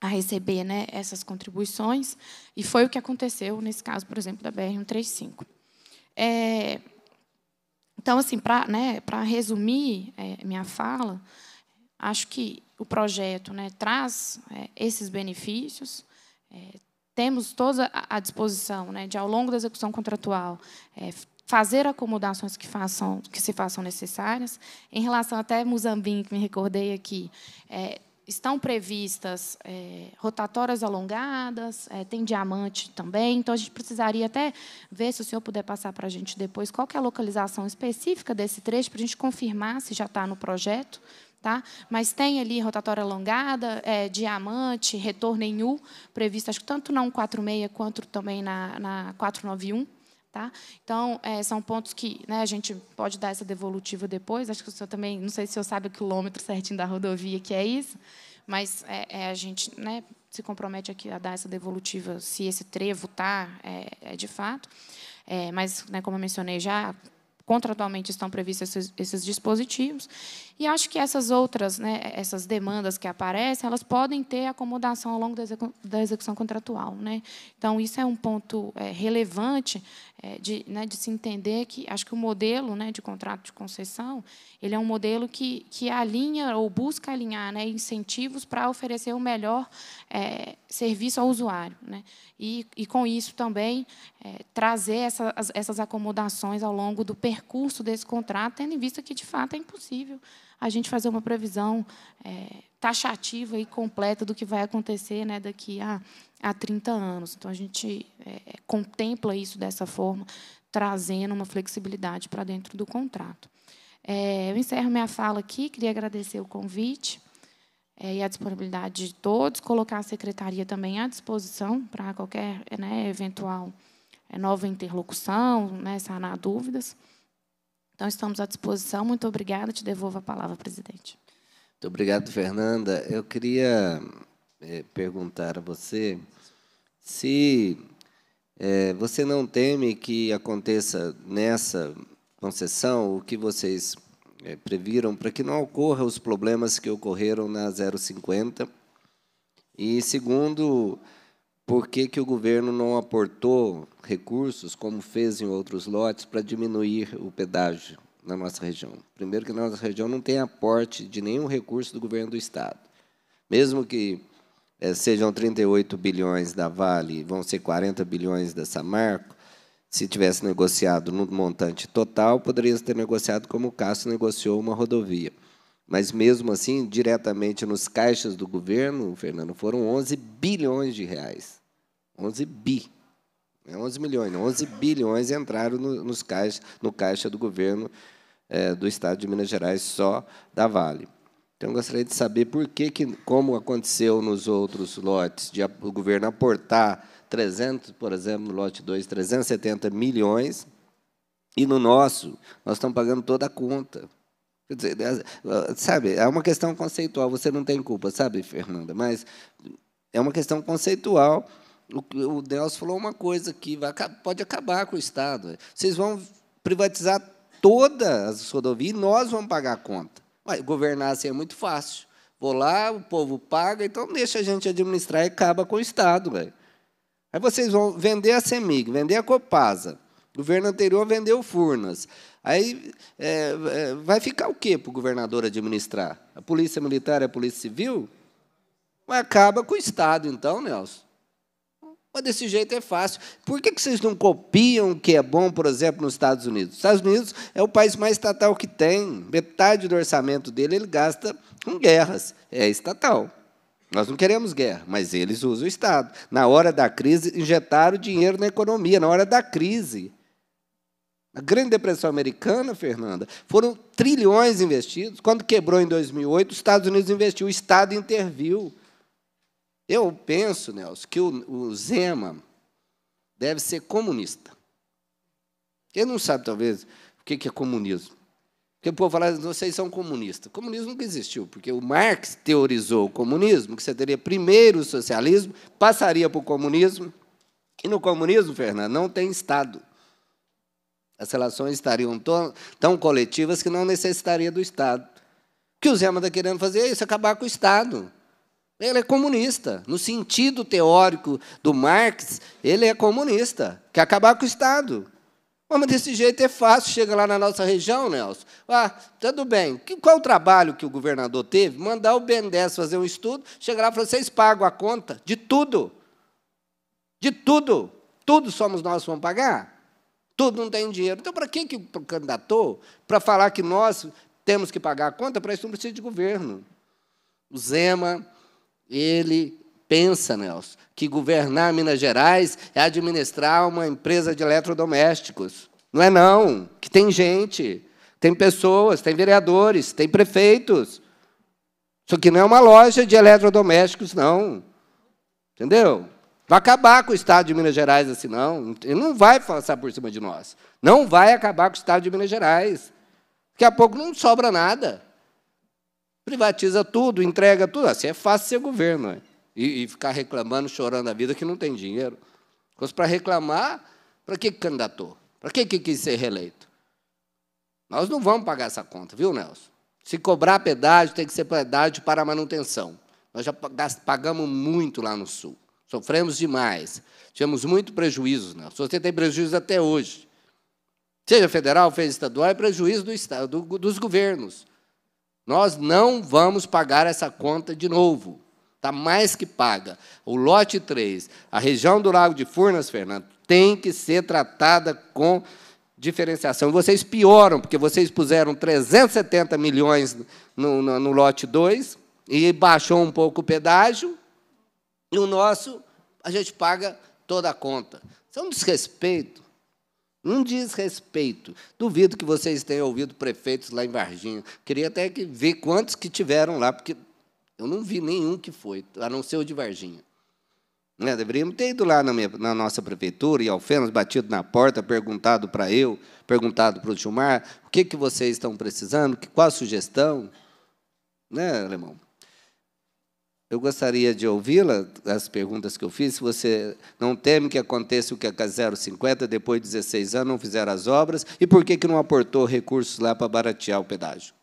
a receber né, essas contribuições, e foi o que aconteceu nesse caso, por exemplo, da BR-135. É, então, assim, para né, resumir é, minha fala, acho que o projeto né, traz é, esses benefícios, é, temos toda a disposição né, de, ao longo da execução contratual, é, fazer acomodações que, façam, que se façam necessárias. Em relação até Muzambique, me recordei aqui, é, estão previstas é, rotatórias alongadas, é, tem diamante também, então a gente precisaria até ver se o senhor puder passar para a gente depois qual é a localização específica desse trecho, para a gente confirmar se já está no projeto. Tá? Mas tem ali rotatória alongada, é, diamante, retorno em U, previsto acho que tanto na 146 quanto também na, na 491. Tá? Então, é, são pontos que né, a gente pode dar essa devolutiva depois. Acho que o senhor também, não sei se o senhor sabe o quilômetro certinho da rodovia, que é isso, mas é, é, a gente né, se compromete aqui a dar essa devolutiva se esse trevo está, é, é, de fato. É, mas, né, como eu mencionei já, contratualmente estão previstos esses, esses dispositivos. E acho que essas outras, né, essas demandas que aparecem, elas podem ter acomodação ao longo da, execu da execução contratual. Né? Então, isso é um ponto é, relevante é, de, né, de, se entender que acho que o modelo né, de contrato de concessão ele é um modelo que, que alinha ou busca alinhar né, incentivos para oferecer o melhor é, serviço ao usuário. Né? E, e, com isso, também, é, trazer essa, essas acomodações ao longo do percurso desse contrato, tendo em vista que, de fato, é impossível a gente fazer uma previsão é, taxativa e completa do que vai acontecer né, daqui a, a 30 anos. Então, a gente é, contempla isso dessa forma, trazendo uma flexibilidade para dentro do contrato. É, eu encerro minha fala aqui, queria agradecer o convite é, e a disponibilidade de todos, colocar a secretaria também à disposição para qualquer né, eventual é, nova interlocução, né, sanar dúvidas. Então, estamos à disposição. Muito obrigada. Te devolvo a palavra, presidente. Muito obrigado, Fernanda. Eu queria é, perguntar a você se é, você não teme que aconteça nessa concessão o que vocês é, previram para que não ocorra os problemas que ocorreram na 050. E, segundo, por que, que o governo não aportou recursos, como fez em outros lotes, para diminuir o pedágio na nossa região? Primeiro que na nossa região não tem aporte de nenhum recurso do governo do Estado. Mesmo que é, sejam 38 bilhões da Vale, vão ser 40 bilhões da Samarco, se tivesse negociado no montante total, poderia ter negociado como o Cássio negociou uma rodovia. Mas mesmo assim, diretamente nos caixas do governo, Fernando, foram 11 bilhões de reais. 11 bi. 11 né, milhões, 11 né, bilhões entraram no, nos caixa, no caixa do governo é, do Estado de Minas Gerais, só da Vale. Então, eu gostaria de saber por que, que como aconteceu nos outros lotes, de o governo aportar 300, por exemplo, no lote 2, 370 milhões, e no nosso, nós estamos pagando toda a conta. Quer dizer, é, é, sabe, é uma questão conceitual, você não tem culpa, sabe, Fernanda? Mas é uma questão conceitual o, o falou uma coisa que vai, pode acabar com o Estado. Vocês vão privatizar todas as rodovias e nós vamos pagar a conta. Mas governar assim é muito fácil. Vou lá, o povo paga, então deixa a gente administrar e acaba com o Estado. Véio. Aí vocês vão vender a Semig, vender a Copasa. O governo anterior vendeu Furnas. Aí é, é, vai ficar o quê para o governador administrar? A polícia militar e a polícia civil? Mas acaba com o Estado, então, Nelson. Mas desse jeito é fácil. Por que, que vocês não copiam o que é bom, por exemplo, nos Estados Unidos? Os Estados Unidos é o país mais estatal que tem. Metade do orçamento dele ele gasta com guerras. É estatal. Nós não queremos guerra, mas eles usam o Estado. Na hora da crise, injetaram dinheiro na economia, na hora da crise. A Grande Depressão Americana, Fernanda, foram trilhões investidos. Quando quebrou em 2008, os Estados Unidos investiu, o Estado interviu. Eu penso, Nelson, que o, o Zema deve ser comunista. Ele não sabe, talvez, o que, é comunismo. Porque o povo fala, vocês são comunistas. comunismo nunca existiu, porque o Marx teorizou o comunismo, que você teria primeiro o socialismo, passaria para o comunismo, e no comunismo, Fernando, não tem Estado. As relações estariam tão, tão coletivas que não necessitaria do Estado. O que o Zema está querendo fazer é isso, acabar com o Estado. Ele é comunista. No sentido teórico do Marx, ele é comunista. Quer acabar com o Estado. Mas desse jeito é fácil, chega lá na nossa região, Nelson. Ah, tudo bem. Qual o trabalho que o governador teve? Mandar o BNDES fazer um estudo, chegar lá e falar, vocês pagam a conta de tudo. De tudo. Tudo somos nós que vamos pagar. Tudo não tem dinheiro. Então, para que, que candidatou? Para falar que nós temos que pagar a conta? Para isso não precisa de governo. O Zema, ele pensa, Nelson, que governar Minas Gerais é administrar uma empresa de eletrodomésticos. Não é não, que tem gente, tem pessoas, tem vereadores, tem prefeitos. Isso aqui não é uma loja de eletrodomésticos, não. Entendeu? Vai acabar com o Estado de Minas Gerais assim, não. Ele não vai passar por cima de nós. Não vai acabar com o Estado de Minas Gerais. Daqui a pouco não sobra nada. Privatiza tudo, entrega tudo. Assim é fácil ser governo. Né? E, e, ficar reclamando, chorando a vida que não tem dinheiro. Coisa para reclamar, para que candidatou? Para que, que quis ser reeleito? Nós não vamos pagar essa conta, viu, Nelson? Se cobrar pedágio, tem que ser pedágio para manutenção. Nós já pagamos muito lá no Sul. Sofremos demais. Tivemos muito prejuízo. Né? Você tem prejuízo até hoje. Seja federal, seja estadual, é prejuízo do, do, dos governos. Nós não vamos pagar essa conta de novo. Está mais que paga. O lote 3, a região do Lago de Furnas, Fernando, tem que ser tratada com diferenciação. Vocês pioram, porque vocês puseram 370 milhões no, no, no lote 2 e baixou um pouco o pedágio, e o nosso, a gente paga toda a conta. Isso é um desrespeito. Um desrespeito. Duvido que vocês tenham ouvido prefeitos lá em Varginha. Queria até ver quantos que tiveram lá, porque eu não vi nenhum que foi, a não ser o de Varginha. Né? Deveríamos ter ido lá na, minha, na nossa prefeitura e Alfenas, batido na porta, perguntado para eu, perguntado para o Gilmar, o que, que vocês estão precisando, que, qual a sugestão. Né, Alemão? Eu gostaria de ouvi-la, as perguntas que eu fiz. Se você não teme que aconteça o que a 050, depois de 16 anos, não fizer as obras, e por que, que não aportou recursos lá para baratear o pedágio?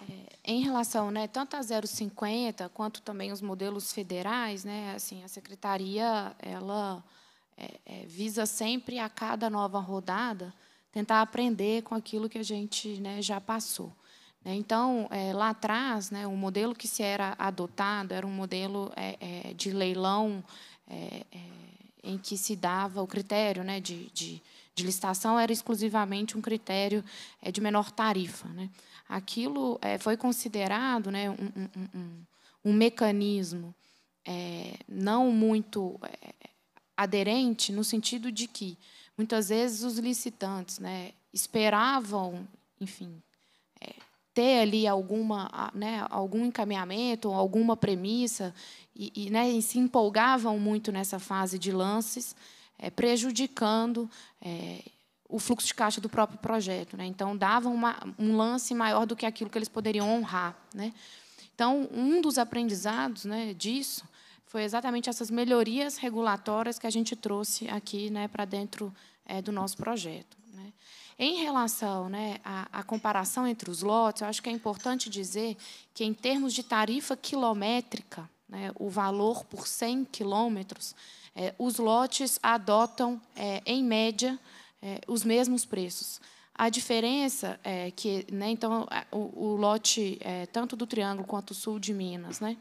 É, em relação né, tanto a 050 quanto também os modelos federais, né, assim, a secretaria ela é, é, visa sempre a cada nova rodada tentar aprender com aquilo que a gente né, já passou. Né? Então, é, lá atrás, né, o modelo que se era adotado era um modelo é, é, de leilão em que se dava o critério né, de, de, de, licitação era exclusivamente um critério de menor tarifa. Né? Aquilo foi considerado né, um, um, um, mecanismo não muito aderente, no sentido de que, muitas vezes, os licitantes né, esperavam, enfim, ter ali alguma, né, algum encaminhamento, alguma premissa, e, e, né, e, se empolgavam muito nessa fase de lances, é, prejudicando é, o fluxo de caixa do próprio projeto. Né? Então, davam uma, um lance maior do que aquilo que eles poderiam honrar. Né? Então, um dos aprendizados né, disso foi exatamente essas melhorias regulatórias que a gente trouxe aqui né, para dentro é, do nosso projeto. Em relação né, à, à comparação entre os lotes, eu acho que é importante dizer que, em termos de tarifa quilométrica, né, o valor por 100 quilômetros, é, os lotes adotam, é, em média, é, os mesmos preços. A diferença é que, né, então, o, o lote, tanto do Triângulo quanto do sul de Minas, né,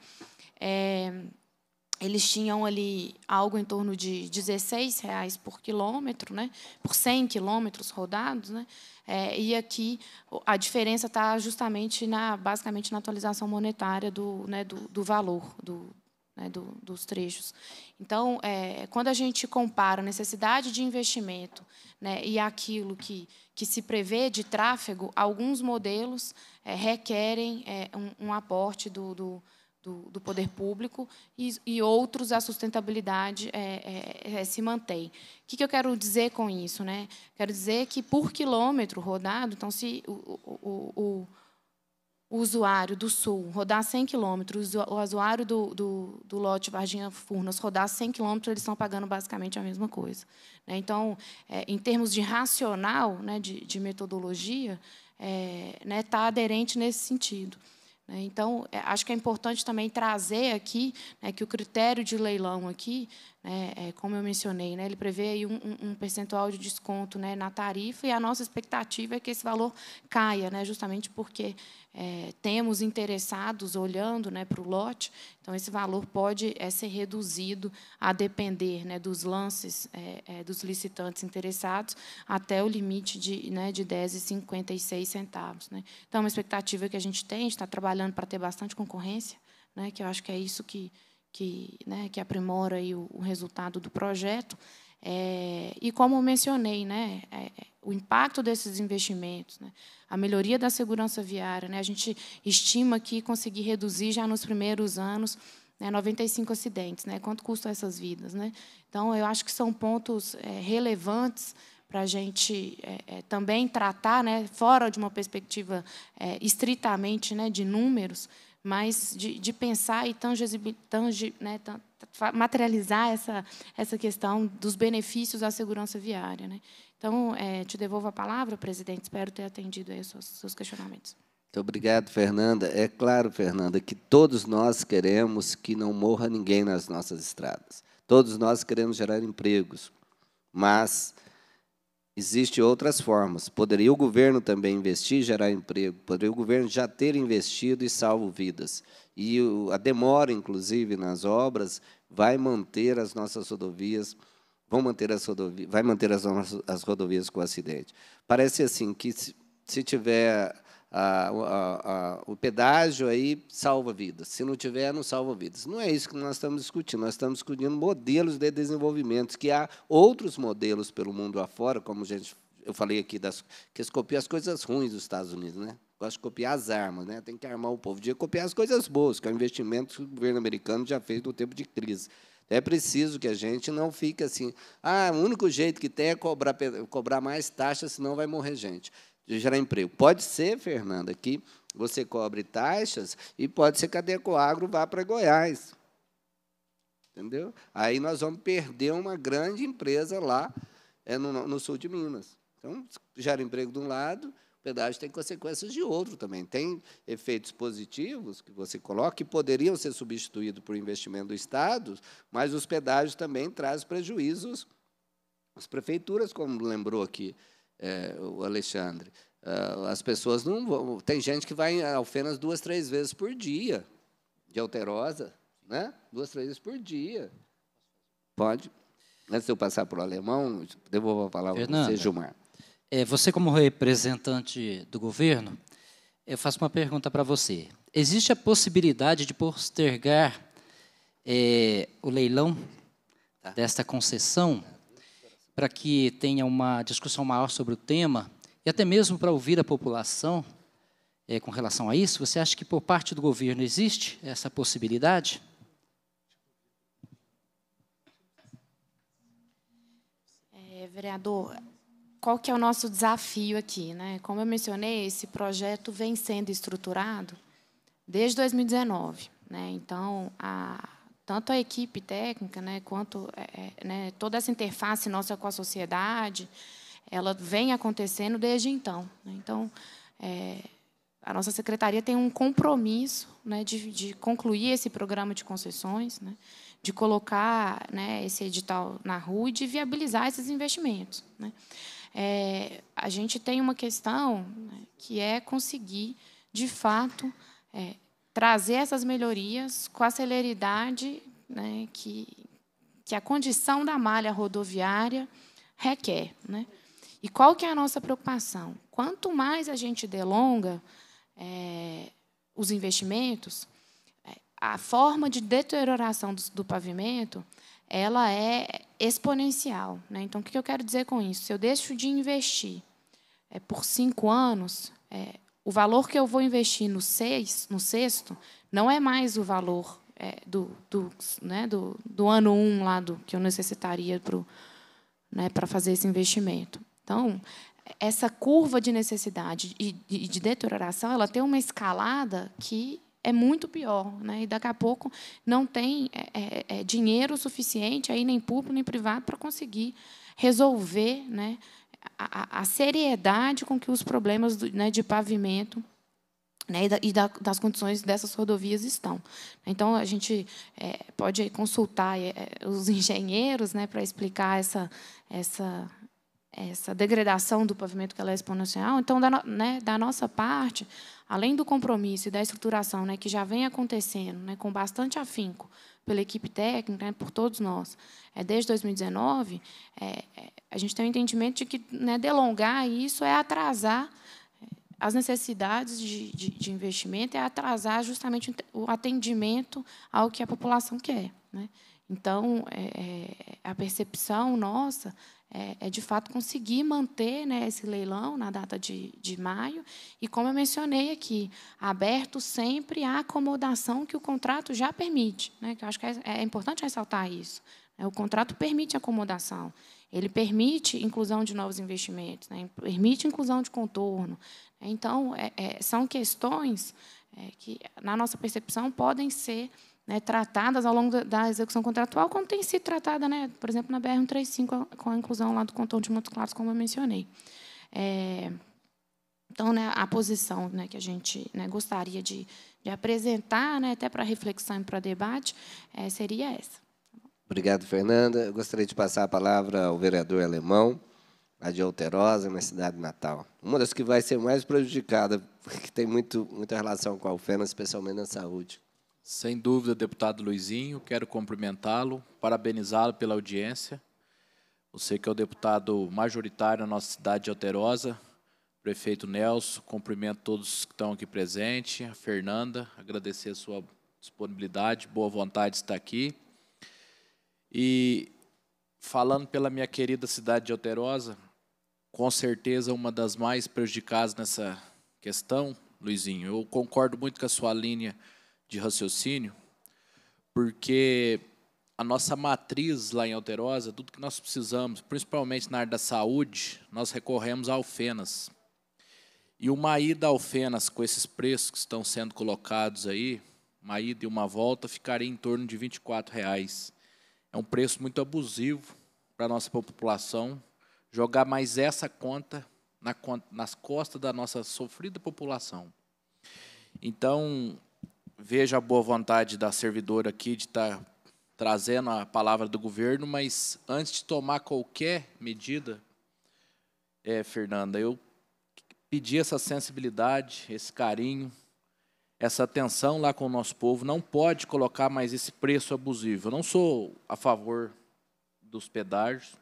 eles tinham ali algo em torno de 16 reais por quilômetro, né? por 100 quilômetros rodados, né? É, e aqui a diferença está justamente na basicamente na atualização monetária do, né, do, do valor do, né, do, dos trechos. Então, é, quando a gente compara a necessidade de investimento né, e aquilo que, que se prevê de tráfego, alguns modelos é, requerem é, um, um, aporte do, do do, do poder público e, e, outros a sustentabilidade é, é, é, se mantém. O que, que, eu quero dizer com isso? Né? Quero dizer que, por quilômetro rodado, então, se o, o, o o usuário do Sul rodar 100 quilômetros, o usuário do, do, do lote Varginha Furnas rodar 100 quilômetros, eles estão pagando basicamente a mesma coisa. Né? Então, é, em termos de racional, né, de, metodologia, está é, né, aderente nesse sentido. Né? Então, é, acho que é importante também trazer aqui né, que o critério de leilão aqui né, é, como eu mencionei, né, ele prevê aí um, um, percentual de desconto né, na tarifa e a nossa expectativa é que esse valor caia, né, justamente porque é, temos interessados olhando né, para o lote, então esse valor pode é, ser reduzido a depender né, dos lances é, é, dos licitantes interessados até o limite de, né, de 10,56 centavos. Então, uma expectativa que a gente tem, a gente está trabalhando para ter bastante concorrência, que eu acho que é isso que que, né, que aprimora o, o, resultado do projeto. É, e como mencionei, né, é, é, o impacto desses investimentos, né, a melhoria da segurança viária, né, a gente estima que conseguir reduzir já nos primeiros anos né, 95 acidentes, né, quanto custam essas vidas, né? Então eu acho que são pontos é, relevantes para a gente é, é, também tratar, né, fora de uma perspectiva é, estritamente né, de números, mas de, de pensar e tangibil, tangi, né, materializar essa, essa questão dos benefícios à segurança viária. Né? Então, é, te devolvo a palavra, presidente. Espero ter atendido aí os seus, seus questionamentos. Muito obrigado, Fernanda. É claro, Fernanda, que todos nós queremos que não morra ninguém nas nossas estradas. Todos nós queremos gerar empregos, mas Existem outras formas. Poderia o governo também investir, gerar emprego. Poderia o governo já ter investido e salvo vidas. E a demora, inclusive, nas obras, vai manter as nossas rodovias, vão manter as rodovias, vai manter as, as rodovias com acidente. Parece assim que se, se tiver a, a, o pedágio aí salva vidas. Se não tiver, não salva vidas. Não é isso que nós estamos discutindo. Nós estamos discutindo modelos de desenvolvimento, que há outros modelos pelo mundo afora, como a gente, eu falei aqui, das, que eles copiam as coisas ruins dos Estados Unidos, né? Gosta de copiar as armas, né? Tem que armar o povo. De copiar as coisas boas, que é o investimento que o governo americano já fez no tempo de crise. É preciso que a gente não fique assim. Ah, o único jeito que tem é cobrar, cobrar mais taxas, senão vai morrer gente de gerar emprego. Pode ser, Fernanda, que você cobre taxas e pode ser que a Decoagro vá para Goiás. Entendeu? Aí nós vamos perder uma grande empresa lá é, no, no sul de Minas. Então, gera emprego de um lado, pedágio tem consequências de outro também. Tem efeitos positivos que você coloca que poderiam ser substituídos por investimento do Estado, mas os pedágios também trazem prejuízos às prefeituras, como lembrou aqui é, o Alexandre. Ah, as pessoas não vão. Tem gente que vai ao Alfenas duas, três vezes por dia, de alterosa, né? Duas, três vezes por dia. Pode. Antes de eu passar para o alemão, devolvo a palavra para você, Gilmar. É, você, como representante do governo, eu faço uma pergunta para você. Existe a possibilidade de postergar é, o leilão tá. desta concessão? para que tenha uma discussão maior sobre o tema e até mesmo para ouvir a população é, com relação a isso? Você acha que por parte do governo existe essa possibilidade? É, vereador, qual que é o nosso desafio aqui? Né? Como eu mencionei, esse projeto vem sendo estruturado desde 2019. Né? Então, a, tanto a equipe técnica, né, quanto é, é, né, toda essa interface nossa com a sociedade, ela vem acontecendo desde então. Né. Então, é, a nossa secretaria tem um compromisso né, de, de, concluir esse programa de concessões, né, de colocar né, esse edital na rua e de viabilizar esses investimentos. Né. É, a gente tem uma questão né, que é conseguir, de fato, é, trazer essas melhorias com a celeridade né, que, que a condição da malha rodoviária requer. Né? E qual que é a nossa preocupação? Quanto mais a gente delonga é, os investimentos, é, a forma de deterioração do, do pavimento ela é exponencial. Né? Então, o que eu quero dizer com isso? Se eu deixo de investir é, por cinco anos, é, o valor que eu vou investir no, seis, no sexto não é mais o valor é, do, do, né, do, do, ano um lá do, que eu necessitaria para né, fazer esse investimento. Então, essa curva de necessidade e de, de deterioração ela tem uma escalada que é muito pior, né? E daqui a pouco não tem é, é, é dinheiro suficiente aí nem público nem privado para conseguir resolver, né? a, a, seriedade com que os problemas do, né, de pavimento né, e, da, e da, das condições dessas rodovias estão. Então, a gente é, pode consultar é, é os engenheiros né, para explicar essa, essa, essa degradação do pavimento que ela é exponencial. Então, da, né, da nossa parte, além do compromisso e da estruturação né, que já vem acontecendo né, com bastante afinco pela equipe técnica, né, por todos nós, é, desde 2019, é, é a gente tem o entendimento de que né, delongar isso é atrasar eh, as necessidades de, de, de, investimento, é atrasar justamente o atendimento ao que a população quer. Né? Então, é, é, a percepção nossa é, é, de fato, conseguir manter né, esse leilão na data de, de maio. E, como eu mencionei aqui, aberto sempre à acomodação que o contrato já permite. Né, que eu acho que é, é importante ressaltar isso. É, o contrato permite acomodação, ele permite inclusão de novos investimentos, né? permite inclusão de contorno. É, então, é, é, são questões é, que, na nossa percepção, podem ser né, tratadas ao longo da execução contratual, como tem sido tratada, né, por exemplo, na BR-135, com a inclusão lá do contorno de Montes Claros, como eu mencionei. É, então, né, a posição né, que a gente né, gostaria de, de apresentar, né, até para reflexão e para debate, seria essa. Obrigado, Fernanda. Eu gostaria de passar a palavra ao vereador alemão, de Alterosa, minha cidade natal. Uma das que vai ser mais prejudicada, porque tem muito, muita relação com a UFENA, especialmente na saúde. Sem dúvida, deputado Luizinho, quero cumprimentá-lo, parabenizá-lo pela audiência. Você que é o deputado majoritário na nossa cidade de Alterosa, prefeito Nelson, cumprimento todos que estão aqui presentes, a Fernanda, agradecer a sua disponibilidade, boa vontade de estar aqui. E falando pela minha querida cidade de Alterosa, com certeza uma das mais prejudicadas nessa questão, Luizinho. Eu concordo muito com a sua linha de raciocínio, porque a nossa matriz lá em Alterosa, tudo que nós precisamos, principalmente na área da saúde, nós recorremos a Alfenas. E uma ida a Alfenas com esses preços que estão sendo colocados aí, uma ida e uma volta, ficaria em torno de R$ reais. É um preço muito abusivo para a nossa população. Jogar mais essa conta na, nas costas da nossa sofrida população. Então, veja a boa vontade da servidora aqui de estar tá trazendo a palavra do governo, mas antes de tomar qualquer medida, é, Fernanda, eu pedi essa sensibilidade, esse carinho essa atenção lá com o nosso povo, não pode colocar mais esse preço abusivo. Eu não sou a favor dos pedágios,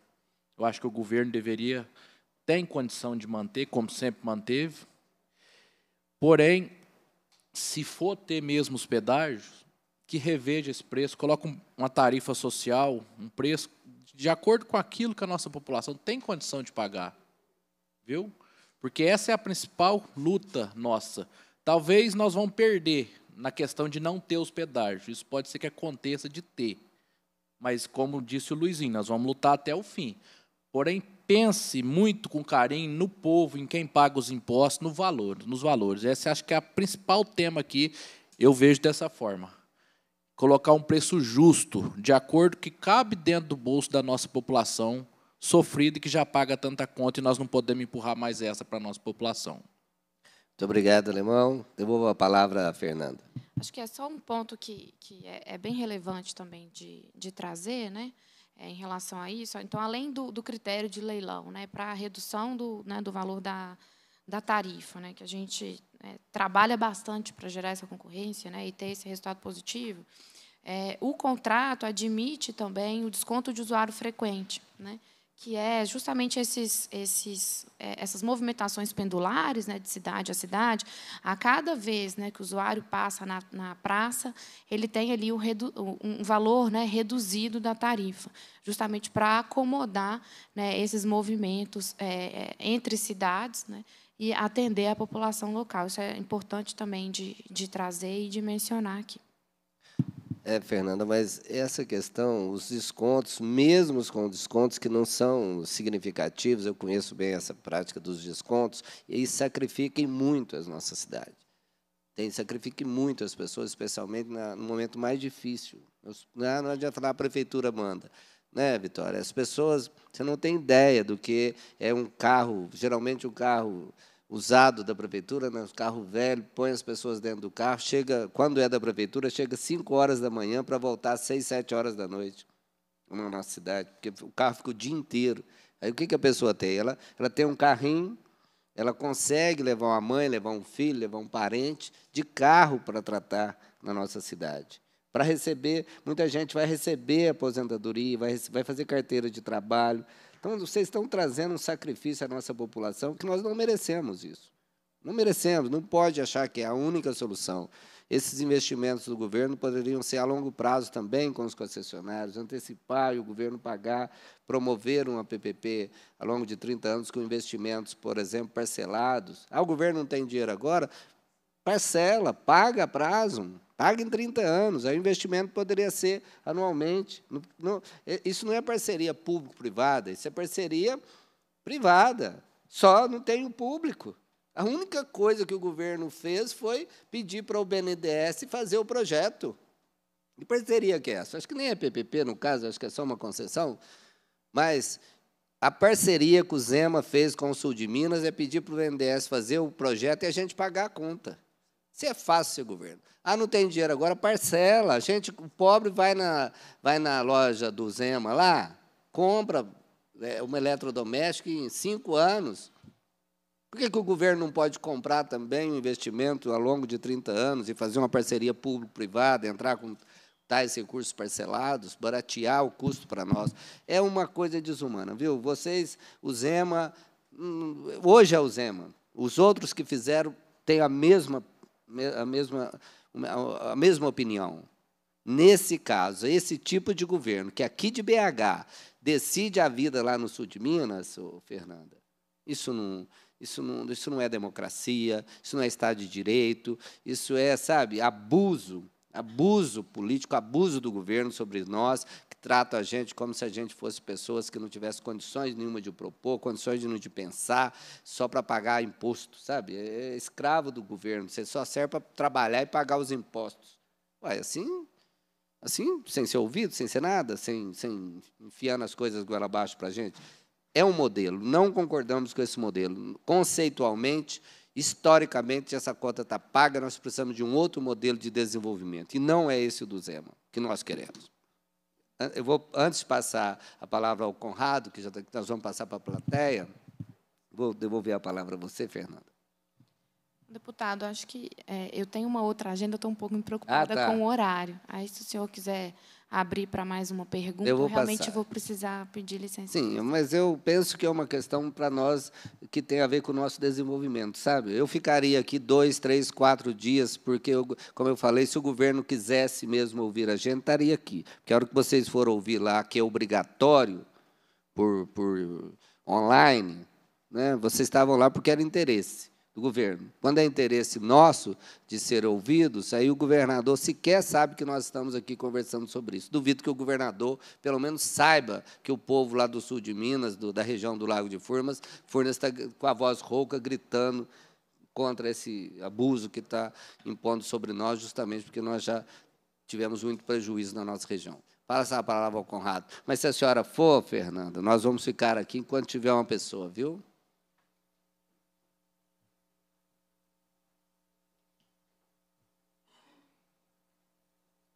eu acho que o governo deveria, tem condição de manter, como sempre manteve, porém, se for ter mesmo os pedágios, que reveja esse preço, coloque uma tarifa social, um preço de acordo com aquilo que a nossa população tem condição de pagar. Viu? Porque essa é a principal luta nossa Talvez nós vamos perder na questão de não ter hospedagem. Isso pode ser que aconteça de ter. Mas, como disse o Luizinho, nós vamos lutar até o fim. Porém, pense muito com carinho no povo, em quem paga os impostos, no valor, nos valores. Esse acho que é o principal tema aqui, eu vejo dessa forma. Colocar um preço justo, de acordo que cabe dentro do bolso da nossa população sofrida e que já paga tanta conta e nós não podemos empurrar mais essa para a nossa população. Muito obrigado, Alemão. Devolvo a palavra a Fernanda. Acho que é só um ponto que, que é, é bem relevante também de, de trazer, né? É, em relação a isso. Então, além do, do critério de leilão, né, para a redução do, né, do valor da, da tarifa, né, que a gente é, trabalha bastante para gerar essa concorrência né, e ter esse resultado positivo, é, o contrato admite também o desconto de usuário frequente. Né? que é justamente esses, esses, é, essas movimentações pendulares né, de cidade a cidade, a cada vez né, que o usuário passa na, na praça, ele tem ali o um valor né, reduzido da tarifa, justamente para acomodar né, esses movimentos é, é, entre cidades né, e atender a população local. Isso é importante também de, de trazer e de mencionar aqui. É, Fernanda, mas essa questão, os descontos, mesmo com descontos que não são significativos, eu conheço bem essa prática dos descontos, e sacrificam muito as nossas cidades. Tem sacrifica muito as pessoas, especialmente na, no momento mais difícil. Não, né, não adianta falar, a prefeitura manda né, Vitória? As pessoas, você não tem ideia do que é um carro, geralmente um carro usado da prefeitura, né, carro velho, põe as pessoas dentro do carro, chega, quando é da prefeitura, chega 5 horas da manhã para voltar às 6, 7 horas da noite na nossa cidade, porque o carro fica o dia inteiro. Aí o que, que a pessoa tem? Ela, ela tem um carrinho, ela consegue levar uma mãe, levar um filho, levar um parente de carro para tratar na nossa cidade. Para receber, muita gente vai receber aposentadoria, vai, vai fazer carteira de trabalho, então, vocês estão trazendo um sacrifício à nossa população que nós não merecemos isso. Não merecemos, não pode achar que é a única solução. Esses investimentos do governo poderiam ser a longo prazo também com os concessionários, antecipar e o governo pagar, promover uma PPP ao longo de 30 anos com investimentos, por exemplo, parcelados. Ah, o governo não tem dinheiro agora? Parcela, paga a prazo. Paga em 30 anos. Aí é o investimento poderia ser anualmente. É, isso não é parceria público-privada, isso é parceria privada. Só não tem o público. A única coisa que o governo fez foi pedir para o BNDES fazer o projeto. Que parceria que é essa? Acho que nem é PPP, no caso, acho que é só uma concessão. Mas a parceria que o Zema fez com o Sul de Minas é pedir para o BNDES fazer o projeto e a gente pagar a conta. Se é fácil ser governo. Ah, não tem dinheiro agora, parcela. A gente, o pobre vai na, vai na loja do Zema lá, compra é, uma eletrodoméstico em cinco anos. Por que, que o governo não pode comprar também um investimento ao longo de 30 anos e fazer uma parceria público-privada, entrar com tais recursos parcelados, baratear o custo para nós? É uma coisa desumana, viu? Vocês, o Zema, hum, hoje é o Zema. Os outros que fizeram têm a mesma a mesma, a mesma opinião. Nesse caso, esse tipo de governo, que aqui de BH decide a vida lá no sul de Minas, Fernanda, isso não, isso, não, isso não é democracia, isso não é Estado de Direito, isso é, sabe, abuso, abuso político, abuso do governo sobre nós, trata a gente como se a gente fosse pessoas que não tivesse condições nenhuma de propor, condições nenhuma de pensar, só para pagar imposto, sabe? É, é escravo do governo, você só serve para trabalhar e pagar os impostos. Ué, assim, assim, sem ser ouvido, sem ser nada, sem, sem enfiando as coisas goela abaixo para a gente. É um modelo, não concordamos com esse modelo. Conceitualmente, historicamente, essa cota está paga, nós precisamos de um outro modelo de desenvolvimento, e não é esse do Zema, que nós queremos. Eu vou, antes de passar a palavra ao Conrado, que já tá, nós vamos passar para a plateia, vou devolver a palavra a você, Fernanda. Deputado, acho que é, eu tenho uma outra agenda, estou um pouco me preocupada ah, tá. com o horário. Aí, se o senhor quiser abrir para mais uma pergunta, eu vou realmente passar. vou precisar pedir licença. Sim, mas eu penso que é uma questão para nós que tem a ver com o nosso desenvolvimento, sabe? Eu ficaria aqui dois, três, quatro dias, porque, eu, como eu falei, se o governo quisesse mesmo ouvir a gente, estaria aqui. Porque a hora que vocês forem ouvir lá, que é obrigatório por, por online, né, vocês estavam lá porque era interesse do governo. Quando é interesse nosso de ser ouvidos, aí o governador sequer sabe que nós estamos aqui conversando sobre isso. Duvido que o governador, pelo menos, saiba que o povo lá do sul de Minas, do, da região do Lago de Furnas, Furnas está com a voz rouca gritando contra esse abuso que está impondo sobre nós, justamente porque nós já tivemos muito prejuízo na nossa região. Passa a palavra ao Conrado. Mas se a senhora for, Fernanda, nós vamos ficar aqui enquanto tiver uma pessoa, viu?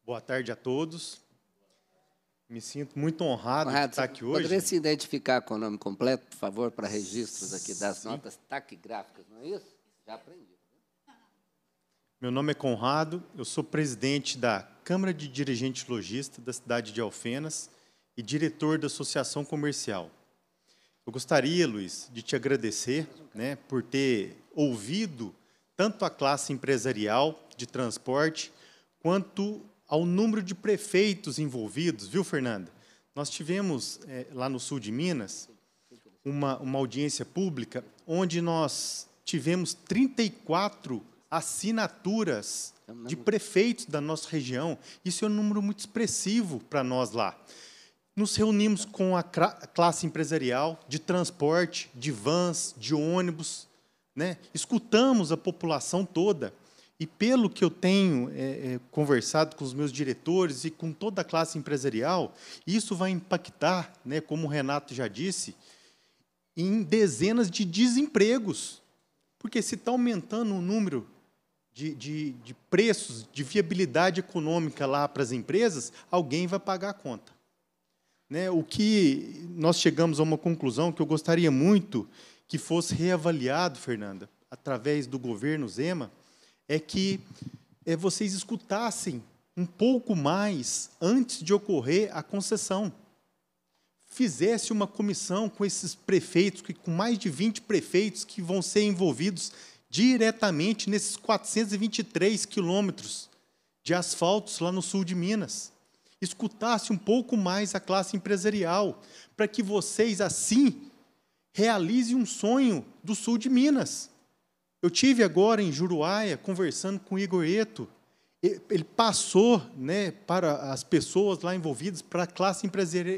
Boa tarde a todos. Me sinto muito honrado, honrado de estar aqui hoje. Poderia se identificar com o nome completo, por favor, para registros aqui das Sim. notas taquigráficas, não é isso? Já aprendi. Meu nome é Conrado, eu sou presidente da Câmara de Dirigentes Logistas da cidade de Alfenas e diretor da Associação Comercial. Eu gostaria, Luiz, de te agradecer né, por ter ouvido tanto a classe empresarial de transporte quanto ao número de prefeitos envolvidos, viu, Fernanda? Nós tivemos é, lá no sul de Minas uma, uma audiência pública onde nós tivemos 34 assinaturas de prefeitos da nossa região. Isso é um número muito expressivo para nós lá. Nos reunimos com a classe empresarial de transporte, de vans, de ônibus, né? escutamos a população toda. E pelo que eu tenho é, é, conversado com os meus diretores e com toda a classe empresarial, isso vai impactar, né, como o Renato já disse, em dezenas de desempregos. Porque se está aumentando o número de, de, de preços, de viabilidade econômica lá para as empresas, alguém vai pagar a conta. Né? O que nós chegamos a uma conclusão que eu gostaria muito que fosse reavaliado, Fernanda, através do governo Zema, é que é, vocês escutassem um pouco mais antes de ocorrer a concessão. Fizesse uma comissão com esses prefeitos, com mais de 20 prefeitos que vão ser envolvidos diretamente nesses 423 quilômetros de asfaltos lá no sul de Minas. Escutasse um pouco mais a classe empresarial, para que vocês, assim, realizem um sonho do sul de Minas eu tive agora em Juruáia conversando com o Igor Eto. Ele passou né, para as pessoas lá envolvidas, para a classe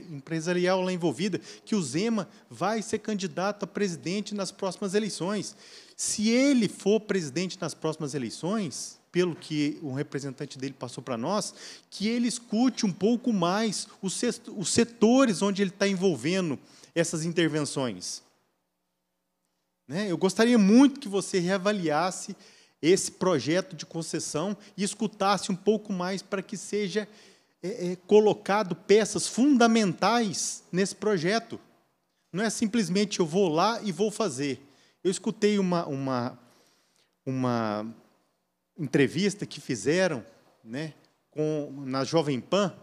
empresarial lá envolvida, que o Zema vai ser candidato a presidente nas próximas eleições. Se ele for presidente nas próximas eleições, pelo que o representante dele passou para nós, que ele escute um pouco mais os setores onde ele está envolvendo essas intervenções. Né? Eu gostaria muito que você reavaliasse esse projeto de concessão e escutasse um pouco mais para que seja é, é, colocado peças fundamentais nesse projeto. Não é simplesmente eu vou lá e vou fazer. Eu escutei uma, uma, uma entrevista que fizeram né, com, na Jovem Pan,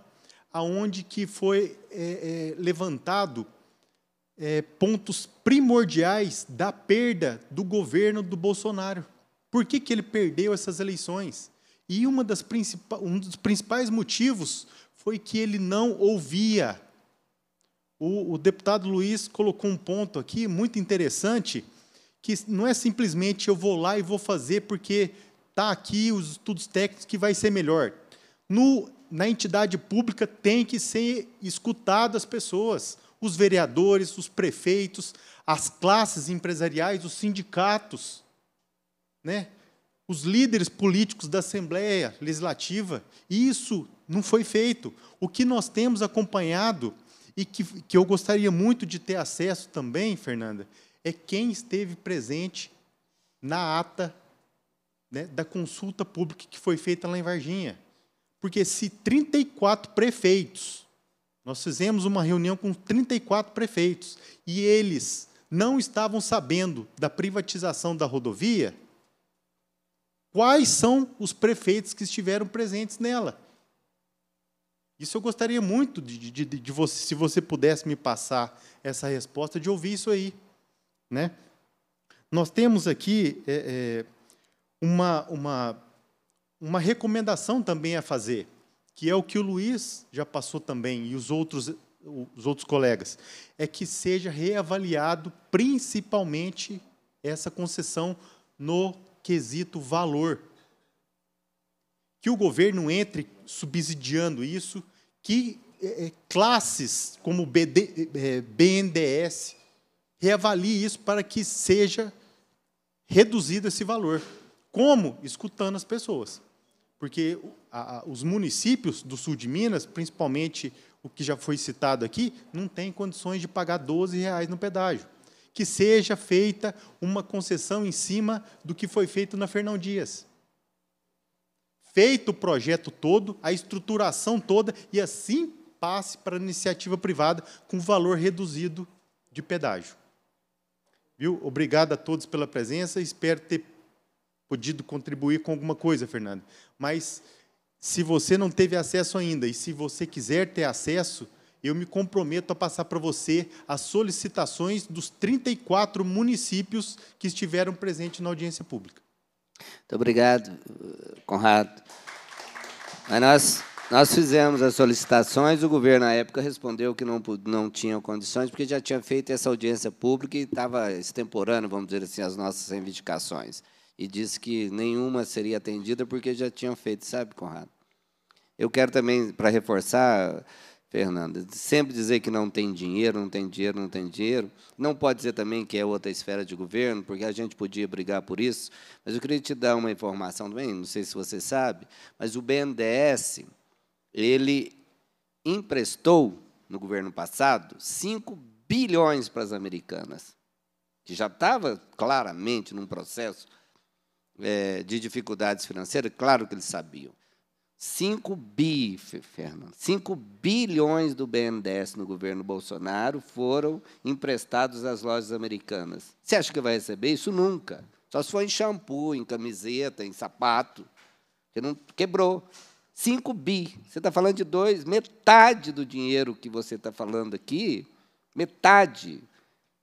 aonde que foi é, é levantado é, pontos primordiais da perda do governo do Bolsonaro. Por que, que ele perdeu essas eleições? E uma das um dos principais motivos foi que ele não ouvia. O, o deputado Luiz colocou um ponto aqui muito interessante, que não é simplesmente eu vou lá e vou fazer porque está aqui os estudos técnicos que vai ser melhor. No, na entidade pública tem que ser escutado as pessoas os vereadores, os prefeitos, as classes empresariais, os sindicatos, né? os líderes políticos da Assembleia Legislativa. Isso não foi feito. O que nós temos acompanhado e que, que eu gostaria muito de ter acesso também, Fernanda, é quem esteve presente na ata né, da consulta pública que foi feita lá em Varginha. Porque se 34 prefeitos nós fizemos uma reunião com 34 prefeitos e eles não estavam sabendo da privatização da rodovia. Quais são os prefeitos que estiveram presentes nela? Isso eu gostaria muito de, de, de, de você, se você pudesse me passar essa resposta, de ouvir isso aí. Né? Nós temos aqui é, é, uma, uma, uma recomendação também a fazer que é o que o Luiz já passou também e os outros os outros colegas, é que seja reavaliado principalmente essa concessão no quesito valor. Que o governo entre subsidiando isso, que é, é classes como BD, é, BNDES reavalie isso para que seja reduzido esse valor. Como? Escutando as pessoas. Porque a, a, os municípios do sul de Minas, principalmente o que já foi citado aqui, não têm condições de pagar 12 reais no pedágio. Que seja feita uma concessão em cima do que foi feito na Fernão Dias. Feito o projeto todo, a estruturação toda, e assim passe para a iniciativa privada com valor reduzido de pedágio. Viu? Obrigado a todos pela presença. Espero ter podido contribuir com alguma coisa, Fernando. Mas se você não teve acesso ainda e se você quiser ter acesso, eu me comprometo a passar para você as solicitações dos 34 municípios que estiveram presentes na audiência pública. Muito obrigado, Conrado. Mas nós, nós fizemos as solicitações, o governo, na época, respondeu que não, não tinha condições, porque já tinha feito essa audiência pública e estava extemporâneo, vamos dizer assim, as nossas reivindicações. E disse que nenhuma seria atendida porque já tinham feito, sabe, Conrado? Eu quero também, para reforçar, Fernanda, sempre dizer que não tem dinheiro, não tem dinheiro, não tem dinheiro. Não pode dizer também que é outra esfera de governo, porque a gente podia brigar por isso. Mas eu queria te dar uma informação também, não sei se você sabe, mas o BNDES, ele emprestou, no governo passado, 5 bilhões para as americanas, que já estava claramente num processo é, de dificuldades financeiras, claro que eles sabiam. 5 bi, Fernando, 5 bilhões do BNDES no governo Bolsonaro foram emprestados às lojas americanas. Você acha que vai receber isso? Nunca. Só se for em shampoo, em camiseta, em sapato. que não quebrou. 5 bi. Você está falando de dois, metade do dinheiro que você está falando aqui, metade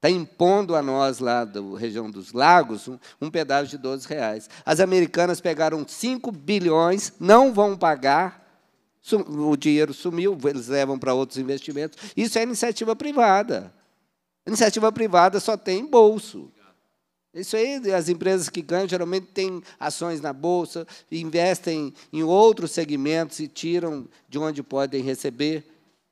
Está impondo a nós, lá da região dos lagos, um, um, pedaço de 12 reais. As americanas pegaram 5 bilhões, não vão pagar, o dinheiro sumiu, eles levam para outros investimentos. Isso é iniciativa privada. Iniciativa privada só tem bolso. Isso aí, as empresas que ganham geralmente têm ações na bolsa, investem em outros segmentos e tiram de onde podem receber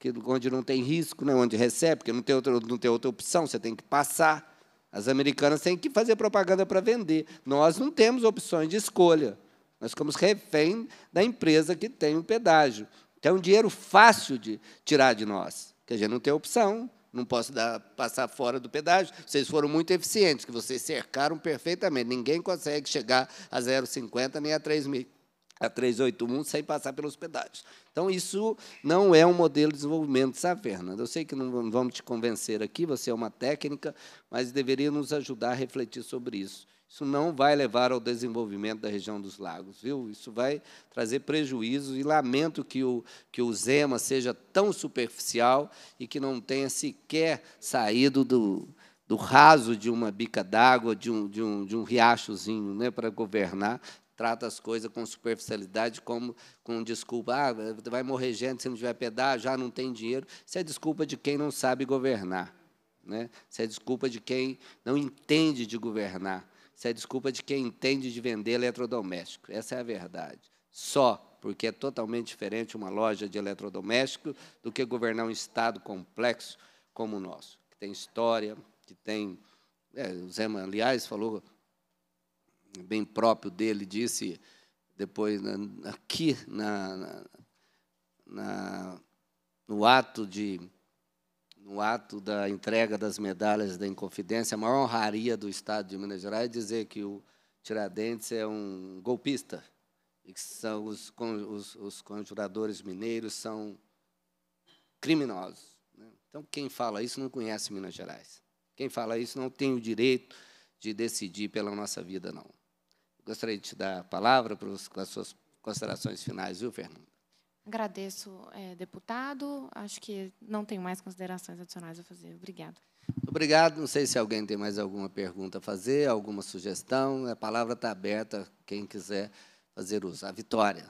que onde não tem risco, né, onde recebe, porque não tem, outra, não tem outra opção, você tem que passar. As americanas têm que fazer propaganda para vender. Nós não temos opções de escolha. Nós ficamos refém da empresa que tem o pedágio. Então, é um dinheiro fácil de tirar de nós, que a gente não tem opção, não posso dar, passar fora do pedágio. Vocês foram muito eficientes, que vocês cercaram perfeitamente. Ninguém consegue chegar a 0,50 nem a 3 mil a 381 sem passar pelos pedágios. Então, isso não é um modelo de desenvolvimento, sabe, Fernanda? Eu sei que não vamos te convencer aqui, você é uma técnica, mas deveria nos ajudar a refletir sobre isso. Isso não vai levar ao desenvolvimento da região dos lagos, viu? Isso vai trazer prejuízos e lamento que o, que o Zema seja tão superficial e que não tenha sequer saído do, do raso de uma bica d'água, de um, de, um, de um riachozinho né, para governar trata as coisas com superficialidade, como com desculpa, ah, vai morrer gente se não tiver pedágio, já não tem dinheiro. Isso é desculpa de quem não sabe governar. Né? Isso é desculpa de quem não entende de governar. Isso é desculpa de quem entende de vender eletrodoméstico. Essa é a verdade. Só porque é totalmente diferente uma loja de eletrodoméstico do que governar um Estado complexo como o nosso, que tem história, que tem. É, o Zema, aliás, falou bem próprio dele, disse depois aqui na, na, no ato de no ato da entrega das medalhas da Inconfidência, a maior honraria do Estado de Minas Gerais é dizer que o Tiradentes é um golpista e que são os, os, os conjuradores mineiros são criminosos. Né? Então, quem fala isso não conhece Minas Gerais. Quem fala isso não tem o direito de decidir pela nossa vida, não gostaria de te dar a palavra para os, com as suas considerações finais, viu, Fernando? Agradeço, é, deputado. Acho que não tenho mais considerações adicionais a fazer. Obrigado. Obrigado. Não sei se alguém tem mais alguma pergunta a fazer, alguma sugestão. A palavra está aberta, quem quiser fazer uso. A Vitória.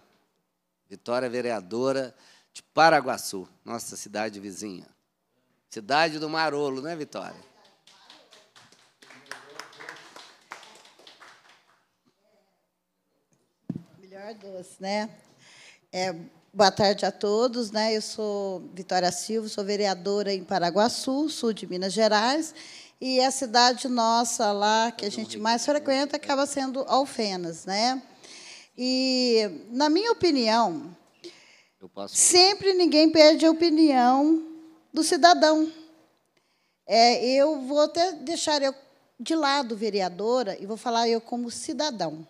Vitória, vereadora de Paraguaçu, nossa cidade vizinha. Cidade do Marolo, não é Vitória? melhor né? É, boa tarde a todos, né? Eu sou Vitória Silva, sou vereadora em Paraguaçu, sul de Minas Gerais, e a cidade nossa lá que a gente mais frequenta acaba sendo Alfenas, né? E na minha opinião, sempre ninguém perde a opinião do cidadão. É, eu vou até deixar eu de lado vereadora e vou falar eu como cidadão,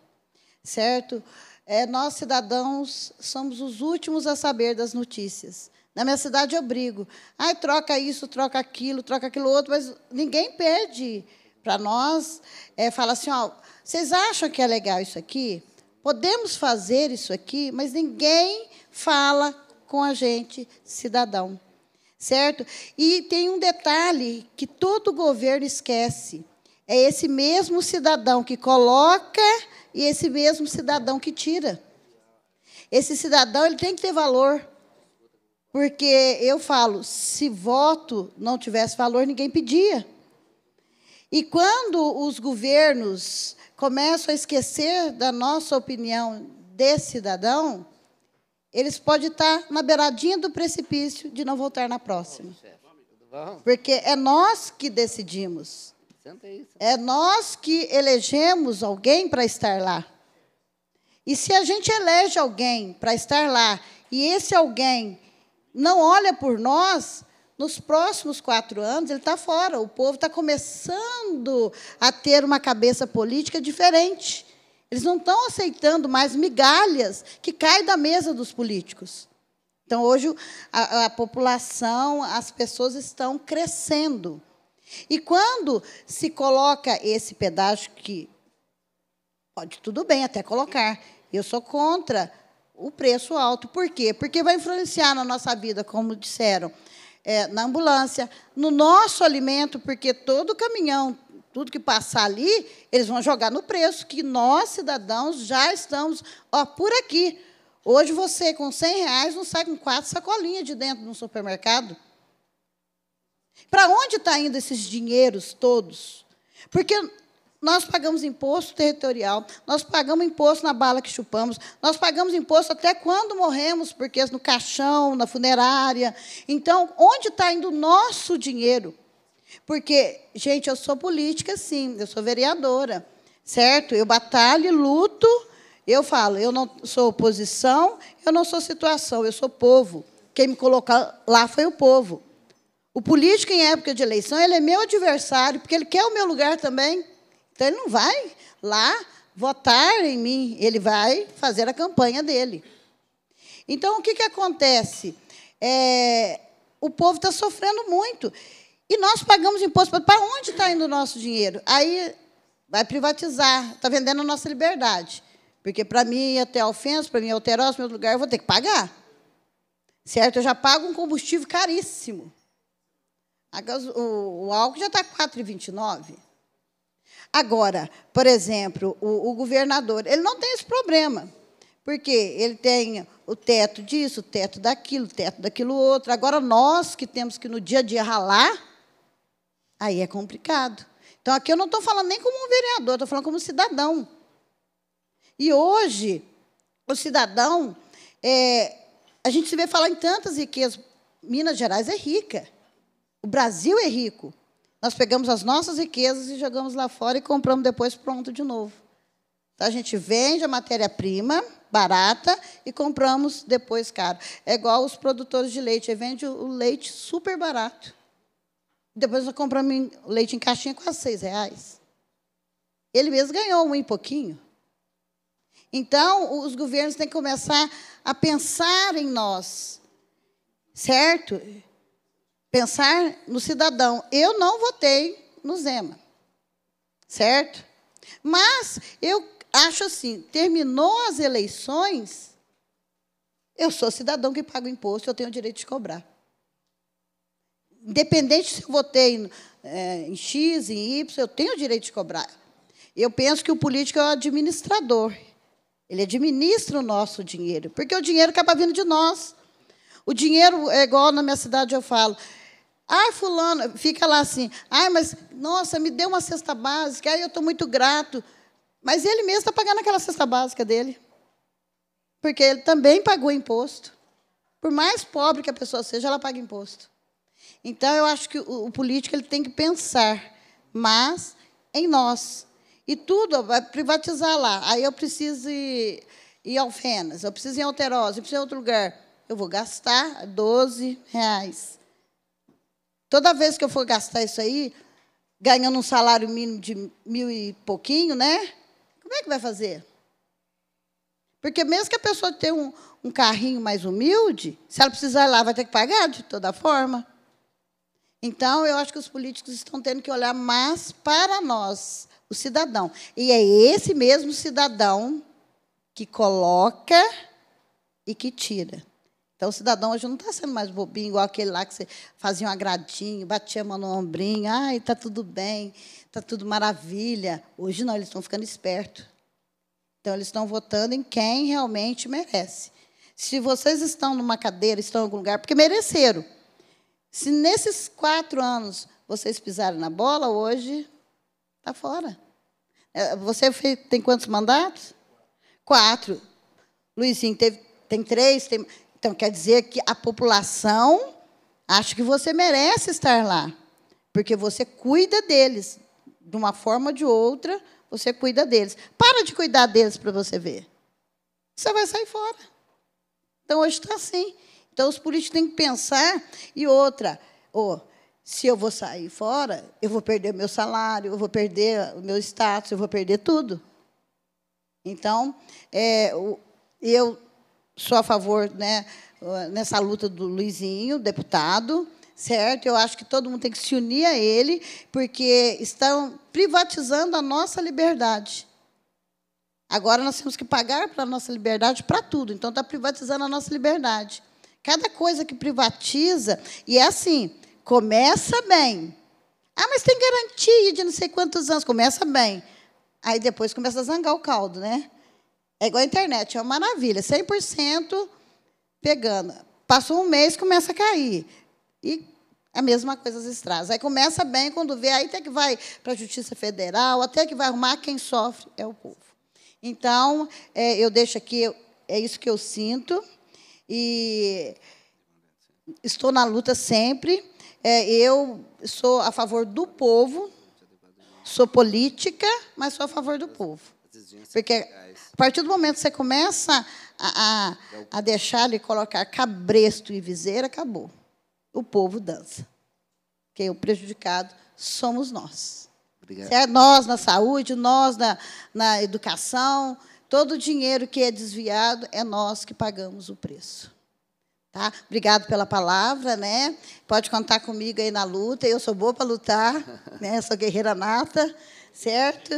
certo? é, nós cidadãos somos os últimos a saber das notícias. Na minha cidade eu brigo. Ai, troca isso, troca aquilo, troca aquilo outro, mas ninguém pede para nós. É, fala assim, ó, vocês acham que é legal isso aqui? Podemos fazer isso aqui, mas ninguém fala com a gente, cidadão. Certo? E tem um detalhe que todo governo esquece. É esse mesmo cidadão que coloca e esse mesmo cidadão que tira. Esse cidadão ele tem que ter valor. Porque eu falo, se voto não tivesse valor, ninguém pedia. E quando os governos começam a esquecer da nossa opinião de cidadão, eles podem estar na beiradinha do precipício de não voltar na próxima. Porque é nós que decidimos. Senta aí, é senta. É nós que elegemos alguém para estar lá. E se a gente elege alguém para estar lá e esse alguém não olha por nós, nos próximos quatro anos ele está fora. O povo está começando a ter uma cabeça política diferente. Eles não estão aceitando mais migalhas que caem da mesa dos políticos. Então, hoje, a, a população, as pessoas estão crescendo. E quando se coloca esse pedaço que pode tudo bem até colocar, eu sou contra o preço alto. Por quê? Porque vai influenciar na nossa vida, como disseram, é, na ambulância, no nosso alimento, porque todo caminhão, tudo que passar ali, eles vão jogar no preço que nós, cidadãos, já estamos ó, por aqui. Hoje você, com 100 reais, não sai com quatro sacolinhas de dentro de um supermercado. Para onde está indo esses dinheiros todos? Porque nós pagamos imposto territorial, nós pagamos imposto na bala que chupamos, nós pagamos imposto até quando morremos, porque é no caixão, na funerária. Então, onde está indo o nosso dinheiro? Porque, gente, eu sou política, sim, eu sou vereadora, certo? Eu batalho e luto, eu falo, eu não sou oposição, eu não sou situação, eu sou povo. Quem me colocou lá foi o povo. O político, em época de eleição, ele é meu adversário, porque ele quer o meu lugar também. Então, ele não vai lá votar em mim, ele vai fazer a campanha dele. Então, o que, que acontece? É, o povo está sofrendo muito. E nós pagamos imposto. Para onde está indo o nosso dinheiro? Aí vai privatizar, está vendendo a nossa liberdade. Porque para mim até ofensa, para mim é alterar o meu lugar, eu vou ter que pagar. Certo? Eu já pago um combustível caríssimo. O, o álcool já está 4,29. Agora, por exemplo, o, o governador, ele não tem esse problema. Porque ele tem o teto disso, o teto daquilo, o teto daquilo outro. Agora, nós que temos que no dia a dia ralar, aí é complicado. Então, aqui eu não estou falando nem como um vereador, estou falando como um cidadão. E hoje, o cidadão, é, a gente se vê falar em tantas riquezas. Minas Gerais é rica. O Brasil é rico. Nós pegamos as nossas riquezas e jogamos lá fora e compramos depois pronto de novo. Então, a gente vende a matéria-prima barata e compramos depois caro. É igual os produtores de leite, vende o leite super barato. Depois nós compramos leite em caixinha com seis reais. Ele mesmo ganhou um e pouquinho. Então, os governos têm que começar a pensar em nós, certo? pensar no cidadão. Eu não votei no Zema, certo? Mas eu acho assim: terminou as eleições, eu sou cidadão que paga o imposto, eu tenho o direito de cobrar. Independente se eu votei é, em X, em Y, eu tenho o direito de cobrar. Eu penso que o político é o administrador. Ele administra o nosso dinheiro, porque o dinheiro acaba vindo de nós. O dinheiro, é igual na minha cidade eu falo, ah, fulano, fica lá assim. Ah, mas, nossa, me deu uma cesta básica. Aí eu estou muito grato. Mas ele mesmo está pagando aquela cesta básica dele. Porque ele também pagou imposto. Por mais pobre que a pessoa seja, ela paga imposto. Então, eu acho que o, o político ele tem que pensar, mas em nós. E tudo vai privatizar lá. Aí eu preciso ir, ir Alfenas, eu preciso ir em Alterosa, eu preciso ir em outro lugar. Eu vou gastar 12 reais. Toda vez que eu for gastar isso aí, ganhando um salário mínimo de mil e pouquinho, né? Como é que vai fazer? Porque mesmo que a pessoa tenha um, um carrinho mais humilde, se ela precisar ir lá, vai ter que pagar de toda forma. Então, eu acho que os políticos estão tendo que olhar mais para nós, o cidadão. E é esse mesmo cidadão que coloca e que tira. Então, o cidadão hoje não está sendo mais bobinho, igual aquele lá que você fazia um agradinho, batia a mão no ombrinho, ai, está tudo bem, está tudo maravilha. Hoje não, eles estão ficando espertos. Então, eles estão votando em quem realmente merece. Se vocês estão numa cadeira, estão em algum lugar, porque mereceram. Se nesses quatro anos vocês pisaram na bola, hoje está fora. É, você tem quantos mandatos? Quatro. Luizinho teve, tem três. Tem... Então, quer dizer que a população acha que você merece estar lá, porque você cuida deles. De uma forma ou de outra, você cuida deles. Para de cuidar deles para você ver. Você vai sair fora. Então, hoje está assim. Então, os políticos têm que pensar. E outra, oh, se eu vou sair fora, eu vou perder meu salário, eu vou perder o meu status, eu vou perder tudo. Então, é, eu sou a favor né, nessa luta do Luizinho, deputado, certo? Eu acho que todo mundo tem que se unir a ele, porque estão privatizando a nossa liberdade. Agora nós temos que pagar para nossa liberdade para tudo, então está privatizando a nossa liberdade. Cada coisa que privatiza, e é assim, começa bem. Ah, mas tem garantia de não sei quantos anos, começa bem. Aí depois começa a zangar o caldo, né? É igual a internet, é uma maravilha, 100% pegando. Passou um mês, começa a cair. E a mesma coisa as estradas. Aí começa bem, quando vê, aí até que vai para a Justiça Federal, até que vai arrumar, quem sofre é o povo. Então, é, eu deixo aqui, é isso que eu sinto. E estou na luta sempre. É, eu sou a favor do povo, sou política, mas sou a favor do povo. Porque a partir do momento que você começa a, a, a deixar ele colocar cabresto e viseira, acabou. O povo dança. Quem é o prejudicado somos nós. É nós na saúde, nós na, na educação, todo o dinheiro que é desviado é nós que pagamos o preço. Tá? Obrigado pela palavra, né? Pode contar comigo aí na luta. Eu sou boa para lutar, né? Sou guerreira nata certo?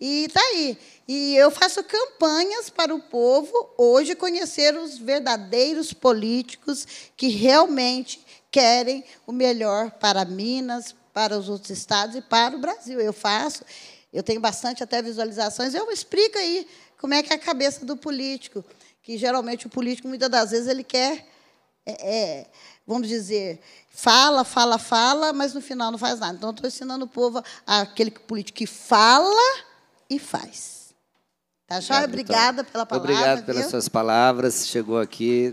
E está aí. E eu faço campanhas para o povo hoje conhecer os verdadeiros políticos que realmente querem o melhor para Minas, para os outros estados e para o Brasil. Eu faço, eu tenho bastante até visualizações, eu explico aí como é que é a cabeça do político, que geralmente o político, muitas das vezes, ele quer. É, é vamos dizer, fala, fala, fala, mas no final não faz nada. Então, estou ensinando o povo, aquele político que fala e faz. Tá, Joia? Então. Obrigada pela palavra. Obrigado pelas viu? suas palavras. Chegou aqui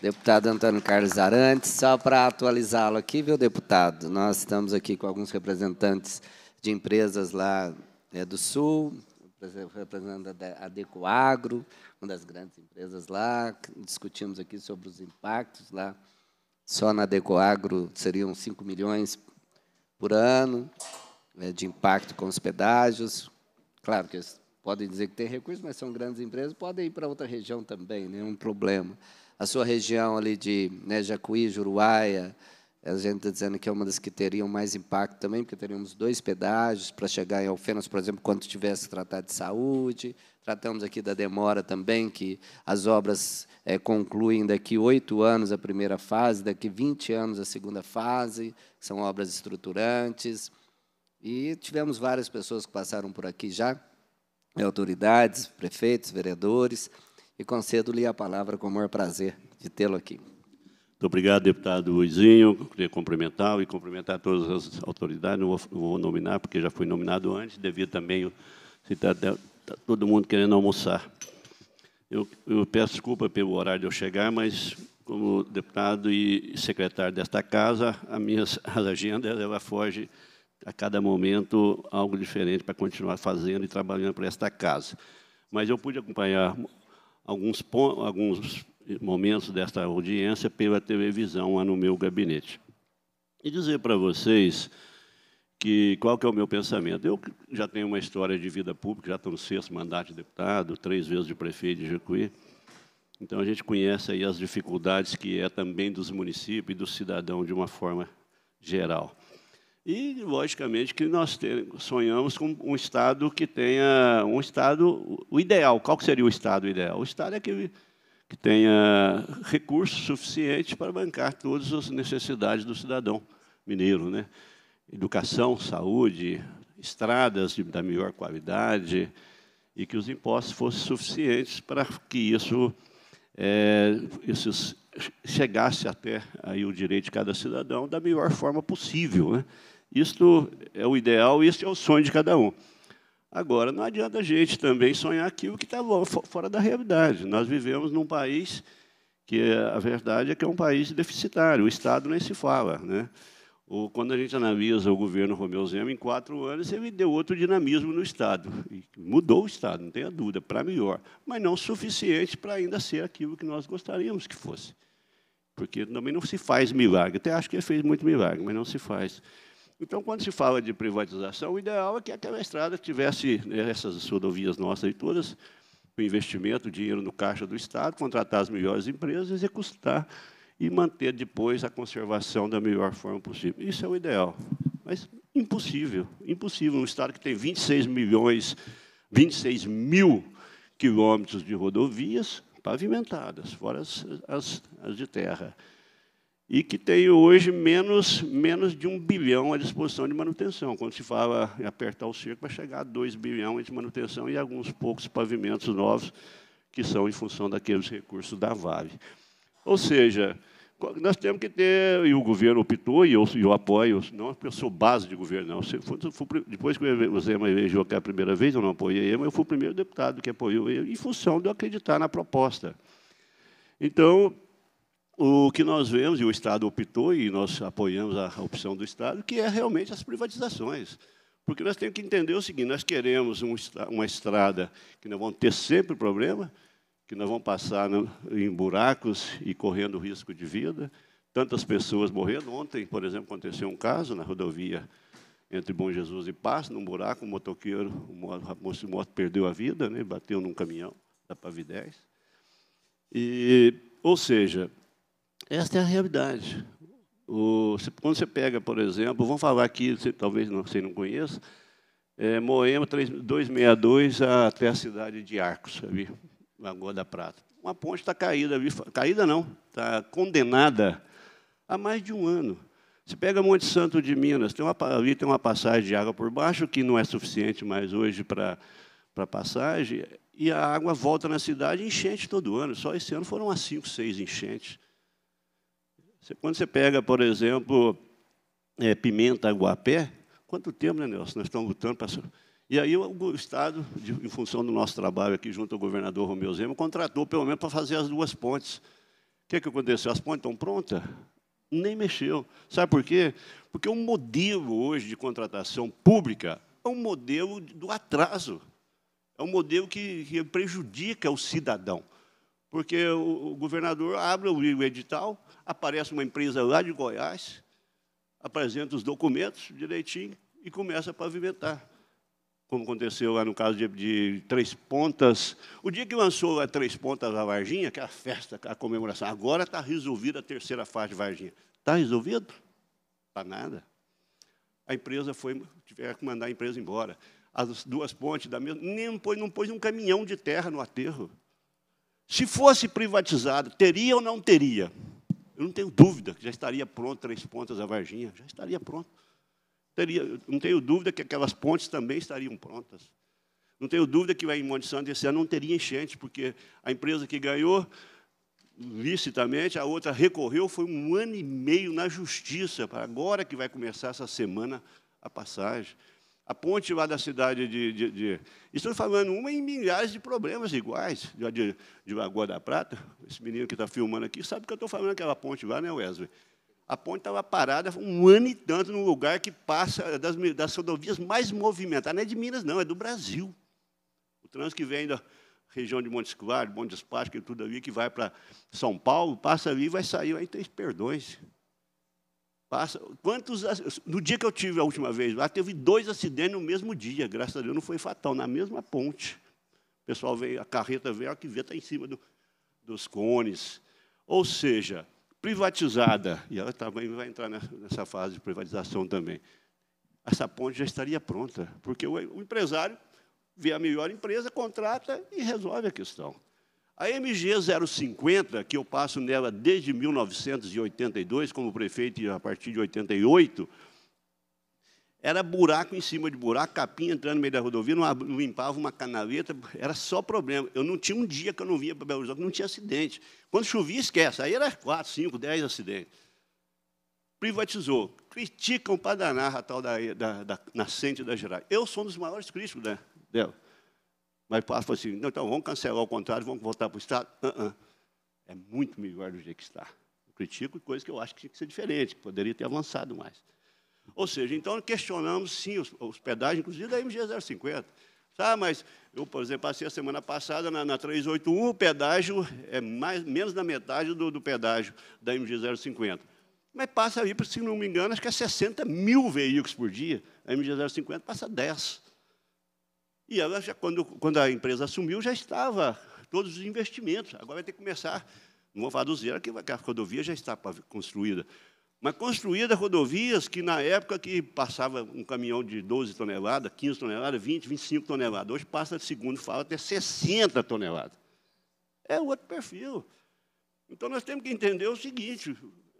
deputado Antônio Carlos Arantes. Só para atualizá-lo aqui, viu, deputado? Nós estamos aqui com alguns representantes de empresas lá é, do Sul, representando a Decoagro, uma das grandes empresas lá. Discutimos aqui sobre os impactos lá só na Decoagro seriam 5 milhões por ano né, de impacto com os pedágios. Claro que eles podem dizer que tem recursos, mas são grandes empresas, podem ir para outra região também, nenhum problema. A sua região ali de né, Jacuí, Juruáia, a gente está dizendo que é uma das que teriam mais impacto também, porque teríamos dois pedágios para chegar em Alfenas, por exemplo, quando tivesse que tratar de saúde, Tratamos aqui da demora também, que as obras é, concluem daqui oito anos a primeira fase, daqui 20 anos a segunda fase, são obras estruturantes. E tivemos várias pessoas que passaram por aqui já, autoridades, prefeitos, vereadores, e concedo-lhe a palavra com o maior prazer de tê-lo aqui. Muito obrigado, deputado Luizinho. Queria cumprimentar e cumprimentar todas as autoridades. Não vou, não vou nominar, porque já fui nominado antes, devido também citar Está todo mundo querendo almoçar. Eu, eu, peço desculpa pelo horário de eu chegar, mas como deputado e secretário desta casa, a minha agenda ela foge a cada momento algo diferente para continuar fazendo e trabalhando para esta casa. Mas eu pude acompanhar alguns, alguns momentos desta audiência pela televisão lá no meu gabinete. E dizer para vocês que qual que é o meu pensamento? Eu já tenho uma história de vida pública, já estou no sexto mandato de deputado, três vezes de prefeito de Jacuí. Então a gente conhece aí as dificuldades que é também dos municípios e do cidadão de uma forma geral. E logicamente que nós sonhamos com um estado que tenha um estado o ideal. Qual que seria o estado ideal? O estado é que que tenha recursos suficientes para bancar todas as necessidades do cidadão mineiro, né? educação, saúde, estradas de, da melhor qualidade, e que os impostos fossem suficientes para que isso, é, isso chegasse até aí o direito de cada cidadão da melhor forma possível. Né? Isto é o ideal, isso é o sonho de cada um. Agora, não adianta a gente também sonhar aquilo que está fora da realidade. Nós vivemos num país que a verdade é que é um país deficitário, o Estado nem se fala. Né? O, quando a gente analisa o governo Romeu Zema, em quatro anos, ele deu outro dinamismo no Estado. mudou o Estado, não tenha dúvida, para melhor. Mas não suficiente para ainda ser aquilo que nós gostaríamos que fosse. Porque também não se faz milagre. Até acho que ele fez muito milagre, mas não se faz. Então, quando se fala de privatização, o ideal é que aquela estrada tivesse, né, essas rodovias nossas e todas, o investimento, o dinheiro no caixa do Estado, contratar as melhores empresas, executar e manter depois a conservação da melhor forma possível. Isso é o ideal. Mas impossível, impossível. Um Estado que tem 26 milhões, 26 mil quilômetros de rodovias pavimentadas, fora as, as, as de terra e que tem hoje menos, menos de um bilhão à disposição de manutenção. Quando se fala em apertar o cerco, vai chegar a 2 bilhões de manutenção e alguns poucos pavimentos novos que são em função daqueles recursos da Vale. Ou seja, nós temos que ter, e o governo optou, e eu, eu apoio, não porque eu sou base de governo, não. Se, foi, foi, depois que o Zema veio aqui a primeira vez, eu não apoiei mas eu fui o primeiro deputado que apoiou ele, em função de eu acreditar na proposta. Então, o que nós vemos, e o Estado optou, e nós apoiamos a opção do Estado, que é realmente as privatizações. Porque nós temos que entender o seguinte, nós queremos uma estrada que nós vamos ter sempre problema, que nós vamos passar no, em buracos e correndo risco de vida. Tantas pessoas morrendo. Ontem, por exemplo, aconteceu um caso na rodovia entre Bom Jesus e Passo, num buraco, um motoqueiro, um moço de moto perdeu a vida, né, bateu num caminhão da Pavidez. E, ou seja, esta é a realidade. O, quando você pega, por exemplo, vamos falar aqui, você, talvez não, você não conheça, é, Moema 3, 262 até a cidade de Arcos, sabe? Lagoa da Prata. Uma ponte está caída, caída não, está condenada há mais de um ano. Você pega Monte Santo de Minas, tem uma, ali tem uma passagem de água por baixo, que não é suficiente mais hoje para passagem, e a água volta na cidade enchente todo ano. Só esse ano foram umas cinco, seis enchentes. Você, quando você pega, por exemplo, é, Pimenta Guapé, quanto tempo, né, Nelson? Nós estamos lutando para e aí o Estado, de, em função do nosso trabalho aqui junto ao governador Romeu Zema, contratou pelo menos para fazer as duas pontes. O que, é que aconteceu? As pontes estão prontas? Nem mexeu. Sabe por quê? Porque o modelo hoje de contratação pública é um modelo do atraso. É um modelo que, que prejudica o cidadão. Porque o, o governador abre o edital, aparece uma empresa lá de Goiás, apresenta os documentos direitinho e começa a pavimentar como aconteceu lá no caso de, de, Três Pontas. O dia que lançou a Três Pontas a Varginha, aquela festa, a comemoração, agora está resolvida a terceira fase de Varginha. Está resolvido? Está nada. A empresa foi, tiveram que mandar a empresa embora. As duas pontes da mesma, nem pôs, não pôs um caminhão de terra no aterro. Se fosse privatizado, teria ou não teria? Eu não tenho dúvida que já estaria pronto Três Pontas a Varginha, já estaria pronto teria, não tenho dúvida que aquelas pontes também estariam prontas. Não tenho dúvida que em Monte Santo esse ano não teria enchente, porque a empresa que ganhou licitamente, a outra recorreu, foi um ano e meio na justiça, para agora que vai começar essa semana a passagem. A ponte lá da cidade de, de, de Estou falando uma em milhares de problemas iguais, de, de, de Lagoa da Prata. Esse menino que está filmando aqui sabe que eu estou falando aquela ponte lá, né, Wesley? A ponte estava parada um ano e tanto num lugar que passa das, das rodovias mais movimentadas. Não é de Minas, não, é do Brasil. O trânsito que vem da região de Montes Claros, Montes e é tudo ali, que vai para São Paulo, passa ali e vai sair Aí, em Três Perdões. Passa, quantos, no dia que eu tive a última vez lá, teve dois acidentes no mesmo dia, graças a Deus não foi fatal, na mesma ponte. O pessoal veio, a carreta veio, o que vê está em cima do, dos cones. Ou seja, privatizada, e ela também vai entrar nessa fase de privatização também, essa ponte já estaria pronta, porque o empresário vê a melhor empresa, contrata e resolve a questão. A MG 050, que eu passo nela desde 1982 como prefeito e a partir de 88, era buraco em cima de buraco, capim entrando no meio da rodovia, não limpava uma canaleta, era só problema. Eu não tinha um dia que eu não vinha para Belo Horizonte, não tinha acidente. Quando chovia, esquece. Aí era quatro, cinco, dez acidentes. Privatizou. Criticam para danar a tal da, da, da nascente da Gerais. Eu sou um dos maiores críticos né, dela. Mas o Passo falou assim, então vamos cancelar o contrato, vamos voltar para o Estado. Uh -uh. É muito melhor do jeito que está. Eu critico coisas que eu acho que tinha que ser diferente, que poderia ter avançado mais. Ou seja, então questionamos sim os, os pedágios, inclusive da MG 050. Tá, mas eu, por exemplo, passei a semana passada na, na 381, o pedágio é mais, menos da metade do, do pedágio da MG 050. Mas passa aí, se não me engano, acho que é 60 mil veículos por dia. A MG 050 passa 10. E ela, já, quando, quando a empresa assumiu, já estava todos os investimentos. Agora vai ter que começar, não vou falar do zero, que a rodovia já está construída, mas construída rodovias que, na época que passava um caminhão de 12 toneladas, 15 toneladas, 20, 25 toneladas, hoje passa, segundo fala, até 60 toneladas. É outro perfil. Então, nós temos que entender o seguinte,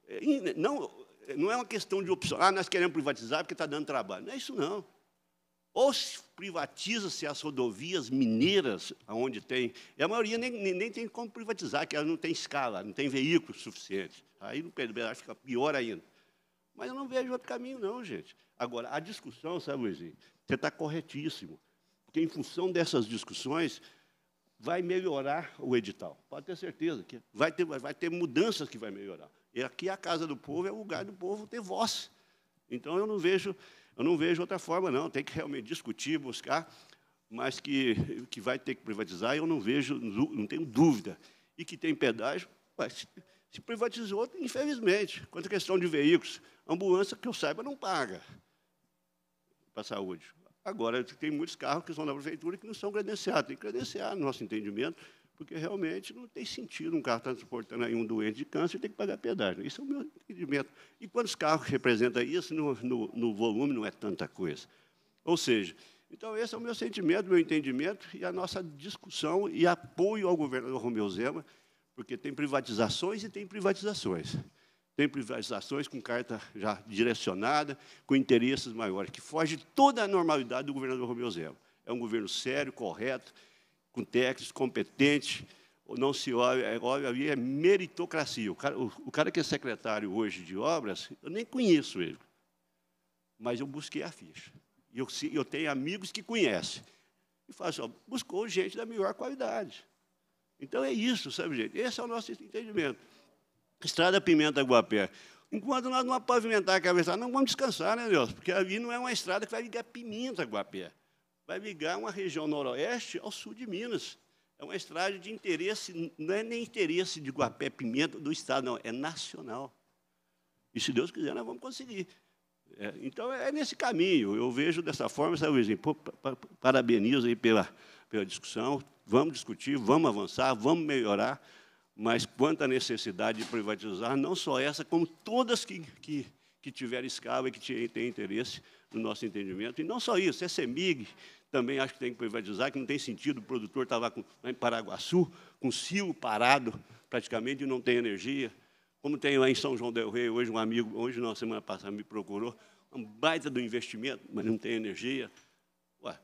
é, não, não é uma questão de opção, ah, nós queremos privatizar porque está dando trabalho. Não é isso, não. Ou privatiza-se as rodovias mineiras, onde tem, e a maioria nem, nem, nem tem como privatizar, que elas não têm escala, não tem veículos suficientes. Aí no que fica é pior ainda. Mas eu não vejo outro caminho, não, gente. Agora, a discussão, sabe, Luizinho, você está corretíssimo. Porque em função dessas discussões, vai melhorar o edital. Pode ter certeza que vai ter, vai ter mudanças que vai melhorar. E aqui a Casa do Povo é o lugar do povo ter voz. Então eu não vejo, eu não vejo outra forma, não. Tem que realmente discutir, buscar, mas que, que vai ter que privatizar, eu não vejo, não tenho dúvida. E que tem pedágio, vai, se privatizou, infelizmente. Quanto à questão de veículos, ambulância, que eu saiba, não paga para a saúde. Agora, tem muitos carros que são da prefeitura que não são credenciados. Tem que credenciar, no nosso entendimento, porque realmente não tem sentido um carro tá transportando aí um doente de câncer e ter que pagar pedágio. Isso é o meu entendimento. E quantos carros representa isso no, no, no volume não é tanta coisa. Ou seja, então esse é o meu sentimento, meu entendimento e a nossa discussão e apoio ao governador Romeu Zema porque tem privatizações e tem privatizações. Tem privatizações com carta já direcionada, com interesses maiores, que foge toda a normalidade do governador Romeu Zema. É um governo sério, correto, com técnicos, competente, não se olha, olha é, é meritocracia. O cara, o, o cara, que é secretário hoje de obras, eu nem conheço ele, mas eu busquei a ficha. Eu, eu tenho amigos que conhecem. E falam assim, ó, buscou gente da melhor qualidade. Então é isso, sabe, gente? Esse é o nosso entendimento. Estrada Pimenta Guapé. Enquanto nós não pavimentar a cabeça, não vamos descansar, né, Deus? Porque ali não é uma estrada que vai ligar Pimenta Guapé. Vai ligar uma região noroeste ao sul de Minas. É uma estrada de interesse, não é nem interesse de Guapé Pimenta do Estado, não, é nacional. E se Deus quiser, nós vamos conseguir. É, então é nesse caminho. Eu vejo dessa forma, sabe, Luizinho? Parabenizo aí pela, pela discussão. Vamos discutir, vamos avançar, vamos melhorar, mas quanto à necessidade de privatizar, não só essa, como todas que, que, que tiver escala e que têm interesse no nosso entendimento. E não só isso, é CEMIG, também acho que tem que privatizar, que não tem sentido, o produtor está lá, lá em Paraguaçu, com o cio parado, praticamente, e não tem energia. Como tem lá em São João del Rei, hoje um amigo, hoje não, semana passada, me procurou, um baita do investimento, mas não tem energia. Ué,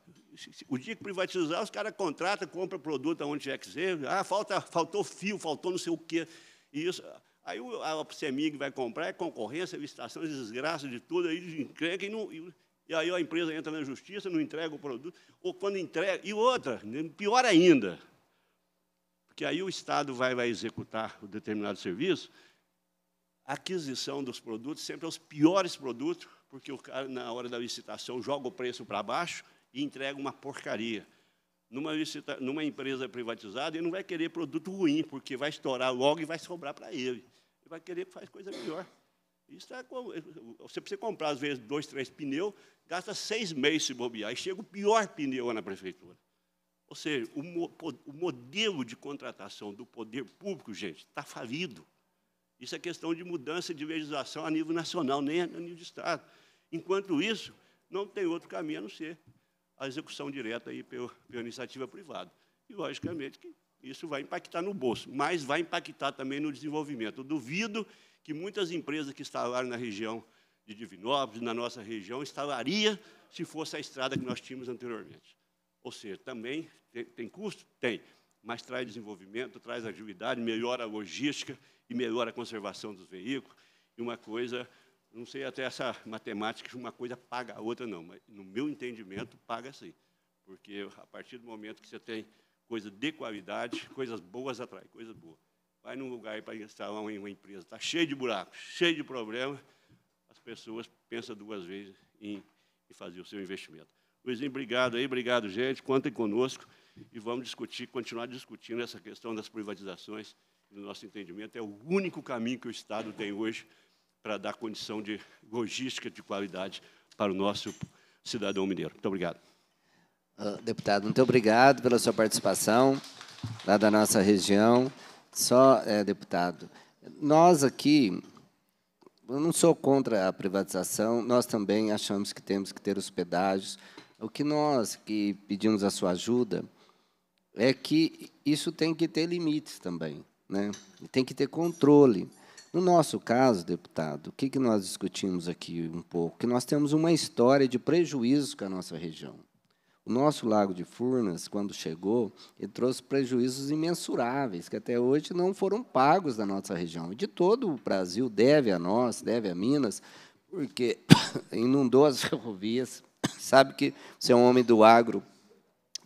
o dia que privatizar, os caras contratam, compram produto aonde é que seja. Ah, falta, faltou fio, faltou não sei o quê. E isso, aí o, a CEMIG vai comprar, é concorrência, licitação, desgraça de tudo, aí encrenca e não. E, e aí a empresa entra na justiça, não entrega o produto, ou quando entrega. E outra, né, pior ainda, porque aí o Estado vai, vai executar o um determinado serviço, a aquisição dos produtos sempre é os piores produtos, porque o cara, na hora da licitação, joga o preço para baixo e entrega uma porcaria. Numa, numa empresa privatizada, ele não vai querer produto ruim, porque vai estourar logo e vai sobrar para ele. Ele vai querer que faz coisa melhor. Isso é, você precisa comprar, às vezes, dois, três pneus, gasta seis meses se bobear, e chega o pior pneu na prefeitura. Ou seja, o, mo, o modelo de contratação do poder público, gente, está falido. Isso é questão de mudança de legislação a nível nacional, nem a nível de Estado. Enquanto isso, não tem outro caminho a não ser a execução direta aí pela, pela iniciativa privada. E, logicamente, que isso vai impactar no bolso, mas vai impactar também no desenvolvimento. Eu duvido que muitas empresas que instalaram na região de Divinópolis, na nossa região, instalaria se fosse a estrada que nós tínhamos anteriormente. Ou seja, também tem, tem custo? Tem, mas traz desenvolvimento, traz agilidade, melhora a logística e melhora a conservação dos veículos, e uma coisa não sei até essa matemática, uma coisa paga a outra, não, mas no meu entendimento, paga sim. Porque a partir do momento que você tem coisa de qualidade, coisas boas atrai, coisas boas. Vai num lugar para instalar uma empresa, está cheio de buracos, cheio de problemas, as pessoas pensam duas vezes em, em fazer o seu investimento. Luizinho, obrigado aí, obrigado, gente. Contem conosco e vamos discutir, continuar discutindo essa questão das privatizações. No nosso entendimento, é o único caminho que o Estado tem hoje para dar condição de logística de qualidade para o nosso cidadão mineiro. Muito obrigado. Ah, deputado, muito obrigado pela sua participação lá da nossa região. Só, é, deputado, nós aqui, eu não sou contra a privatização, nós também achamos que temos que ter os pedágios. O que nós que pedimos a sua ajuda é que isso tem que ter limites também, né? tem que ter controle. No nosso caso, deputado, o que, que nós discutimos aqui um pouco? Que nós temos uma história de prejuízos com a nossa região. O nosso Lago de Furnas, quando chegou, ele trouxe prejuízos imensuráveis, que até hoje não foram pagos da nossa região. De todo o Brasil, deve a nós, deve a Minas, porque inundou as ferrovias. Sabe que você é um homem do agro,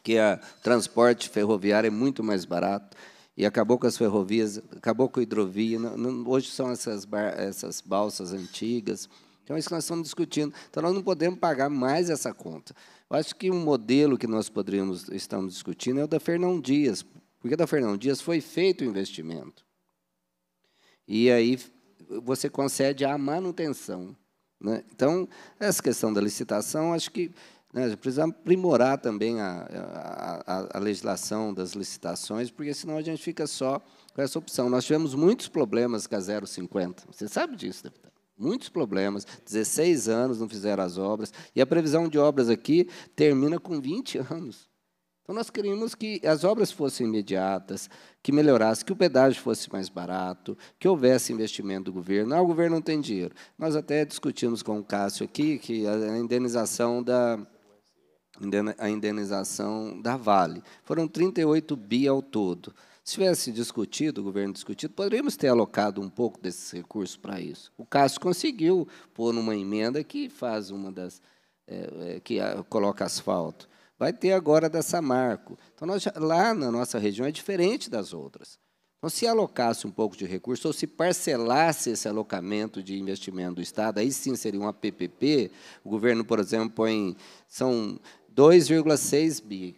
que o é, transporte ferroviário é muito mais barato e acabou com as ferrovias, acabou com a hidrovia. Não, não, hoje são essas, bar, essas balsas antigas. Então, é isso que nós estamos discutindo. Então, nós não podemos pagar mais essa conta. Eu acho que um modelo que nós poderíamos estamos discutindo é o da Fernão Dias, porque da Fernão Dias foi feito o investimento. E aí você concede a manutenção. Né? Então, essa questão da licitação, acho que né? Precisamos aprimorar também a, a, a, legislação das licitações, porque senão a gente fica só com essa opção. Nós tivemos muitos problemas com a 050. Você sabe disso, deputado. Muitos problemas, 16 anos não fizeram as obras, e a previsão de obras aqui termina com 20 anos. Então, nós queríamos que as obras fossem imediatas, que melhorasse, que o pedágio fosse mais barato, que houvesse investimento do governo. Ah, o governo não tem dinheiro. Nós até discutimos com o Cássio aqui que a indenização da, a indenização da Vale. Foram 38 bi ao todo. Se tivesse discutido, o governo discutido, poderíamos ter alocado um pouco desses recursos para isso. O Cássio conseguiu pôr numa emenda que faz uma das. É, é que coloca asfalto. Vai ter agora da Samarco. Então, nós, lá na nossa região é diferente das outras. Então, se alocasse um pouco de recurso, ou se parcelasse esse alocamento de investimento do Estado, aí sim seria uma PPP. O governo, por exemplo, põe. São 2,6 bi.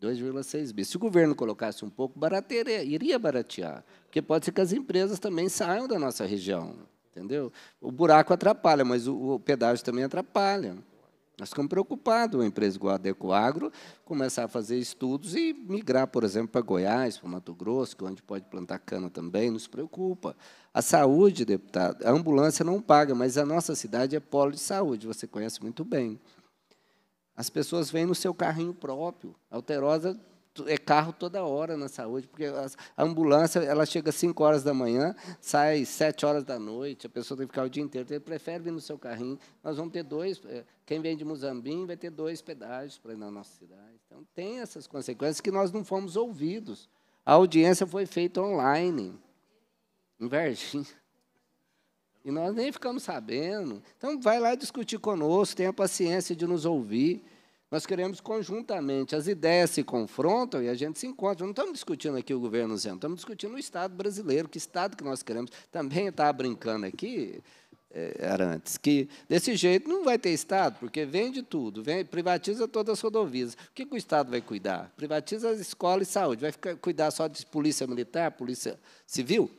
2,6 bi. Se o governo colocasse um pouco, barateria, iria baratear. Porque pode ser que as empresas também saiam da nossa região. Entendeu? O buraco atrapalha, mas o, o pedágio também atrapalha. Nós ficamos preocupados, uma empresa igual a Decoagro começar a fazer estudos e migrar, por exemplo, para Goiás, para Mato Grosso, que onde pode plantar cana também, nos preocupa. A saúde, deputado, a ambulância não paga, mas a nossa cidade é polo de saúde, você conhece muito bem. As pessoas vêm no seu carrinho próprio. A alterosa é carro toda hora na saúde, porque a ambulância ela chega às 5 horas da manhã, sai 7 horas da noite, a pessoa tem que ficar o dia inteiro. Então, ele prefere vir no seu carrinho. Nós vamos ter dois. Eh, quem vem de Muzambim vai ter dois pedágios para ir na nossa cidade. Então, tem essas consequências que nós não fomos ouvidos. A audiência foi feita online, em Verginha. E nós nem ficamos sabendo. Então, vai lá discutir conosco, tenha paciência de nos ouvir. Nós queremos conjuntamente, as ideias se confrontam e a gente se encontra. Não estamos discutindo aqui o governo zeno, estamos discutindo o Estado brasileiro, que Estado que nós queremos. Também estava brincando aqui, é, eh, Arantes, que desse jeito não vai ter Estado, porque vende tudo, vem, privatiza todas as rodovias. O que, que o Estado vai cuidar? Privatiza as escolas e saúde, vai ficar, cuidar só de polícia militar, polícia civil?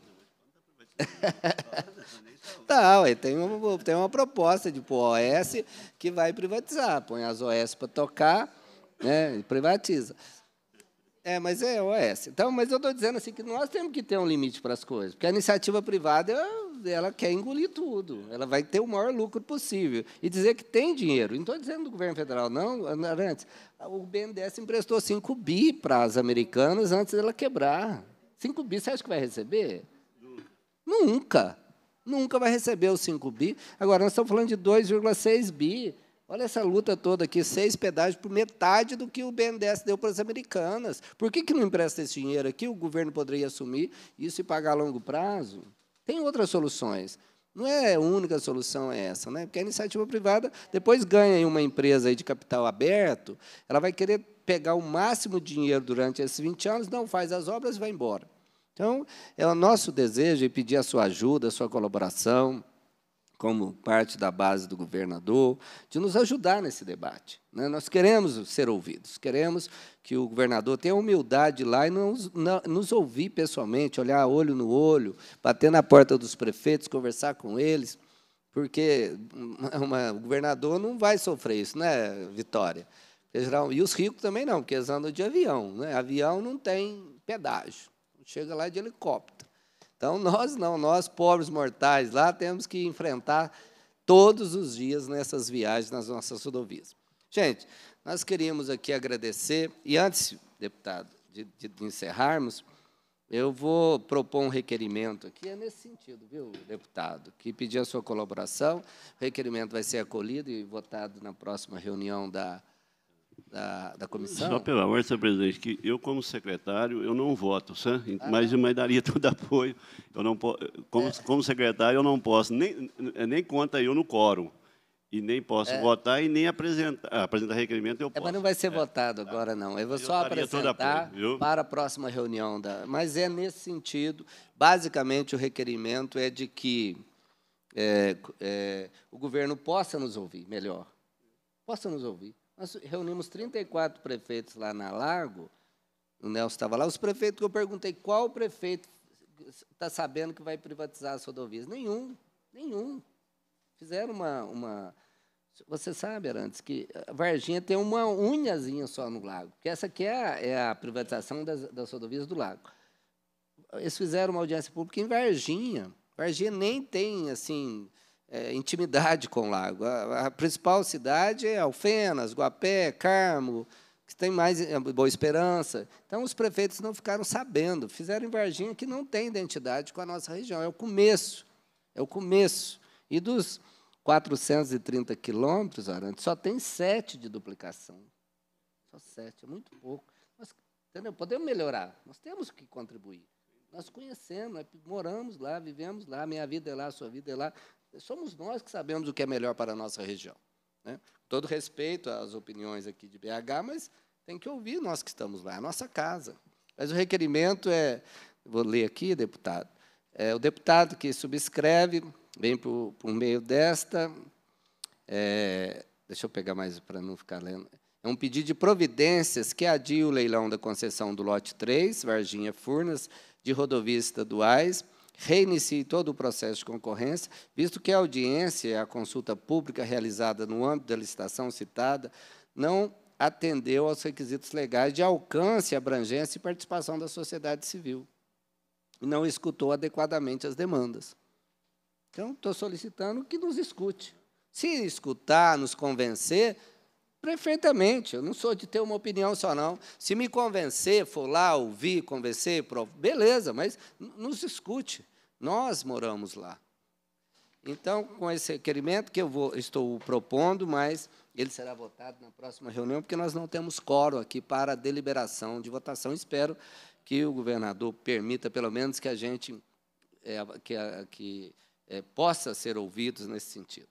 Tá, tem uma, tem uma proposta de pôr OS que vai privatizar. Põe as OS para tocar né, e privatiza. É, mas é OS. Então, mas eu estou dizendo assim que nós temos que ter um limite para as coisas, porque a iniciativa privada ela quer engolir tudo, ela vai ter o maior lucro possível e dizer que tem dinheiro. Não estou dizendo do governo federal, não, antes. O BNDES emprestou 5 bi para as americanas antes dela quebrar. 5 bi, você acha que vai receber? Nunca. Nunca vai receber os 5 bi. Agora, nós estamos falando de 2,6 bi. Olha essa luta toda aqui, seis pedágios por metade do que o BNDES deu para as americanas. Por que, que não empresta esse dinheiro aqui? O governo poderia assumir isso e pagar a longo prazo? Tem outras soluções. Não é a única solução é essa, né? porque a iniciativa privada depois ganha uma empresa de capital aberto, ela vai querer pegar o máximo de dinheiro durante esses 20 anos, não faz as obras e vai embora. Então, é o nosso desejo e pedir a sua ajuda, a sua colaboração, como parte da base do governador, de nos ajudar nesse debate. Né? Nós queremos ser ouvidos, queremos que o governador tenha humildade lá e nos, nos ouvir pessoalmente, olhar olho no olho, bater na porta dos prefeitos, conversar com eles, porque uma, o governador não vai sofrer isso, né, Vitória? E os ricos também não, porque eles andam de avião. Né? Avião não tem pedágio chega lá de helicóptero. Então, nós não, nós, pobres mortais, lá temos que enfrentar todos os dias nessas viagens nas nossas rodovias. Gente, nós queríamos aqui agradecer, e antes, deputado, de, de, de encerrarmos, eu vou propor um requerimento aqui, é nesse sentido, viu, deputado, que pedir a sua colaboração. O requerimento vai ser acolhido e votado na próxima reunião da da, da comissão? Só pelo amor, senhor presidente, que eu, como secretário, eu não voto, sabe? Ah, tá. mas, mas daria todo apoio. Eu não, como, é. como secretário, eu não posso, nem, nem conta eu no quórum. E nem posso é. votar e nem apresentar, apresentar requerimento eu posso. É, mas não vai ser é. votado agora, não. Eu vou eu só apresentar apoio, para a próxima reunião. Da... Mas é nesse sentido. Basicamente, o requerimento é de que é, é, o governo possa nos ouvir melhor. Possa nos ouvir. Nós reunimos 34 prefeitos lá na Lago, o Nelson estava lá, os prefeitos que eu perguntei qual prefeito está sabendo que vai privatizar as rodovias. Nenhum, nenhum. Fizeram uma. uma você sabe, antes que a Varginha tem uma unhazinha só no lago, que essa aqui é a, é a privatização das, das rodovias do lago. Eles fizeram uma audiência pública em Varginha. Varginha nem tem, assim, é, intimidade com o lago. A, a, principal cidade é Alfenas, Guapé, Carmo, que tem mais é, Boa Esperança. Então, os prefeitos não ficaram sabendo, fizeram em Varginha que não tem identidade com a nossa região. É o começo, é o começo. E dos 430 quilômetros, Arantes só tem sete de duplicação. Só sete, é muito pouco. Nós, entendeu? Podemos melhorar, nós temos que contribuir. Nós conhecemos, nós moramos lá, vivemos lá, minha vida é lá, sua vida é lá. Somos nós que sabemos o que é melhor para a nossa região. Né? Todo respeito às opiniões aqui de BH, mas tem que ouvir nós que estamos lá, é a nossa casa. Mas o requerimento é, vou ler aqui, deputado, é o deputado que subscreve, vem por, por meio desta, é, deixa eu pegar mais para não ficar lendo, é um pedido de providências que adia o leilão da concessão do lote 3, Varginha Furnas, de rodovias estaduais, reinicie todo o processo de concorrência, visto que a audiência, a consulta pública realizada no âmbito da licitação citada, não atendeu aos requisitos legais de alcance, abrangência e participação da sociedade civil, e não escutou adequadamente as demandas. Então, estou solicitando que nos escute. Se escutar, nos convencer, perfeitamente. Eu não sou de ter uma opinião só, não. Se me convencer, for lá, ouvir, convencer, beleza, mas nos escute. Nós moramos lá. Então, com esse requerimento que eu vou, estou propondo, mas ele será votado na próxima reunião, porque nós não temos coro aqui para deliberação de votação. Espero que o governador permita, pelo menos, que a gente é, que, que é, possa ser ouvidos nesse sentido.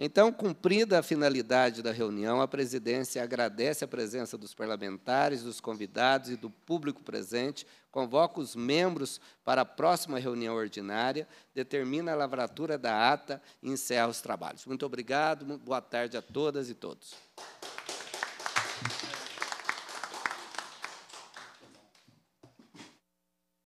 Então, cumprida a finalidade da reunião, a presidência agradece a presença dos parlamentares, dos convidados e do público presente, convoca os membros para a próxima reunião ordinária, determina a lavratura da ata e encerra os trabalhos. Muito obrigado, boa tarde a todas e todos.